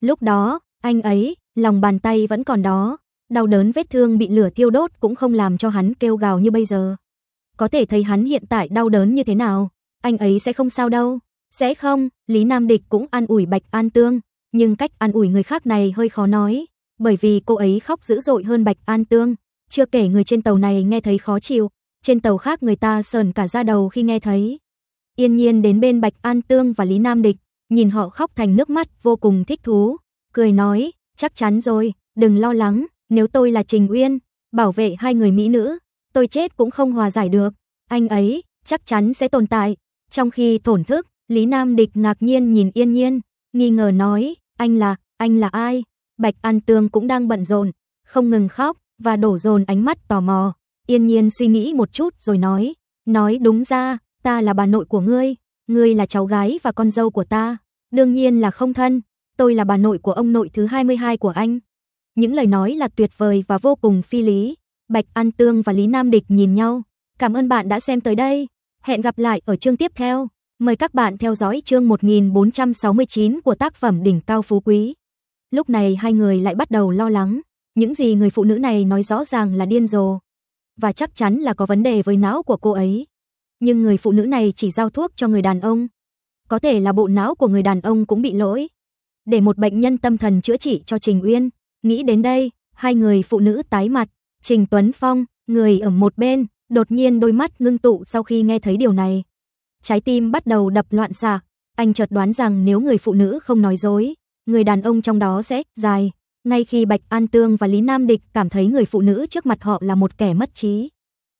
Lúc đó, anh ấy, lòng bàn tay vẫn còn đó, đau đớn vết thương bị lửa thiêu đốt cũng không làm cho hắn kêu gào như bây giờ. Có thể thấy hắn hiện tại đau đớn như thế nào, anh ấy sẽ không sao đâu. Sẽ không, Lý Nam Địch cũng an ủi Bạch An Tương, nhưng cách an ủi người khác này hơi khó nói, bởi vì cô ấy khóc dữ dội hơn Bạch An Tương, chưa kể người trên tàu này nghe thấy khó chịu, trên tàu khác người ta sờn cả da đầu khi nghe thấy. Yên nhiên đến bên Bạch An Tương và Lý Nam Địch, nhìn họ khóc thành nước mắt vô cùng thích thú, cười nói, chắc chắn rồi, đừng lo lắng, nếu tôi là Trình Uyên, bảo vệ hai người mỹ nữ, tôi chết cũng không hòa giải được, anh ấy chắc chắn sẽ tồn tại. Trong khi thổn thức, Lý Nam Địch ngạc nhiên nhìn Yên Nhiên, nghi ngờ nói, anh là, anh là ai? Bạch An Tương cũng đang bận rộn, không ngừng khóc và đổ dồn ánh mắt tò mò. Yên Nhiên suy nghĩ một chút rồi nói, nói đúng ra, ta là bà nội của ngươi, ngươi là cháu gái và con dâu của ta, đương nhiên là không thân, tôi là bà nội của ông nội thứ 22 của anh. Những lời nói là tuyệt vời và vô cùng phi lý. Bạch An Tương và Lý Nam Địch nhìn nhau. Cảm ơn bạn đã xem tới đây. Hẹn gặp lại ở chương tiếp theo. Mời các bạn theo dõi chương 1469 của tác phẩm Đỉnh Cao Phú Quý. Lúc này hai người lại bắt đầu lo lắng, những gì người phụ nữ này nói rõ ràng là điên rồ. Và chắc chắn là có vấn đề với não của cô ấy. Nhưng người phụ nữ này chỉ giao thuốc cho người đàn ông. Có thể là bộ não của người đàn ông cũng bị lỗi. Để một bệnh nhân tâm thần chữa trị cho Trình Uyên, nghĩ đến đây, hai người phụ nữ tái mặt, Trình Tuấn Phong, người ở một bên, đột nhiên đôi mắt ngưng tụ sau khi nghe thấy điều này trái tim bắt đầu đập loạn xạ. Anh chợt đoán rằng nếu người phụ nữ không nói dối, người đàn ông trong đó sẽ dài. Ngay khi Bạch An Tương và Lý Nam Địch cảm thấy người phụ nữ trước mặt họ là một kẻ mất trí,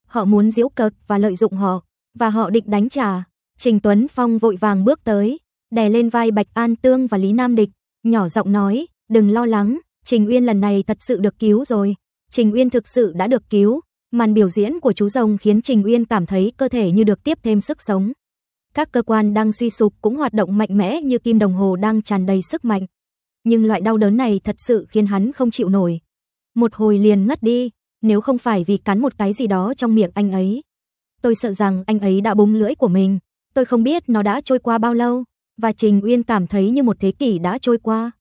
họ muốn giễu cợt và lợi dụng họ, và họ định đánh trả. Trình Tuấn Phong vội vàng bước tới, đè lên vai Bạch An Tương và Lý Nam Địch, nhỏ giọng nói, "Đừng lo lắng, Trình Uyên lần này thật sự được cứu rồi." Trình Uyên thực sự đã được cứu. Màn biểu diễn của chú rồng khiến Trình Uyên cảm thấy cơ thể như được tiếp thêm sức sống. Các cơ quan đang suy sụp cũng hoạt động mạnh mẽ như kim đồng hồ đang tràn đầy sức mạnh. Nhưng loại đau đớn này thật sự khiến hắn không chịu nổi. Một hồi liền ngất đi, nếu không phải vì cắn một cái gì đó trong miệng anh ấy. Tôi sợ rằng anh ấy đã búng lưỡi của mình. Tôi không biết nó đã trôi qua bao lâu, và Trình Uyên cảm thấy như một thế kỷ đã trôi qua.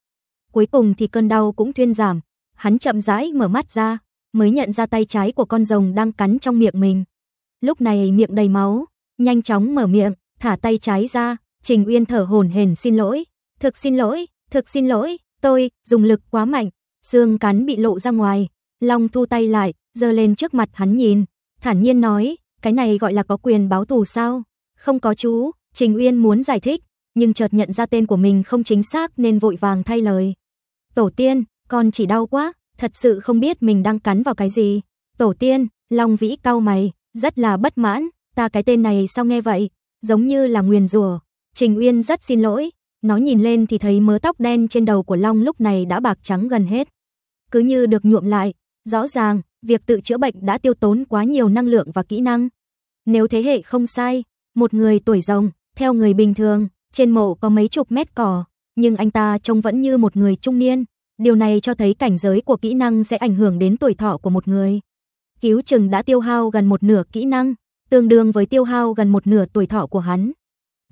Cuối cùng thì cơn đau cũng thuyên giảm, hắn chậm rãi mở mắt ra, mới nhận ra tay trái của con rồng đang cắn trong miệng mình. Lúc này miệng đầy máu, nhanh chóng mở miệng, thả tay trái ra, Trình Uyên thở hổn hển xin lỗi, "Thực xin lỗi, thực xin lỗi, tôi dùng lực quá mạnh." Xương cắn bị lộ ra ngoài, Long thu tay lại, giơ lên trước mặt hắn nhìn, thản nhiên nói, "Cái này gọi là có quyền báo thù sao?" "Không có chú." Trình Uyên muốn giải thích, nhưng chợt nhận ra tên của mình không chính xác nên vội vàng thay lời. "Tổ tiên, con chỉ đau quá, thật sự không biết mình đang cắn vào cái gì." "Tổ tiên." Long Vĩ cau mày, rất là bất mãn, "Ta cái tên này sao nghe vậy?" giống như là nguyền rùa, Trình Uyên rất xin lỗi, nó nhìn lên thì thấy mớ tóc đen trên đầu của Long lúc này đã bạc trắng gần hết. Cứ như được nhuộm lại, rõ ràng, việc tự chữa bệnh đã tiêu tốn quá nhiều năng lượng và kỹ năng. Nếu thế hệ không sai, một người tuổi rồng, theo người bình thường, trên mộ có mấy chục mét cỏ, nhưng anh ta trông vẫn như một người trung niên. Điều này cho thấy cảnh giới của kỹ năng sẽ ảnh hưởng đến tuổi thọ của một người. Cứu chừng đã tiêu hao gần một nửa kỹ năng, tương đương với tiêu hao gần một nửa tuổi thọ của hắn.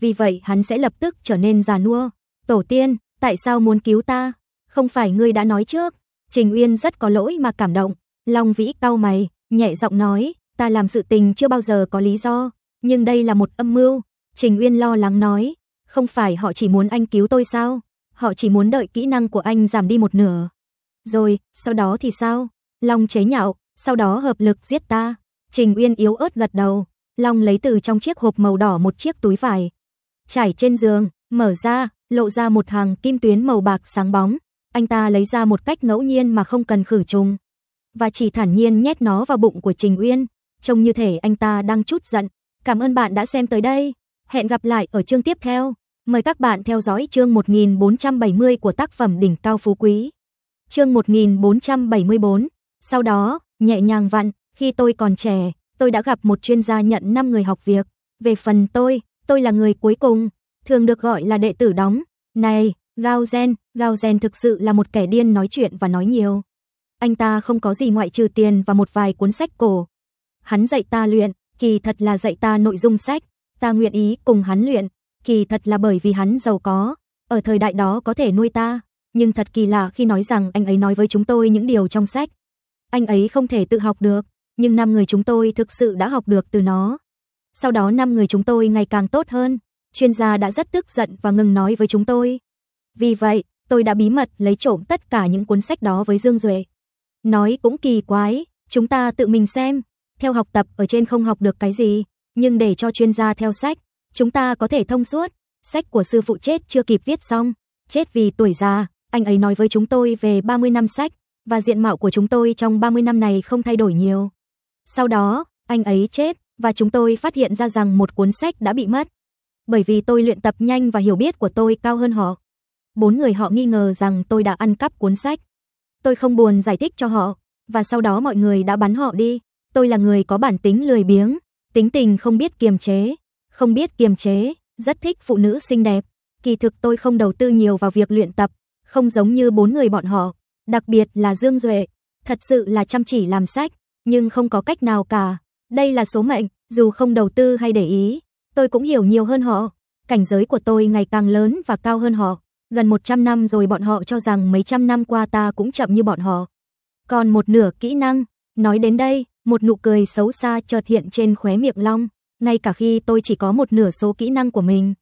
Vì vậy hắn sẽ lập tức trở nên già nua. Tổ tiên, tại sao muốn cứu ta? Không phải ngươi đã nói trước. Trình Uyên rất có lỗi mà cảm động. Long Vĩ cau mày, nhẹ giọng nói, ta làm sự tình chưa bao giờ có lý do, nhưng đây là một âm mưu. Trình Uyên lo lắng nói, không phải họ chỉ muốn anh cứu tôi sao? Họ chỉ muốn đợi kỹ năng của anh giảm đi một nửa. Rồi, sau đó thì sao? Long chế nhạo, sau đó hợp lực giết ta. Trình Uyên yếu ớt gật đầu, Long lấy từ trong chiếc hộp màu đỏ một chiếc túi vải. Trải trên giường, mở ra, lộ ra một hàng kim tuyến màu bạc sáng bóng. Anh ta lấy ra một cách ngẫu nhiên mà không cần khử trùng. Và chỉ thản nhiên nhét nó vào bụng của Trình Uyên. Trông như thể anh ta đang chút giận. Cảm ơn bạn đã xem tới đây. Hẹn gặp lại ở chương tiếp theo. Mời các bạn theo dõi chương 1470 của tác phẩm Đỉnh Cao Phú Quý. Chương 1474. Sau đó, nhẹ nhàng vặn, khi tôi còn trẻ tôi đã gặp một chuyên gia nhận 5 người học việc. Về phần tôi, tôi là người cuối cùng, thường được gọi là đệ tử đóng. Này, Gao Gen, Gao Gen thực sự là một kẻ điên nói chuyện và nói nhiều. Anh ta không có gì ngoại trừ tiền và một vài cuốn sách cổ. Hắn dạy ta luyện, kỳ thật là dạy ta nội dung sách. Ta nguyện ý cùng hắn luyện, kỳ thật là bởi vì hắn giàu có. Ở thời đại đó có thể nuôi ta, nhưng thật kỳ lạ khi nói rằng anh ấy nói với chúng tôi những điều trong sách. Anh ấy không thể tự học được, nhưng năm người chúng tôi thực sự đã học được từ nó. Sau đó năm người chúng tôi ngày càng tốt hơn. Chuyên gia đã rất tức giận và ngừng nói với chúng tôi. Vì vậy, tôi đã bí mật lấy trộm tất cả những cuốn sách đó với Dương Duệ. Nói cũng kỳ quái, chúng ta tự mình xem, theo học tập ở trên không học được cái gì, nhưng để cho chuyên gia theo sách, chúng ta có thể thông suốt. Sách của sư phụ chết chưa kịp viết xong, chết vì tuổi già, anh ấy nói với chúng tôi về 30 năm sách và diện mạo của chúng tôi trong 30 năm này không thay đổi nhiều. Sau đó, anh ấy chết và chúng tôi phát hiện ra rằng một cuốn sách đã bị mất. Bởi vì tôi luyện tập nhanh và hiểu biết của tôi cao hơn họ. Bốn người họ nghi ngờ rằng tôi đã ăn cắp cuốn sách. Tôi không buồn giải thích cho họ và sau đó mọi người đã bắn họ đi. Tôi là người có bản tính lười biếng, tính tình không biết kiềm chế, không biết kiềm chế, rất thích phụ nữ xinh đẹp. Kỳ thực tôi không đầu tư nhiều vào việc luyện tập, không giống như bốn người bọn họ, đặc biệt là Dương Duệ, thật sự là chăm chỉ làm sách nhưng không có cách nào cả. Đây là số mệnh, dù không đầu tư hay để ý, tôi cũng hiểu nhiều hơn họ. Cảnh giới của tôi ngày càng lớn và cao hơn họ. Gần 100 năm rồi bọn họ cho rằng mấy trăm năm qua ta cũng chậm như bọn họ. Còn một nửa kỹ năng, nói đến đây, một nụ cười xấu xa chợt hiện trên khóe miệng Long, ngay cả khi tôi chỉ có một nửa số kỹ năng của mình.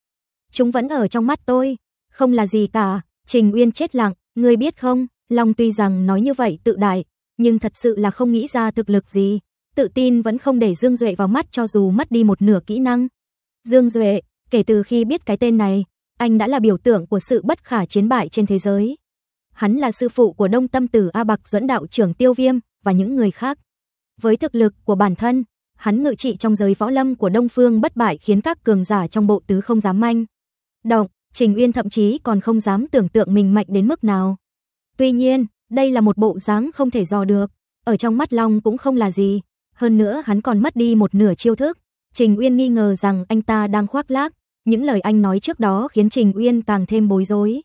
Chúng vẫn ở trong mắt tôi, không là gì cả, Trình Uyên chết lặng, ngươi biết không, Long tuy rằng nói như vậy tự đại, nhưng thật sự là không nghĩ ra thực lực gì. Tự tin vẫn không để Dương Duệ vào mắt cho dù mất đi một nửa kỹ năng. Dương Duệ, kể từ khi biết cái tên này, anh đã là biểu tượng của sự bất khả chiến bại trên thế giới. Hắn là sư phụ của Đông Tâm Tử A Bạc dẫn đạo trưởng Tiêu Viêm và những người khác. Với thực lực của bản thân, hắn ngự trị trong giới võ lâm của Đông Phương bất bại khiến các cường giả trong bộ tứ không dám manh. Động, Trình Uyên thậm chí còn không dám tưởng tượng mình mạnh đến mức nào. Tuy nhiên, đây là một bộ dáng không thể dò được, ở trong mắt Long cũng không là gì, hơn nữa hắn còn mất đi một nửa chiêu thức. Trình Uyên nghi ngờ rằng anh ta đang khoác lác, những lời anh nói trước đó khiến Trình Uyên càng thêm bối rối.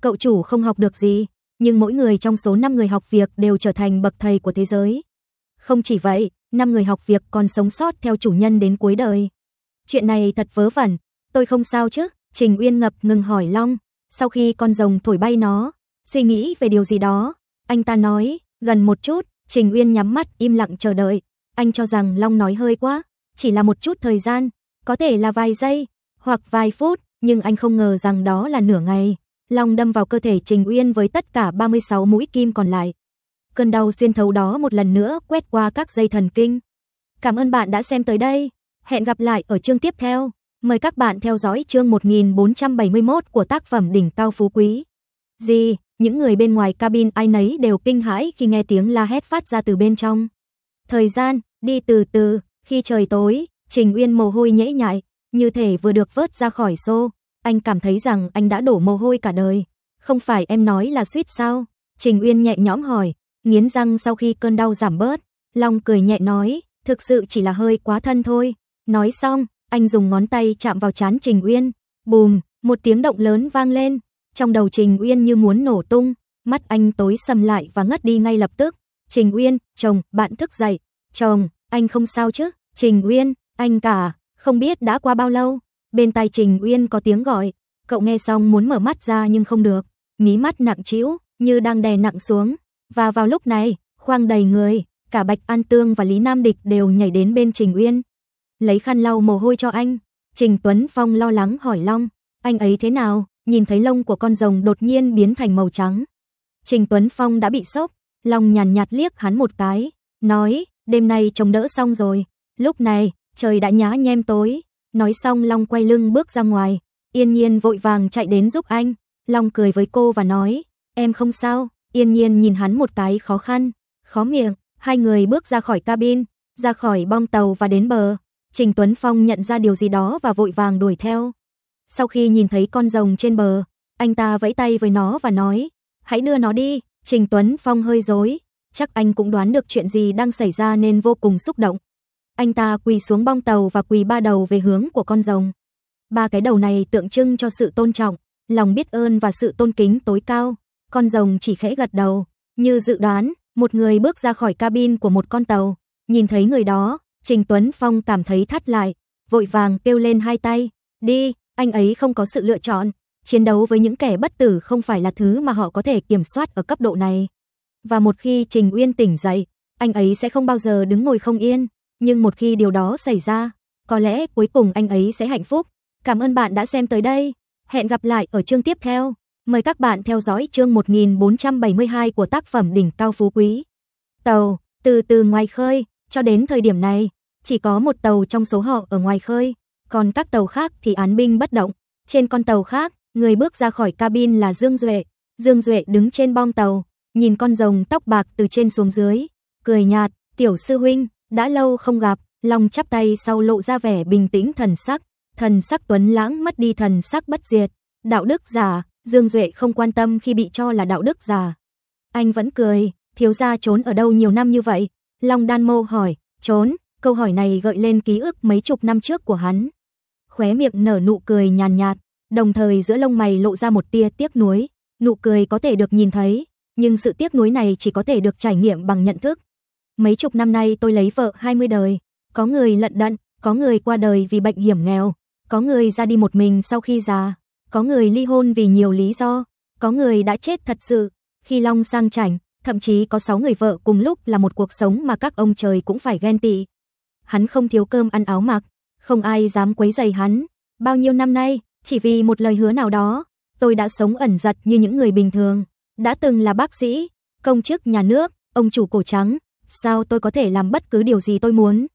Cậu chủ không học được gì, nhưng mỗi người trong số 5 người học việc đều trở thành bậc thầy của thế giới. Không chỉ vậy, 5 người học việc còn sống sót theo chủ nhân đến cuối đời. Chuyện này thật vớ vẩn, tôi không sao chứ, Trình Uyên ngập ngừng hỏi Long, sau khi con rồng thổi bay nó, suy nghĩ về điều gì đó, anh ta nói, gần một chút, Trình Uyên nhắm mắt im lặng chờ đợi. Anh cho rằng Long nói hơi quá, chỉ là một chút thời gian, có thể là vài giây hoặc vài phút, nhưng anh không ngờ rằng đó là nửa ngày. Long đâm vào cơ thể Trình Uyên với tất cả 36 mũi kim còn lại. Cơn đau xuyên thấu đó một lần nữa quét qua các dây thần kinh. Cảm ơn bạn đã xem tới đây. Hẹn gặp lại ở chương tiếp theo. Mời các bạn theo dõi chương 1471 của tác phẩm Đỉnh Cao Phú Quý. Gì? Những người bên ngoài cabin ai nấy đều kinh hãi khi nghe tiếng la hét phát ra từ bên trong. Thời gian, đi từ từ, khi trời tối, Trình Uyên mồ hôi nhễ nhại, như thể vừa được vớt ra khỏi xô. Anh cảm thấy rằng anh đã đổ mồ hôi cả đời. Không phải em nói là suýt sao? Trình Uyên nhẹ nhõm hỏi, nghiến răng sau khi cơn đau giảm bớt. Long cười nhẹ nói, thực sự chỉ là hơi quá thân thôi. Nói xong, anh dùng ngón tay chạm vào chán Trình Uyên. Bùm, một tiếng động lớn vang lên, trong đầu Trình Uyên như muốn nổ tung, mắt anh tối sầm lại và ngất đi ngay lập tức. Trình Uyên, chồng, bạn thức dậy. Chồng, anh không sao chứ? Trình Uyên, anh cả, không biết đã qua bao lâu. Bên tai Trình Uyên có tiếng gọi, cậu nghe xong muốn mở mắt ra nhưng không được. Mí mắt nặng trĩu, như đang đè nặng xuống. Và vào lúc này, khoang đầy người, cả Bạch An Tương và Lý Nam Địch đều nhảy đến bên Trình Uyên. Lấy khăn lau mồ hôi cho anh. Trình Tuấn Phong lo lắng hỏi Long, anh ấy thế nào? nhìn thấy lông của con rồng đột nhiên biến thành màu trắng. Trình Tuấn Phong đã bị sốc, lòng nhàn nhạt, liếc hắn một cái, nói, đêm nay chống đỡ xong rồi, lúc này, trời đã nhá nhem tối. Nói xong Long quay lưng bước ra ngoài, Yên Nhiên vội vàng chạy đến giúp anh, Long cười với cô và nói, em không sao, Yên Nhiên nhìn hắn một cái khó khăn, khó miệng, hai người bước ra khỏi cabin, ra khỏi bong tàu và đến bờ. Trình Tuấn Phong nhận ra điều gì đó và vội vàng đuổi theo. Sau khi nhìn thấy con rồng trên bờ, anh ta vẫy tay với nó và nói, hãy đưa nó đi. Trình Tuấn Phong hơi dối, chắc anh cũng đoán được chuyện gì đang xảy ra nên vô cùng xúc động. Anh ta quỳ xuống bong tàu và quỳ ba đầu về hướng của con rồng. Ba cái đầu này tượng trưng cho sự tôn trọng, lòng biết ơn và sự tôn kính tối cao. Con rồng chỉ khẽ gật đầu, như dự đoán, một người bước ra khỏi cabin của một con tàu. Nhìn thấy người đó, Trình Tuấn Phong cảm thấy thắt lại, vội vàng kêu lên hai tay, đi, anh ấy không có sự lựa chọn. Chiến đấu với những kẻ bất tử không phải là thứ mà họ có thể kiểm soát ở cấp độ này. Và một khi Trình Uyên tỉnh dậy, anh ấy sẽ không bao giờ đứng ngồi không yên. Nhưng một khi điều đó xảy ra, có lẽ cuối cùng anh ấy sẽ hạnh phúc. Cảm ơn bạn đã xem tới đây. Hẹn gặp lại ở chương tiếp theo. Mời các bạn theo dõi chương 1472 của tác phẩm Đỉnh Cao Phú Quý. Tàu, từ từ ngoài khơi, cho đến thời điểm này, chỉ có một tàu trong số họ ở ngoài khơi còn các tàu khác thì án binh bất động. Trên con tàu khác, người bước ra khỏi cabin là Dương Duệ. Dương Duệ đứng trên bong tàu, nhìn con rồng tóc bạc từ trên xuống dưới, cười nhạt, "Tiểu sư huynh, đã lâu không gặp." Long chắp tay sau lộ ra vẻ bình tĩnh thần sắc, thần sắc tuấn lãng mất đi thần sắc bất diệt, đạo đức giả, Dương Duệ không quan tâm khi bị cho là đạo đức giả. Anh vẫn cười, thiếu gia trốn ở đâu nhiều năm như vậy? Long Đan Mô hỏi, trốn, câu hỏi này gợi lên ký ức mấy chục năm trước của hắn khóe miệng nở nụ cười nhàn nhạt, đồng thời giữa lông mày lộ ra một tia tiếc nuối, nụ cười có thể được nhìn thấy, nhưng sự tiếc nuối này chỉ có thể được trải nghiệm bằng nhận thức. Mấy chục năm nay tôi lấy vợ 20 đời, có người lận đận, có người qua đời vì bệnh hiểm nghèo, có người ra đi một mình sau khi già, có người ly hôn vì nhiều lý do, có người đã chết thật sự. Khi Long sang chảnh, thậm chí có 6 người vợ cùng lúc là một cuộc sống mà các ông trời cũng phải ghen tị. Hắn không thiếu cơm ăn áo mặc, không ai dám quấy rầy hắn. Bao nhiêu năm nay, chỉ vì một lời hứa nào đó, tôi đã sống ẩn giật như những người bình thường, đã từng là bác sĩ, công chức nhà nước, ông chủ cổ trắng, sao tôi có thể làm bất cứ điều gì tôi muốn?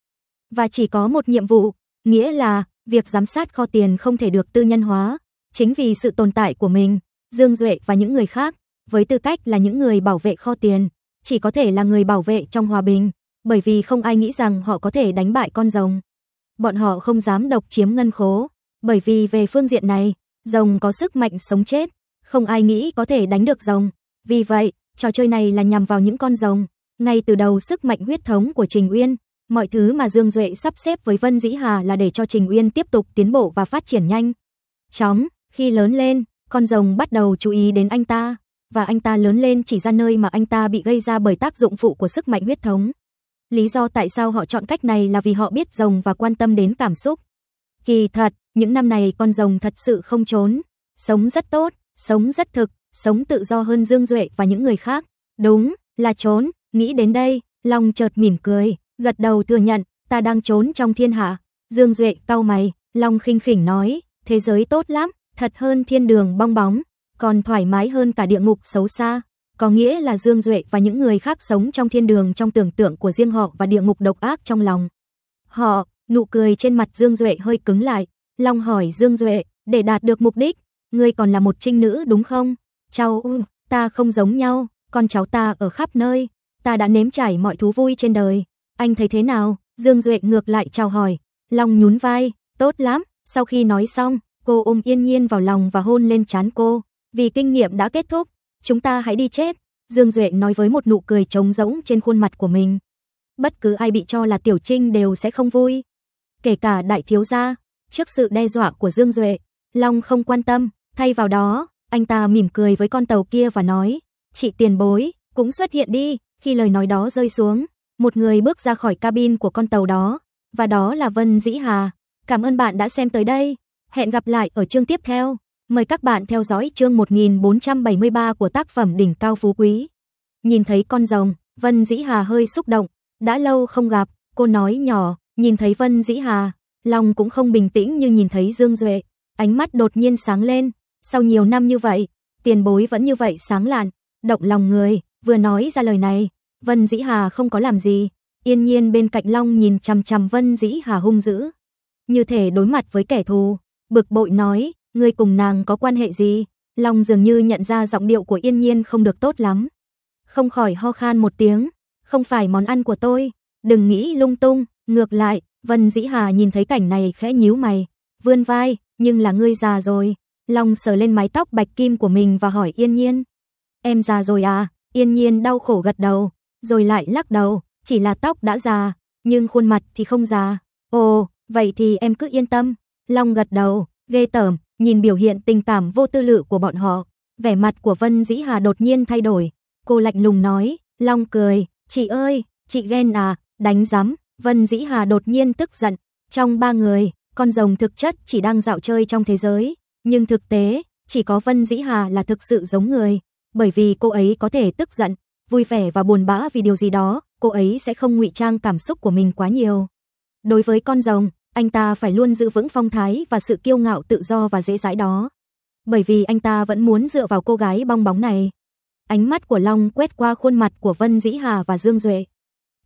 Và chỉ có một nhiệm vụ, nghĩa là việc giám sát kho tiền không thể được tư nhân hóa, chính vì sự tồn tại của mình, Dương Duệ và những người khác, với tư cách là những người bảo vệ kho tiền, chỉ có thể là người bảo vệ trong hòa bình, bởi vì không ai nghĩ rằng họ có thể đánh bại con rồng bọn họ không dám độc chiếm ngân khố, bởi vì về phương diện này, rồng có sức mạnh sống chết, không ai nghĩ có thể đánh được rồng. Vì vậy, trò chơi này là nhằm vào những con rồng, ngay từ đầu sức mạnh huyết thống của Trình Uyên, mọi thứ mà Dương Duệ sắp xếp với Vân Dĩ Hà là để cho Trình Uyên tiếp tục tiến bộ và phát triển nhanh. Chóng, khi lớn lên, con rồng bắt đầu chú ý đến anh ta, và anh ta lớn lên chỉ ra nơi mà anh ta bị gây ra bởi tác dụng phụ của sức mạnh huyết thống. Lý do tại sao họ chọn cách này là vì họ biết rồng và quan tâm đến cảm xúc. Kỳ thật, những năm này con rồng thật sự không trốn, sống rất tốt, sống rất thực, sống tự do hơn Dương Duệ và những người khác. Đúng, là trốn, nghĩ đến đây, lòng chợt mỉm cười, gật đầu thừa nhận, ta đang trốn trong thiên hạ. Dương Duệ cau mày, lòng khinh khỉnh nói, thế giới tốt lắm, thật hơn thiên đường bong bóng, còn thoải mái hơn cả địa ngục xấu xa có nghĩa là Dương Duệ và những người khác sống trong thiên đường trong tưởng tượng của riêng họ và địa ngục độc ác trong lòng. Họ, nụ cười trên mặt Dương Duệ hơi cứng lại, Long hỏi Dương Duệ, để đạt được mục đích, ngươi còn là một trinh nữ đúng không? Cháu, ta không giống nhau, con cháu ta ở khắp nơi, ta đã nếm trải mọi thú vui trên đời. Anh thấy thế nào? Dương Duệ ngược lại chào hỏi, Long nhún vai, tốt lắm, sau khi nói xong, cô ôm yên nhiên vào lòng và hôn lên trán cô. Vì kinh nghiệm đã kết thúc, Chúng ta hãy đi chết, Dương Duệ nói với một nụ cười trống rỗng trên khuôn mặt của mình. Bất cứ ai bị cho là Tiểu Trinh đều sẽ không vui. Kể cả đại thiếu gia, trước sự đe dọa của Dương Duệ, Long không quan tâm, thay vào đó, anh ta mỉm cười với con tàu kia và nói, chị tiền bối, cũng xuất hiện đi, khi lời nói đó rơi xuống, một người bước ra khỏi cabin của con tàu đó, và đó là Vân Dĩ Hà. Cảm ơn bạn đã xem tới đây, hẹn gặp lại ở chương tiếp theo. Mời các bạn theo dõi chương 1473 của tác phẩm Đỉnh Cao Phú Quý. Nhìn thấy con rồng, Vân Dĩ Hà hơi xúc động, đã lâu không gặp, cô nói nhỏ, nhìn thấy Vân Dĩ Hà, lòng cũng không bình tĩnh như nhìn thấy Dương Duệ, ánh mắt đột nhiên sáng lên, sau nhiều năm như vậy, tiền bối vẫn như vậy sáng lạn, động lòng người, vừa nói ra lời này, Vân Dĩ Hà không có làm gì, yên nhiên bên cạnh Long nhìn chằm chằm Vân Dĩ Hà hung dữ, như thể đối mặt với kẻ thù, bực bội nói, ngươi cùng nàng có quan hệ gì? Long dường như nhận ra giọng điệu của Yên Nhiên không được tốt lắm. Không khỏi ho khan một tiếng, không phải món ăn của tôi, đừng nghĩ lung tung, ngược lại, Vân Dĩ Hà nhìn thấy cảnh này khẽ nhíu mày, vươn vai, nhưng là ngươi già rồi. Long sờ lên mái tóc bạch kim của mình và hỏi Yên Nhiên. Em già rồi à? Yên Nhiên đau khổ gật đầu, rồi lại lắc đầu, chỉ là tóc đã già, nhưng khuôn mặt thì không già. Ồ, vậy thì em cứ yên tâm. Long gật đầu, ghê tởm, Nhìn biểu hiện tình cảm vô tư lự của bọn họ, vẻ mặt của Vân Dĩ Hà đột nhiên thay đổi. Cô lạnh lùng nói, Long cười, chị ơi, chị ghen à, đánh giám. Vân Dĩ Hà đột nhiên tức giận. Trong ba người, con rồng thực chất chỉ đang dạo chơi trong thế giới. Nhưng thực tế, chỉ có Vân Dĩ Hà là thực sự giống người. Bởi vì cô ấy có thể tức giận, vui vẻ và buồn bã vì điều gì đó, cô ấy sẽ không ngụy trang cảm xúc của mình quá nhiều. Đối với con rồng, anh ta phải luôn giữ vững phong thái và sự kiêu ngạo tự do và dễ dãi đó. Bởi vì anh ta vẫn muốn dựa vào cô gái bong bóng này. Ánh mắt của Long quét qua khuôn mặt của Vân Dĩ Hà và Dương Duệ.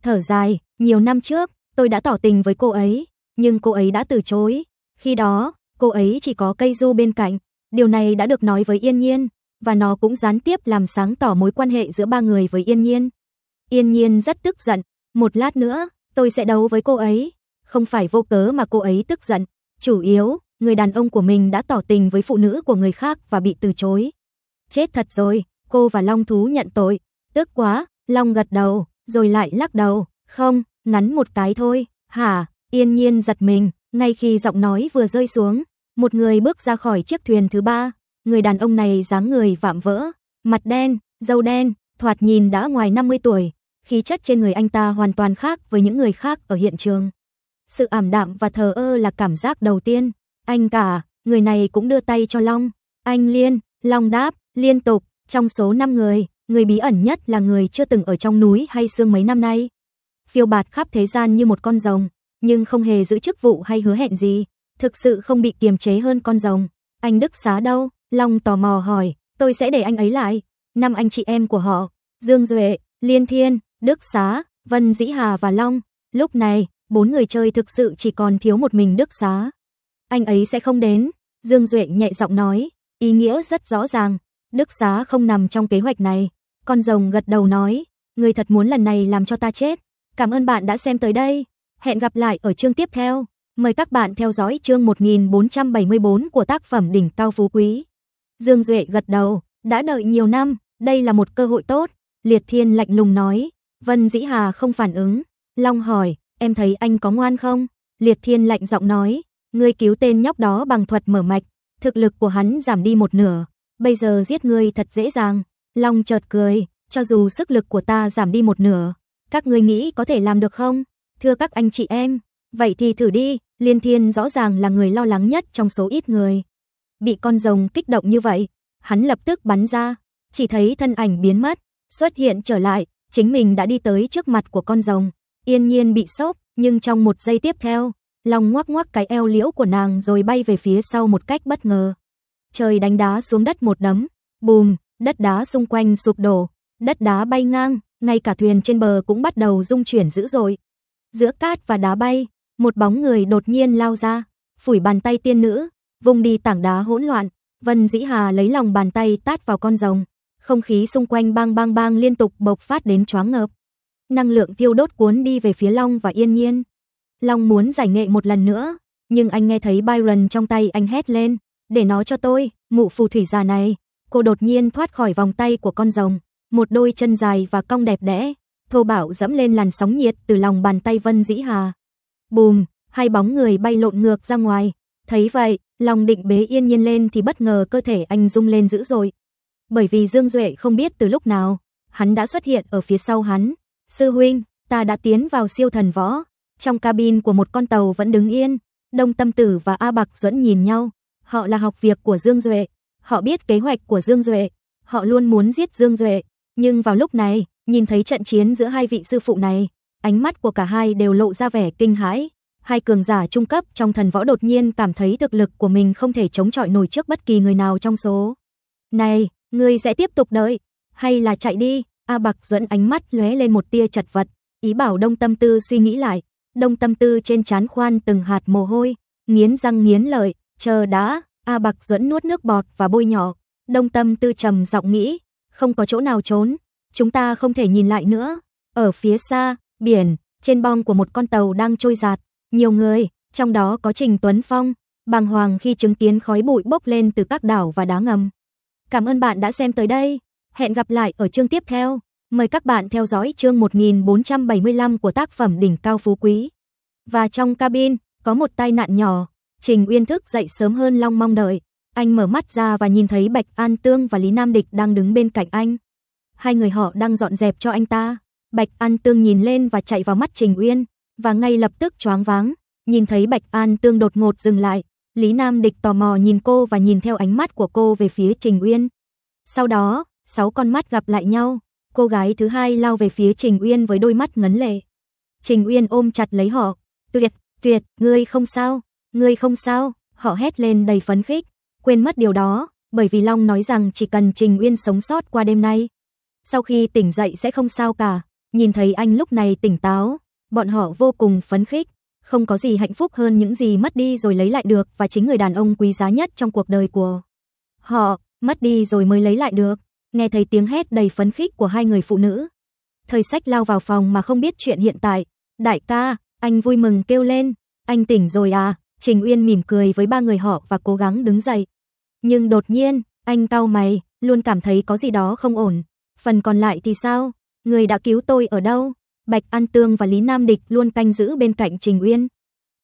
Thở dài, nhiều năm trước, tôi đã tỏ tình với cô ấy, nhưng cô ấy đã từ chối. Khi đó, cô ấy chỉ có cây du bên cạnh. Điều này đã được nói với Yên Nhiên, và nó cũng gián tiếp làm sáng tỏ mối quan hệ giữa ba người với Yên Nhiên. Yên Nhiên rất tức giận, một lát nữa, tôi sẽ đấu với cô ấy không phải vô cớ mà cô ấy tức giận, chủ yếu, người đàn ông của mình đã tỏ tình với phụ nữ của người khác và bị từ chối. Chết thật rồi, cô và Long thú nhận tội, tức quá, Long gật đầu, rồi lại lắc đầu, không, ngắn một cái thôi, hả, yên nhiên giật mình, ngay khi giọng nói vừa rơi xuống, một người bước ra khỏi chiếc thuyền thứ ba, người đàn ông này dáng người vạm vỡ, mặt đen, râu đen, thoạt nhìn đã ngoài 50 tuổi, khí chất trên người anh ta hoàn toàn khác với những người khác ở hiện trường. Sự ảm đạm và thờ ơ là cảm giác đầu tiên. Anh cả, người này cũng đưa tay cho Long. Anh Liên, Long đáp, liên tục, trong số 5 người, người bí ẩn nhất là người chưa từng ở trong núi hay xương mấy năm nay. Phiêu bạt khắp thế gian như một con rồng, nhưng không hề giữ chức vụ hay hứa hẹn gì, thực sự không bị kiềm chế hơn con rồng. Anh Đức xá đâu? Long tò mò hỏi, tôi sẽ để anh ấy lại. Năm anh chị em của họ, Dương Duệ, Liên Thiên, Đức Xá, Vân Dĩ Hà và Long. Lúc này, bốn người chơi thực sự chỉ còn thiếu một mình Đức Giá. Anh ấy sẽ không đến, Dương Duệ nhẹ giọng nói, ý nghĩa rất rõ ràng, Đức Giá không nằm trong kế hoạch này. Con rồng gật đầu nói, người thật muốn lần này làm cho ta chết. Cảm ơn bạn đã xem tới đây. Hẹn gặp lại ở chương tiếp theo. Mời các bạn theo dõi chương 1474 của tác phẩm Đỉnh Cao Phú Quý. Dương Duệ gật đầu, đã đợi nhiều năm, đây là một cơ hội tốt. Liệt Thiên lạnh lùng nói, Vân Dĩ Hà không phản ứng. Long hỏi, em thấy anh có ngoan không? Liệt Thiên lạnh giọng nói, ngươi cứu tên nhóc đó bằng thuật mở mạch, thực lực của hắn giảm đi một nửa, bây giờ giết ngươi thật dễ dàng. Long chợt cười, cho dù sức lực của ta giảm đi một nửa, các ngươi nghĩ có thể làm được không? Thưa các anh chị em, vậy thì thử đi, Liên Thiên rõ ràng là người lo lắng nhất trong số ít người. Bị con rồng kích động như vậy, hắn lập tức bắn ra, chỉ thấy thân ảnh biến mất, xuất hiện trở lại, chính mình đã đi tới trước mặt của con rồng. Yên nhiên bị sốc, nhưng trong một giây tiếp theo, lòng ngoắc ngoắc cái eo liễu của nàng rồi bay về phía sau một cách bất ngờ. Trời đánh đá xuống đất một đấm, bùm, đất đá xung quanh sụp đổ, đất đá bay ngang, ngay cả thuyền trên bờ cũng bắt đầu rung chuyển dữ dội. Giữa cát và đá bay, một bóng người đột nhiên lao ra, phủi bàn tay tiên nữ, vùng đi tảng đá hỗn loạn, Vân Dĩ Hà lấy lòng bàn tay tát vào con rồng. Không khí xung quanh bang bang bang liên tục bộc phát đến choáng ngợp năng lượng tiêu đốt cuốn đi về phía Long và Yên Nhiên. Long muốn giải nghệ một lần nữa, nhưng anh nghe thấy Byron trong tay anh hét lên, "Để nó cho tôi, mụ phù thủy già này." Cô đột nhiên thoát khỏi vòng tay của con rồng, một đôi chân dài và cong đẹp đẽ, thô bạo dẫm lên làn sóng nhiệt từ lòng bàn tay Vân Dĩ Hà. Bùm, hai bóng người bay lộn ngược ra ngoài. Thấy vậy, Long định bế Yên Nhiên lên thì bất ngờ cơ thể anh rung lên dữ dội. Bởi vì Dương Duệ không biết từ lúc nào, hắn đã xuất hiện ở phía sau hắn, Sư huynh, ta đã tiến vào siêu thần võ. Trong cabin của một con tàu vẫn đứng yên, Đông Tâm Tử và A Bạc Dẫn nhìn nhau. Họ là học việc của Dương Duệ, họ biết kế hoạch của Dương Duệ, họ luôn muốn giết Dương Duệ, nhưng vào lúc này, nhìn thấy trận chiến giữa hai vị sư phụ này, ánh mắt của cả hai đều lộ ra vẻ kinh hãi. Hai cường giả trung cấp trong thần võ đột nhiên cảm thấy thực lực của mình không thể chống chọi nổi trước bất kỳ người nào trong số. Này, ngươi sẽ tiếp tục đợi, hay là chạy đi? A Bạc dẫn ánh mắt lóe lên một tia chật vật, ý bảo Đông Tâm Tư suy nghĩ lại, Đông Tâm Tư trên chán khoan từng hạt mồ hôi, nghiến răng nghiến lợi, chờ đã, A Bạc dẫn nuốt nước bọt và bôi nhỏ, Đông Tâm Tư trầm giọng nghĩ, không có chỗ nào trốn, chúng ta không thể nhìn lại nữa. Ở phía xa, biển, trên bong của một con tàu đang trôi giạt, nhiều người, trong đó có Trình Tuấn Phong, bàng hoàng khi chứng kiến khói bụi bốc lên từ các đảo và đá ngầm. Cảm ơn bạn đã xem tới đây. Hẹn gặp lại ở chương tiếp theo. Mời các bạn theo dõi chương 1475 của tác phẩm Đỉnh Cao Phú Quý. Và trong cabin, có một tai nạn nhỏ. Trình Uyên thức dậy sớm hơn Long mong đợi. Anh mở mắt ra và nhìn thấy Bạch An Tương và Lý Nam Địch đang đứng bên cạnh anh. Hai người họ đang dọn dẹp cho anh ta. Bạch An Tương nhìn lên và chạy vào mắt Trình Uyên, và ngay lập tức choáng váng. Nhìn thấy Bạch An Tương đột ngột dừng lại, Lý Nam Địch tò mò nhìn cô và nhìn theo ánh mắt của cô về phía Trình Uyên. Sau đó, sáu con mắt gặp lại nhau, cô gái thứ hai lao về phía Trình Uyên với đôi mắt ngấn lệ. Trình Uyên ôm chặt lấy họ, "Tuyệt, tuyệt, ngươi không sao, ngươi không sao." Họ hét lên đầy phấn khích, quên mất điều đó, bởi vì Long nói rằng chỉ cần Trình Uyên sống sót qua đêm nay, sau khi tỉnh dậy sẽ không sao cả. Nhìn thấy anh lúc này tỉnh táo, bọn họ vô cùng phấn khích, không có gì hạnh phúc hơn những gì mất đi rồi lấy lại được và chính người đàn ông quý giá nhất trong cuộc đời của họ, mất đi rồi mới lấy lại được nghe thấy tiếng hét đầy phấn khích của hai người phụ nữ. Thời sách lao vào phòng mà không biết chuyện hiện tại. Đại ca, anh vui mừng kêu lên, anh tỉnh rồi à, Trình Uyên mỉm cười với ba người họ và cố gắng đứng dậy. Nhưng đột nhiên, anh cau mày, luôn cảm thấy có gì đó không ổn. Phần còn lại thì sao? Người đã cứu tôi ở đâu? Bạch An Tương và Lý Nam Địch luôn canh giữ bên cạnh Trình Uyên.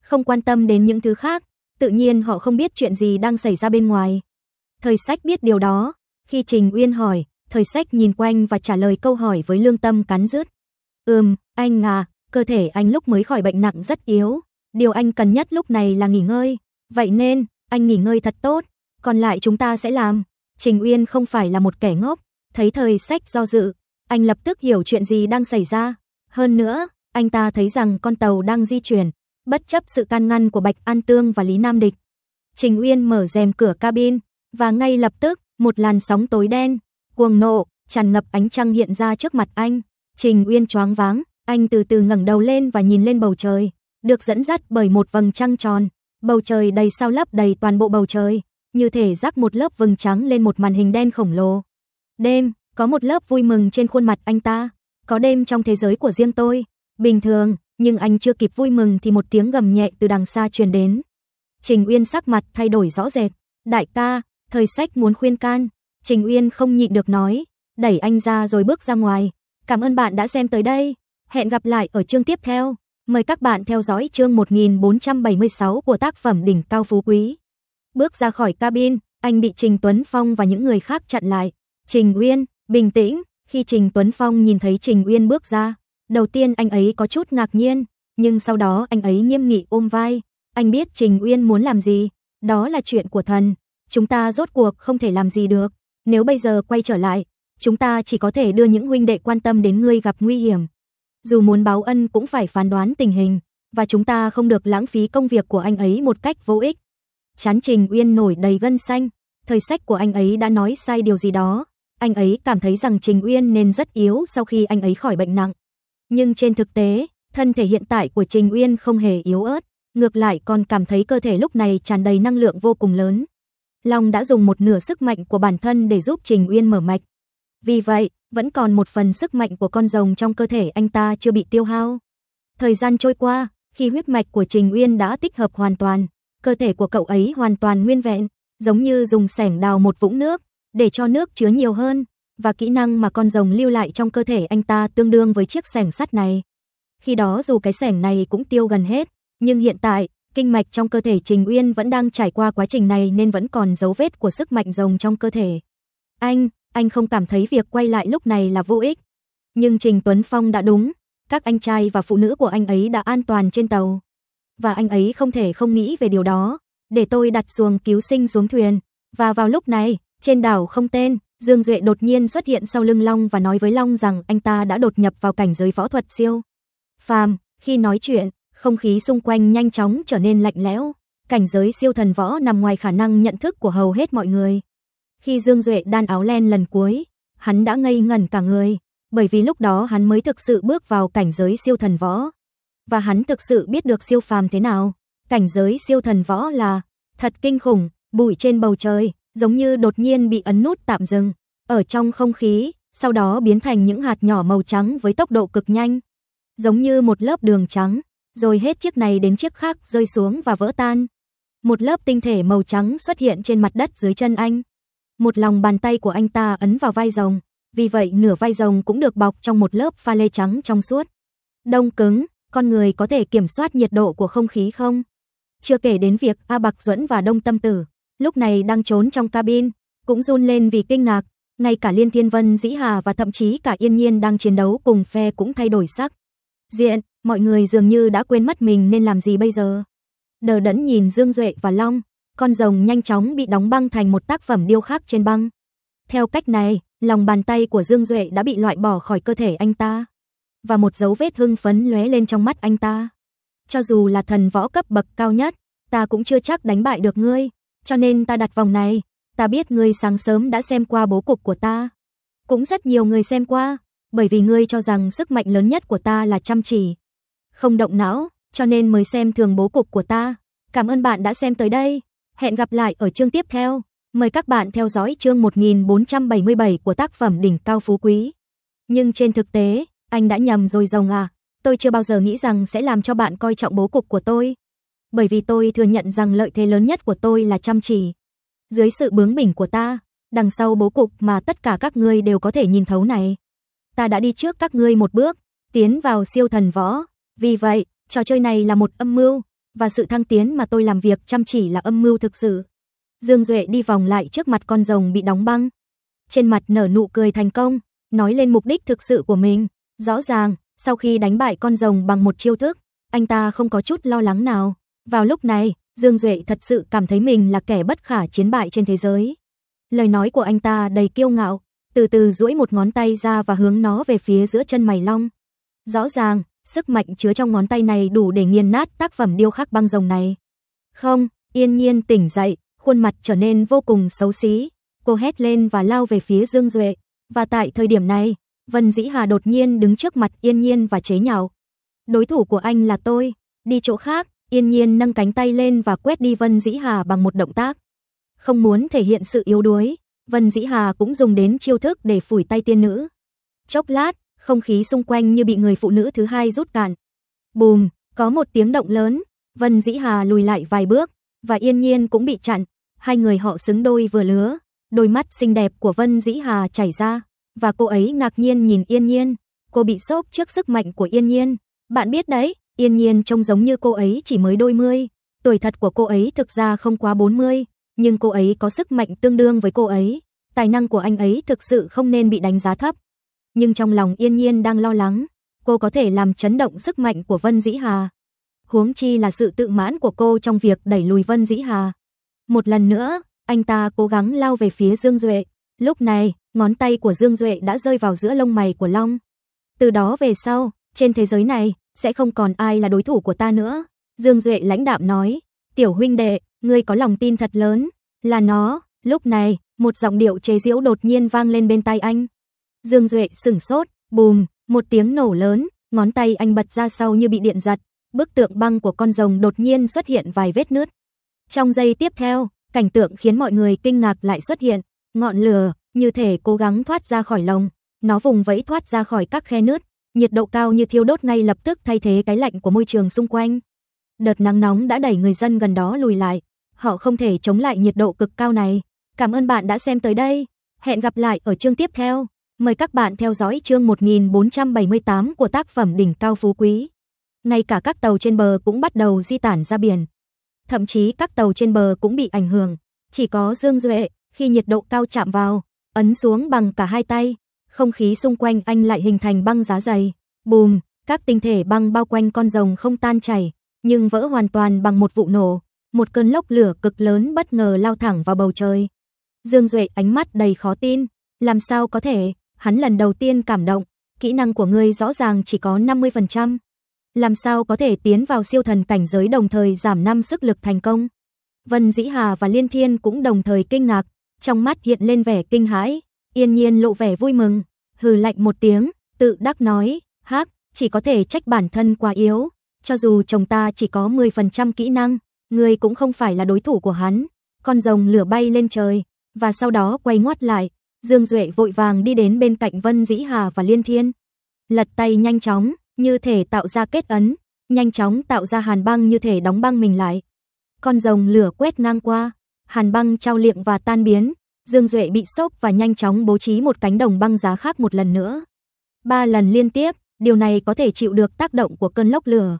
Không quan tâm đến những thứ khác, tự nhiên họ không biết chuyện gì đang xảy ra bên ngoài. Thời sách biết điều đó, khi Trình Uyên hỏi, thời sách nhìn quanh và trả lời câu hỏi với lương tâm cắn rứt. Ừm, anh à, cơ thể anh lúc mới khỏi bệnh nặng rất yếu. Điều anh cần nhất lúc này là nghỉ ngơi. Vậy nên, anh nghỉ ngơi thật tốt. Còn lại chúng ta sẽ làm. Trình Uyên không phải là một kẻ ngốc. Thấy thời sách do dự, anh lập tức hiểu chuyện gì đang xảy ra. Hơn nữa, anh ta thấy rằng con tàu đang di chuyển, bất chấp sự can ngăn của Bạch An Tương và Lý Nam Địch. Trình Uyên mở rèm cửa cabin, và ngay lập tức, một làn sóng tối đen, cuồng nộ, tràn ngập ánh trăng hiện ra trước mặt anh. Trình Uyên choáng váng, anh từ từ ngẩng đầu lên và nhìn lên bầu trời, được dẫn dắt bởi một vầng trăng tròn. Bầu trời đầy sao lấp đầy toàn bộ bầu trời, như thể rắc một lớp vầng trắng lên một màn hình đen khổng lồ. Đêm, có một lớp vui mừng trên khuôn mặt anh ta, có đêm trong thế giới của riêng tôi. Bình thường, nhưng anh chưa kịp vui mừng thì một tiếng gầm nhẹ từ đằng xa truyền đến. Trình Uyên sắc mặt thay đổi rõ rệt, "Đại ca, Thời sách muốn khuyên can, Trình Uyên không nhịn được nói, đẩy anh ra rồi bước ra ngoài. Cảm ơn bạn đã xem tới đây. Hẹn gặp lại ở chương tiếp theo. Mời các bạn theo dõi chương 1476 của tác phẩm Đỉnh Cao Phú Quý. Bước ra khỏi cabin, anh bị Trình Tuấn Phong và những người khác chặn lại. Trình Uyên, bình tĩnh, khi Trình Tuấn Phong nhìn thấy Trình Uyên bước ra, đầu tiên anh ấy có chút ngạc nhiên, nhưng sau đó anh ấy nghiêm nghị ôm vai. Anh biết Trình Uyên muốn làm gì, đó là chuyện của thần chúng ta rốt cuộc không thể làm gì được. Nếu bây giờ quay trở lại, chúng ta chỉ có thể đưa những huynh đệ quan tâm đến ngươi gặp nguy hiểm. Dù muốn báo ân cũng phải phán đoán tình hình, và chúng ta không được lãng phí công việc của anh ấy một cách vô ích. Chán Trình Uyên nổi đầy gân xanh, thời sách của anh ấy đã nói sai điều gì đó. Anh ấy cảm thấy rằng Trình Uyên nên rất yếu sau khi anh ấy khỏi bệnh nặng. Nhưng trên thực tế, thân thể hiện tại của Trình Uyên không hề yếu ớt, ngược lại còn cảm thấy cơ thể lúc này tràn đầy năng lượng vô cùng lớn. Long đã dùng một nửa sức mạnh của bản thân để giúp Trình Uyên mở mạch. Vì vậy, vẫn còn một phần sức mạnh của con rồng trong cơ thể anh ta chưa bị tiêu hao. Thời gian trôi qua, khi huyết mạch của Trình Uyên đã tích hợp hoàn toàn, cơ thể của cậu ấy hoàn toàn nguyên vẹn, giống như dùng sẻng đào một vũng nước, để cho nước chứa nhiều hơn, và kỹ năng mà con rồng lưu lại trong cơ thể anh ta tương đương với chiếc sẻng sắt này. Khi đó dù cái sẻng này cũng tiêu gần hết, nhưng hiện tại, kinh mạch trong cơ thể Trình Uyên vẫn đang trải qua quá trình này nên vẫn còn dấu vết của sức mạnh rồng trong cơ thể. Anh, anh không cảm thấy việc quay lại lúc này là vô ích. Nhưng Trình Tuấn Phong đã đúng, các anh trai và phụ nữ của anh ấy đã an toàn trên tàu. Và anh ấy không thể không nghĩ về điều đó. Để tôi đặt xuồng cứu sinh xuống thuyền. Và vào lúc này, trên đảo không tên, Dương Duệ đột nhiên xuất hiện sau lưng Long và nói với Long rằng anh ta đã đột nhập vào cảnh giới võ thuật siêu. Phàm, khi nói chuyện, không khí xung quanh nhanh chóng trở nên lạnh lẽo, cảnh giới siêu thần võ nằm ngoài khả năng nhận thức của hầu hết mọi người. Khi Dương Duệ đan áo len lần cuối, hắn đã ngây ngẩn cả người, bởi vì lúc đó hắn mới thực sự bước vào cảnh giới siêu thần võ. Và hắn thực sự biết được siêu phàm thế nào. Cảnh giới siêu thần võ là thật kinh khủng, bụi trên bầu trời, giống như đột nhiên bị ấn nút tạm dừng, ở trong không khí, sau đó biến thành những hạt nhỏ màu trắng với tốc độ cực nhanh, giống như một lớp đường trắng, rồi hết chiếc này đến chiếc khác rơi xuống và vỡ tan. Một lớp tinh thể màu trắng xuất hiện trên mặt đất dưới chân anh. Một lòng bàn tay của anh ta ấn vào vai rồng, vì vậy nửa vai rồng cũng được bọc trong một lớp pha lê trắng trong suốt. Đông cứng, con người có thể kiểm soát nhiệt độ của không khí không? Chưa kể đến việc A Bạc Duẫn và Đông Tâm Tử, lúc này đang trốn trong cabin, cũng run lên vì kinh ngạc, ngay cả Liên Thiên Vân Dĩ Hà và thậm chí cả Yên Nhiên đang chiến đấu cùng phe cũng thay đổi sắc. Diện, Mọi người dường như đã quên mất mình nên làm gì bây giờ. Đờ đẫn nhìn Dương Duệ và Long, con rồng nhanh chóng bị đóng băng thành một tác phẩm điêu khắc trên băng. Theo cách này, lòng bàn tay của Dương Duệ đã bị loại bỏ khỏi cơ thể anh ta. Và một dấu vết hưng phấn lóe lên trong mắt anh ta. Cho dù là thần võ cấp bậc cao nhất, ta cũng chưa chắc đánh bại được ngươi, cho nên ta đặt vòng này, ta biết ngươi sáng sớm đã xem qua bố cục của ta. Cũng rất nhiều người xem qua, bởi vì ngươi cho rằng sức mạnh lớn nhất của ta là chăm chỉ, không động não, cho nên mới xem thường bố cục của ta. Cảm ơn bạn đã xem tới đây. Hẹn gặp lại ở chương tiếp theo. Mời các bạn theo dõi chương 1477 của tác phẩm Đỉnh Cao Phú Quý. Nhưng trên thực tế, anh đã nhầm rồi rồng à. Tôi chưa bao giờ nghĩ rằng sẽ làm cho bạn coi trọng bố cục của tôi. Bởi vì tôi thừa nhận rằng lợi thế lớn nhất của tôi là chăm chỉ. Dưới sự bướng bỉnh của ta, đằng sau bố cục mà tất cả các ngươi đều có thể nhìn thấu này. Ta đã đi trước các ngươi một bước, tiến vào siêu thần võ. Vì vậy, trò chơi này là một âm mưu, và sự thăng tiến mà tôi làm việc chăm chỉ là âm mưu thực sự. Dương Duệ đi vòng lại trước mặt con rồng bị đóng băng. Trên mặt nở nụ cười thành công, nói lên mục đích thực sự của mình. Rõ ràng, sau khi đánh bại con rồng bằng một chiêu thức, anh ta không có chút lo lắng nào. Vào lúc này, Dương Duệ thật sự cảm thấy mình là kẻ bất khả chiến bại trên thế giới. Lời nói của anh ta đầy kiêu ngạo, từ từ duỗi một ngón tay ra và hướng nó về phía giữa chân mày long. Rõ ràng, sức mạnh chứa trong ngón tay này đủ để nghiền nát tác phẩm điêu khắc băng rồng này. Không, yên nhiên tỉnh dậy, khuôn mặt trở nên vô cùng xấu xí, cô hét lên và lao về phía Dương Duệ, và tại thời điểm này, Vân Dĩ Hà đột nhiên đứng trước mặt yên nhiên và chế nhạo. Đối thủ của anh là tôi, đi chỗ khác, yên nhiên nâng cánh tay lên và quét đi Vân Dĩ Hà bằng một động tác. Không muốn thể hiện sự yếu đuối, Vân Dĩ Hà cũng dùng đến chiêu thức để phủi tay tiên nữ. Chốc lát, không khí xung quanh như bị người phụ nữ thứ hai rút cạn. Bùm, có một tiếng động lớn, Vân Dĩ Hà lùi lại vài bước, và Yên Nhiên cũng bị chặn, hai người họ xứng đôi vừa lứa, đôi mắt xinh đẹp của Vân Dĩ Hà chảy ra, và cô ấy ngạc nhiên nhìn Yên Nhiên, cô bị sốc trước sức mạnh của Yên Nhiên. Bạn biết đấy, Yên Nhiên trông giống như cô ấy chỉ mới đôi mươi, tuổi thật của cô ấy thực ra không quá 40, nhưng cô ấy có sức mạnh tương đương với cô ấy, tài năng của anh ấy thực sự không nên bị đánh giá thấp nhưng trong lòng yên nhiên đang lo lắng, cô có thể làm chấn động sức mạnh của Vân Dĩ Hà. Huống chi là sự tự mãn của cô trong việc đẩy lùi Vân Dĩ Hà. Một lần nữa, anh ta cố gắng lao về phía Dương Duệ. Lúc này, ngón tay của Dương Duệ đã rơi vào giữa lông mày của Long. Từ đó về sau, trên thế giới này, sẽ không còn ai là đối thủ của ta nữa. Dương Duệ lãnh đạm nói, tiểu huynh đệ, ngươi có lòng tin thật lớn, là nó, lúc này, một giọng điệu chế giễu đột nhiên vang lên bên tai anh. Dương Duệ sửng sốt, bùm, một tiếng nổ lớn, ngón tay anh bật ra sau như bị điện giật, bức tượng băng của con rồng đột nhiên xuất hiện vài vết nứt. Trong giây tiếp theo, cảnh tượng khiến mọi người kinh ngạc lại xuất hiện, ngọn lửa như thể cố gắng thoát ra khỏi lồng, nó vùng vẫy thoát ra khỏi các khe nứt, nhiệt độ cao như thiêu đốt ngay lập tức thay thế cái lạnh của môi trường xung quanh. Đợt nắng nóng đã đẩy người dân gần đó lùi lại, họ không thể chống lại nhiệt độ cực cao này. Cảm ơn bạn đã xem tới đây, hẹn gặp lại ở chương tiếp theo. Mời các bạn theo dõi chương 1478 của tác phẩm Đỉnh Cao Phú Quý. Ngay cả các tàu trên bờ cũng bắt đầu di tản ra biển. Thậm chí các tàu trên bờ cũng bị ảnh hưởng. Chỉ có Dương Duệ, khi nhiệt độ cao chạm vào, ấn xuống bằng cả hai tay. Không khí xung quanh anh lại hình thành băng giá dày. Bùm, các tinh thể băng bao quanh con rồng không tan chảy, nhưng vỡ hoàn toàn bằng một vụ nổ. Một cơn lốc lửa cực lớn bất ngờ lao thẳng vào bầu trời. Dương Duệ ánh mắt đầy khó tin. Làm sao có thể? Hắn lần đầu tiên cảm động, kỹ năng của ngươi rõ ràng chỉ có 50%. Làm sao có thể tiến vào siêu thần cảnh giới đồng thời giảm 5 sức lực thành công? Vân Dĩ Hà và Liên Thiên cũng đồng thời kinh ngạc, trong mắt hiện lên vẻ kinh hãi, yên nhiên lộ vẻ vui mừng, hừ lạnh một tiếng, tự đắc nói, hắc, chỉ có thể trách bản thân quá yếu, cho dù chồng ta chỉ có 10% kỹ năng, ngươi cũng không phải là đối thủ của hắn. Con rồng lửa bay lên trời và sau đó quay ngoắt lại, Dương Duệ vội vàng đi đến bên cạnh Vân Dĩ Hà và Liên Thiên. Lật tay nhanh chóng, như thể tạo ra kết ấn, nhanh chóng tạo ra hàn băng như thể đóng băng mình lại. Con rồng lửa quét ngang qua, hàn băng trao liệng và tan biến, Dương Duệ bị sốc và nhanh chóng bố trí một cánh đồng băng giá khác một lần nữa. Ba lần liên tiếp, điều này có thể chịu được tác động của cơn lốc lửa.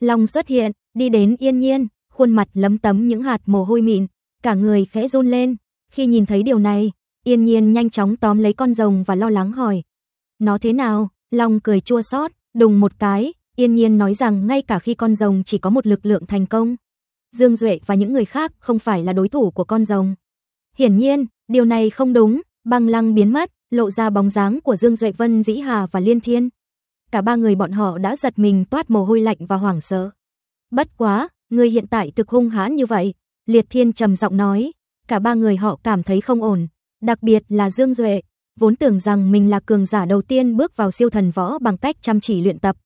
Long xuất hiện, đi đến yên nhiên, khuôn mặt lấm tấm những hạt mồ hôi mịn, cả người khẽ run lên. Khi nhìn thấy điều này, Yên nhiên nhanh chóng tóm lấy con rồng và lo lắng hỏi. Nó thế nào? Long cười chua xót, đùng một cái, yên nhiên nói rằng ngay cả khi con rồng chỉ có một lực lượng thành công. Dương Duệ và những người khác không phải là đối thủ của con rồng. Hiển nhiên, điều này không đúng, băng lăng biến mất, lộ ra bóng dáng của Dương Duệ Vân Dĩ Hà và Liên Thiên. Cả ba người bọn họ đã giật mình toát mồ hôi lạnh và hoảng sợ. Bất quá, người hiện tại thực hung hãn như vậy, Liệt Thiên trầm giọng nói, cả ba người họ cảm thấy không ổn, Đặc biệt là Dương Duệ, vốn tưởng rằng mình là cường giả đầu tiên bước vào siêu thần võ bằng cách chăm chỉ luyện tập.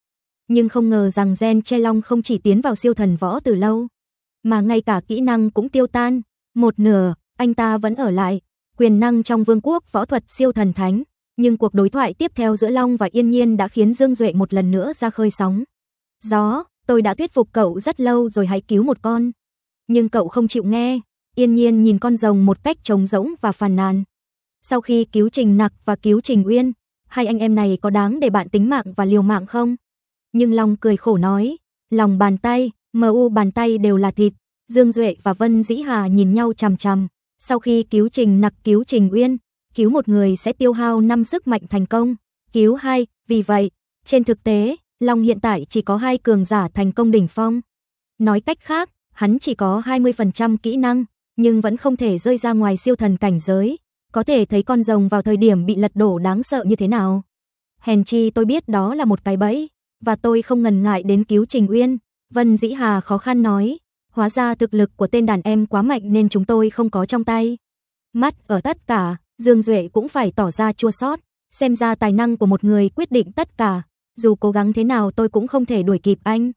Nhưng không ngờ rằng Gen Che Long không chỉ tiến vào siêu thần võ từ lâu, mà ngay cả kỹ năng cũng tiêu tan. Một nửa, anh ta vẫn ở lại, quyền năng trong vương quốc võ thuật siêu thần thánh. Nhưng cuộc đối thoại tiếp theo giữa Long và Yên Nhiên đã khiến Dương Duệ một lần nữa ra khơi sóng. Gió, tôi đã thuyết phục cậu rất lâu rồi hãy cứu một con. Nhưng cậu không chịu nghe, Yên nhiên nhìn con rồng một cách trống rỗng và phàn nàn. Sau khi cứu Trình Nặc và cứu Trình Uyên, hai anh em này có đáng để bạn tính mạng và liều mạng không? Nhưng Long cười khổ nói, lòng bàn tay, mu bàn tay đều là thịt. Dương Duệ và Vân Dĩ Hà nhìn nhau chằm chằm, sau khi cứu Trình Nặc cứu Trình Uyên, cứu một người sẽ tiêu hao năm sức mạnh thành công, cứu hai, vì vậy, trên thực tế, Long hiện tại chỉ có hai cường giả thành công đỉnh phong. Nói cách khác, hắn chỉ có 20% kỹ năng, nhưng vẫn không thể rơi ra ngoài siêu thần cảnh giới, có thể thấy con rồng vào thời điểm bị lật đổ đáng sợ như thế nào. Hèn chi tôi biết đó là một cái bẫy, và tôi không ngần ngại đến cứu Trình Uyên. Vân Dĩ Hà khó khăn nói, hóa ra thực lực của tên đàn em quá mạnh nên chúng tôi không có trong tay. Mắt ở tất cả, Dương Duệ cũng phải tỏ ra chua sót, xem ra tài năng của một người quyết định tất cả, dù cố gắng thế nào tôi cũng không thể đuổi kịp anh.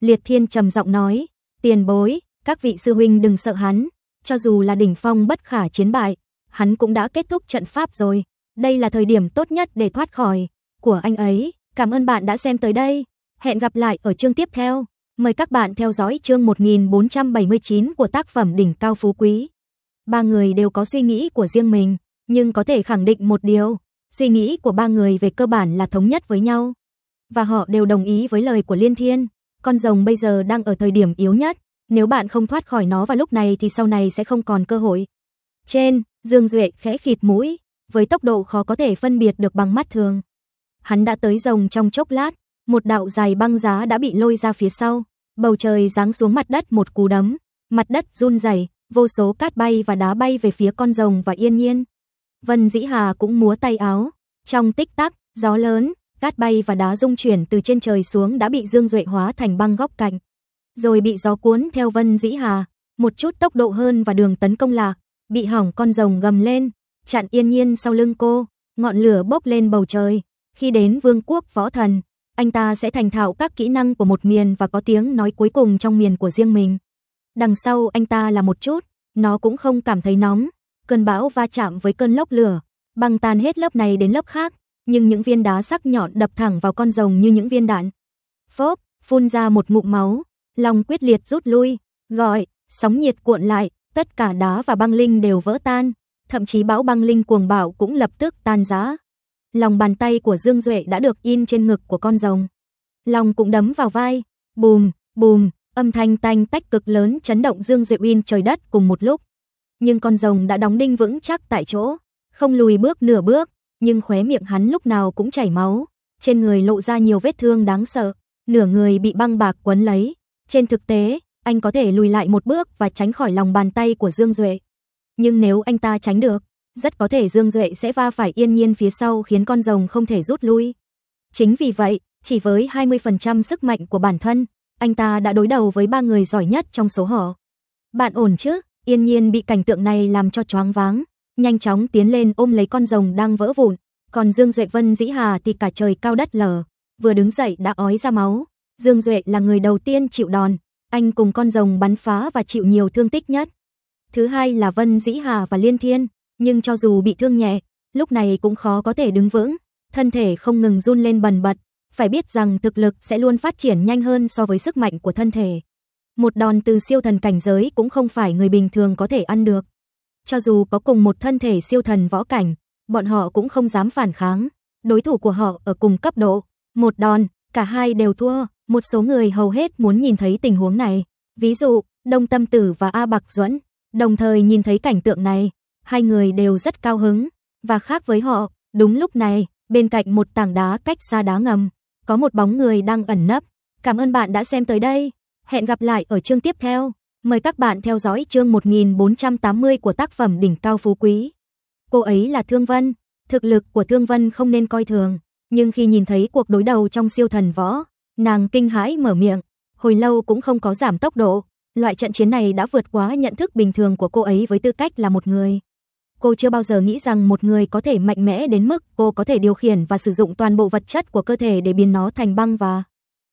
Liệt Thiên trầm giọng nói, tiền bối, các vị sư huynh đừng sợ hắn, cho dù là đỉnh phong bất khả chiến bại, hắn cũng đã kết thúc trận pháp rồi. Đây là thời điểm tốt nhất để thoát khỏi của anh ấy. Cảm ơn bạn đã xem tới đây. Hẹn gặp lại ở chương tiếp theo. Mời các bạn theo dõi chương 1479 của tác phẩm Đỉnh Cao Phú Quý. Ba người đều có suy nghĩ của riêng mình, nhưng có thể khẳng định một điều. Suy nghĩ của ba người về cơ bản là thống nhất với nhau. Và họ đều đồng ý với lời của Liên Thiên. Con rồng bây giờ đang ở thời điểm yếu nhất. Nếu bạn không thoát khỏi nó vào lúc này thì sau này sẽ không còn cơ hội. Trên, Dương Duệ khẽ khịt mũi, với tốc độ khó có thể phân biệt được bằng mắt thường. Hắn đã tới rồng trong chốc lát, một đạo dài băng giá đã bị lôi ra phía sau, bầu trời giáng xuống mặt đất một cú đấm, mặt đất run rẩy, vô số cát bay và đá bay về phía con rồng và yên nhiên. Vân Dĩ Hà cũng múa tay áo, trong tích tắc, gió lớn, cát bay và đá rung chuyển từ trên trời xuống đã bị Dương Duệ hóa thành băng góc cạnh rồi bị gió cuốn theo Vân Dĩ Hà, một chút tốc độ hơn và đường tấn công là bị hỏng con rồng gầm lên, chặn yên nhiên sau lưng cô, ngọn lửa bốc lên bầu trời. Khi đến vương quốc võ thần, anh ta sẽ thành thạo các kỹ năng của một miền và có tiếng nói cuối cùng trong miền của riêng mình. Đằng sau anh ta là một chút, nó cũng không cảm thấy nóng, cơn bão va chạm với cơn lốc lửa, băng tan hết lớp này đến lớp khác, nhưng những viên đá sắc nhọn đập thẳng vào con rồng như những viên đạn. Phốp, phun ra một ngụm máu, Long quyết liệt rút lui, gọi, sóng nhiệt cuộn lại, tất cả đá và băng linh đều vỡ tan, thậm chí bão băng linh cuồng bạo cũng lập tức tan rã. Lòng bàn tay của Dương Duệ đã được in trên ngực của con rồng. Long cũng đấm vào vai, bùm, bùm, âm thanh tanh tách cực lớn chấn động Dương Duệ in trời đất cùng một lúc. Nhưng con rồng đã đóng đinh vững chắc tại chỗ, không lùi bước nửa bước, nhưng khóe miệng hắn lúc nào cũng chảy máu, trên người lộ ra nhiều vết thương đáng sợ, nửa người bị băng bạc quấn lấy, trên thực tế, anh có thể lùi lại một bước và tránh khỏi lòng bàn tay của Dương Duệ. Nhưng nếu anh ta tránh được, rất có thể Dương Duệ sẽ va phải yên nhiên phía sau khiến con rồng không thể rút lui. Chính vì vậy, chỉ với 20% sức mạnh của bản thân, anh ta đã đối đầu với ba người giỏi nhất trong số họ. Bạn ổn chứ? Yên nhiên bị cảnh tượng này làm cho choáng váng, nhanh chóng tiến lên ôm lấy con rồng đang vỡ vụn, còn Dương Duệ Vân dĩ hà thì cả trời cao đất lở, vừa đứng dậy đã ói ra máu. Dương Duệ là người đầu tiên chịu đòn, anh cùng con rồng bắn phá và chịu nhiều thương tích nhất. Thứ hai là Vân Dĩ Hà và Liên Thiên, nhưng cho dù bị thương nhẹ, lúc này cũng khó có thể đứng vững, thân thể không ngừng run lên bần bật, phải biết rằng thực lực sẽ luôn phát triển nhanh hơn so với sức mạnh của thân thể. Một đòn từ siêu thần cảnh giới cũng không phải người bình thường có thể ăn được. Cho dù có cùng một thân thể siêu thần võ cảnh, bọn họ cũng không dám phản kháng. Đối thủ của họ ở cùng cấp độ, một đòn, cả hai đều thua. Một số người hầu hết muốn nhìn thấy tình huống này, ví dụ Đông Tâm Tử và A Bạc Duẫn, đồng thời nhìn thấy cảnh tượng này, hai người đều rất cao hứng, và khác với họ, đúng lúc này, bên cạnh một tảng đá cách xa đá ngầm, có một bóng người đang ẩn nấp. Cảm ơn bạn đã xem tới đây, hẹn gặp lại ở chương tiếp theo. Mời các bạn theo dõi chương 1480 của tác phẩm Đỉnh Cao Phú Quý. Cô ấy là Thương Vân, thực lực của Thương Vân không nên coi thường, nhưng khi nhìn thấy cuộc đối đầu trong siêu thần võ, Nàng kinh hãi mở miệng, hồi lâu cũng không có giảm tốc độ. Loại trận chiến này đã vượt quá nhận thức bình thường của cô ấy với tư cách là một người. Cô chưa bao giờ nghĩ rằng một người có thể mạnh mẽ đến mức cô có thể điều khiển và sử dụng toàn bộ vật chất của cơ thể để biến nó thành băng và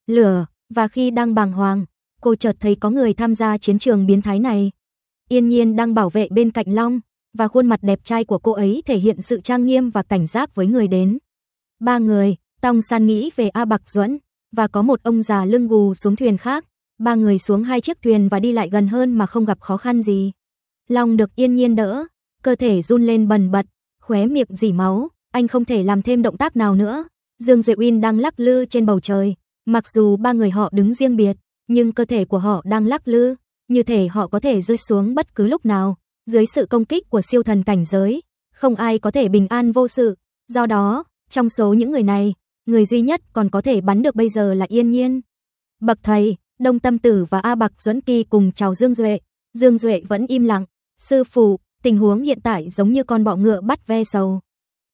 lửa. Và khi đang bàng hoàng, cô chợt thấy có người tham gia chiến trường biến thái này. Yên nhiên đang bảo vệ bên cạnh Long, và khuôn mặt đẹp trai của cô ấy thể hiện sự trang nghiêm và cảnh giác với người đến. Ba người, tòng San nghĩ về A Bạc Duẫn, và có một ông già lưng gù xuống thuyền khác. Ba người xuống hai chiếc thuyền và đi lại gần hơn mà không gặp khó khăn gì. Long được yên nhiên đỡ, cơ thể run lên bần bật, khóe miệng dỉ máu, anh không thể làm thêm động tác nào nữa. Dương Duệ Uyên đang lắc lư trên bầu trời, mặc dù ba người họ đứng riêng biệt, nhưng cơ thể của họ đang lắc lư, như thể họ có thể rơi xuống bất cứ lúc nào. Dưới sự công kích của siêu thần cảnh giới, không ai có thể bình an vô sự. Do đó, trong số những người này, người duy nhất còn có thể bắn được bây giờ là Yên Nhiên. Bậc thầy, Đông Tâm Tử và A Bạc Duẫn Kỳ cùng chào Dương Duệ, Dương Duệ vẫn im lặng, sư phụ, tình huống hiện tại giống như con bọ ngựa bắt ve sầu.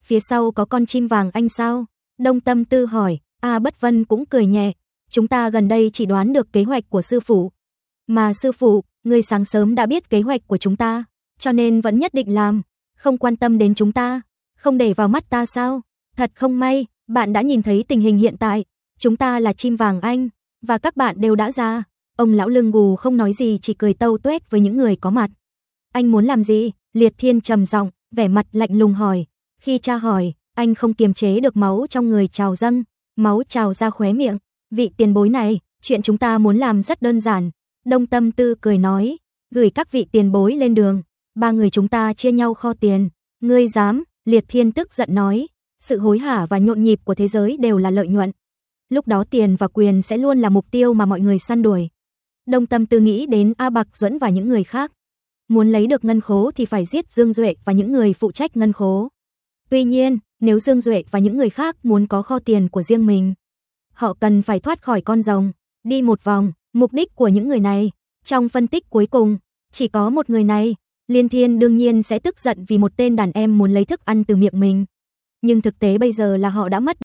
Phía sau có con chim vàng anh sao? Đông Tâm Tư hỏi, A Bất Vân cũng cười nhẹ, chúng ta gần đây chỉ đoán được kế hoạch của sư phụ. Mà sư phụ, người sáng sớm đã biết kế hoạch của chúng ta, cho nên vẫn nhất định làm, không quan tâm đến chúng ta, không để vào mắt ta sao? Thật không may, bạn đã nhìn thấy tình hình hiện tại, chúng ta là chim vàng anh và các bạn đều đã ra. Ông lão lưng gù không nói gì chỉ cười tâu tuét với những người có mặt. Anh muốn làm gì? Liệt Thiên trầm giọng, vẻ mặt lạnh lùng hỏi. Khi cha hỏi, anh không kiềm chế được máu trong người trào dâng, máu trào ra khóe miệng. Vị tiền bối này, chuyện chúng ta muốn làm rất đơn giản. Đông Tâm Tư cười nói, gửi các vị tiền bối lên đường. Ba người chúng ta chia nhau kho tiền. Ngươi dám, Liệt Thiên tức giận nói sự hối hả và nhộn nhịp của thế giới đều là lợi nhuận. Lúc đó tiền và quyền sẽ luôn là mục tiêu mà mọi người săn đuổi. Đông Tâm Tư nghĩ đến A Bạc Duẫn và những người khác. Muốn lấy được ngân khố thì phải giết Dương Duệ và những người phụ trách ngân khố. Tuy nhiên, nếu Dương Duệ và những người khác muốn có kho tiền của riêng mình, họ cần phải thoát khỏi con rồng, đi một vòng, mục đích của những người này. Trong phân tích cuối cùng, chỉ có một người này, Liên Thiên đương nhiên sẽ tức giận vì một tên đàn em muốn lấy thức ăn từ miệng mình nhưng thực tế bây giờ là họ đã mất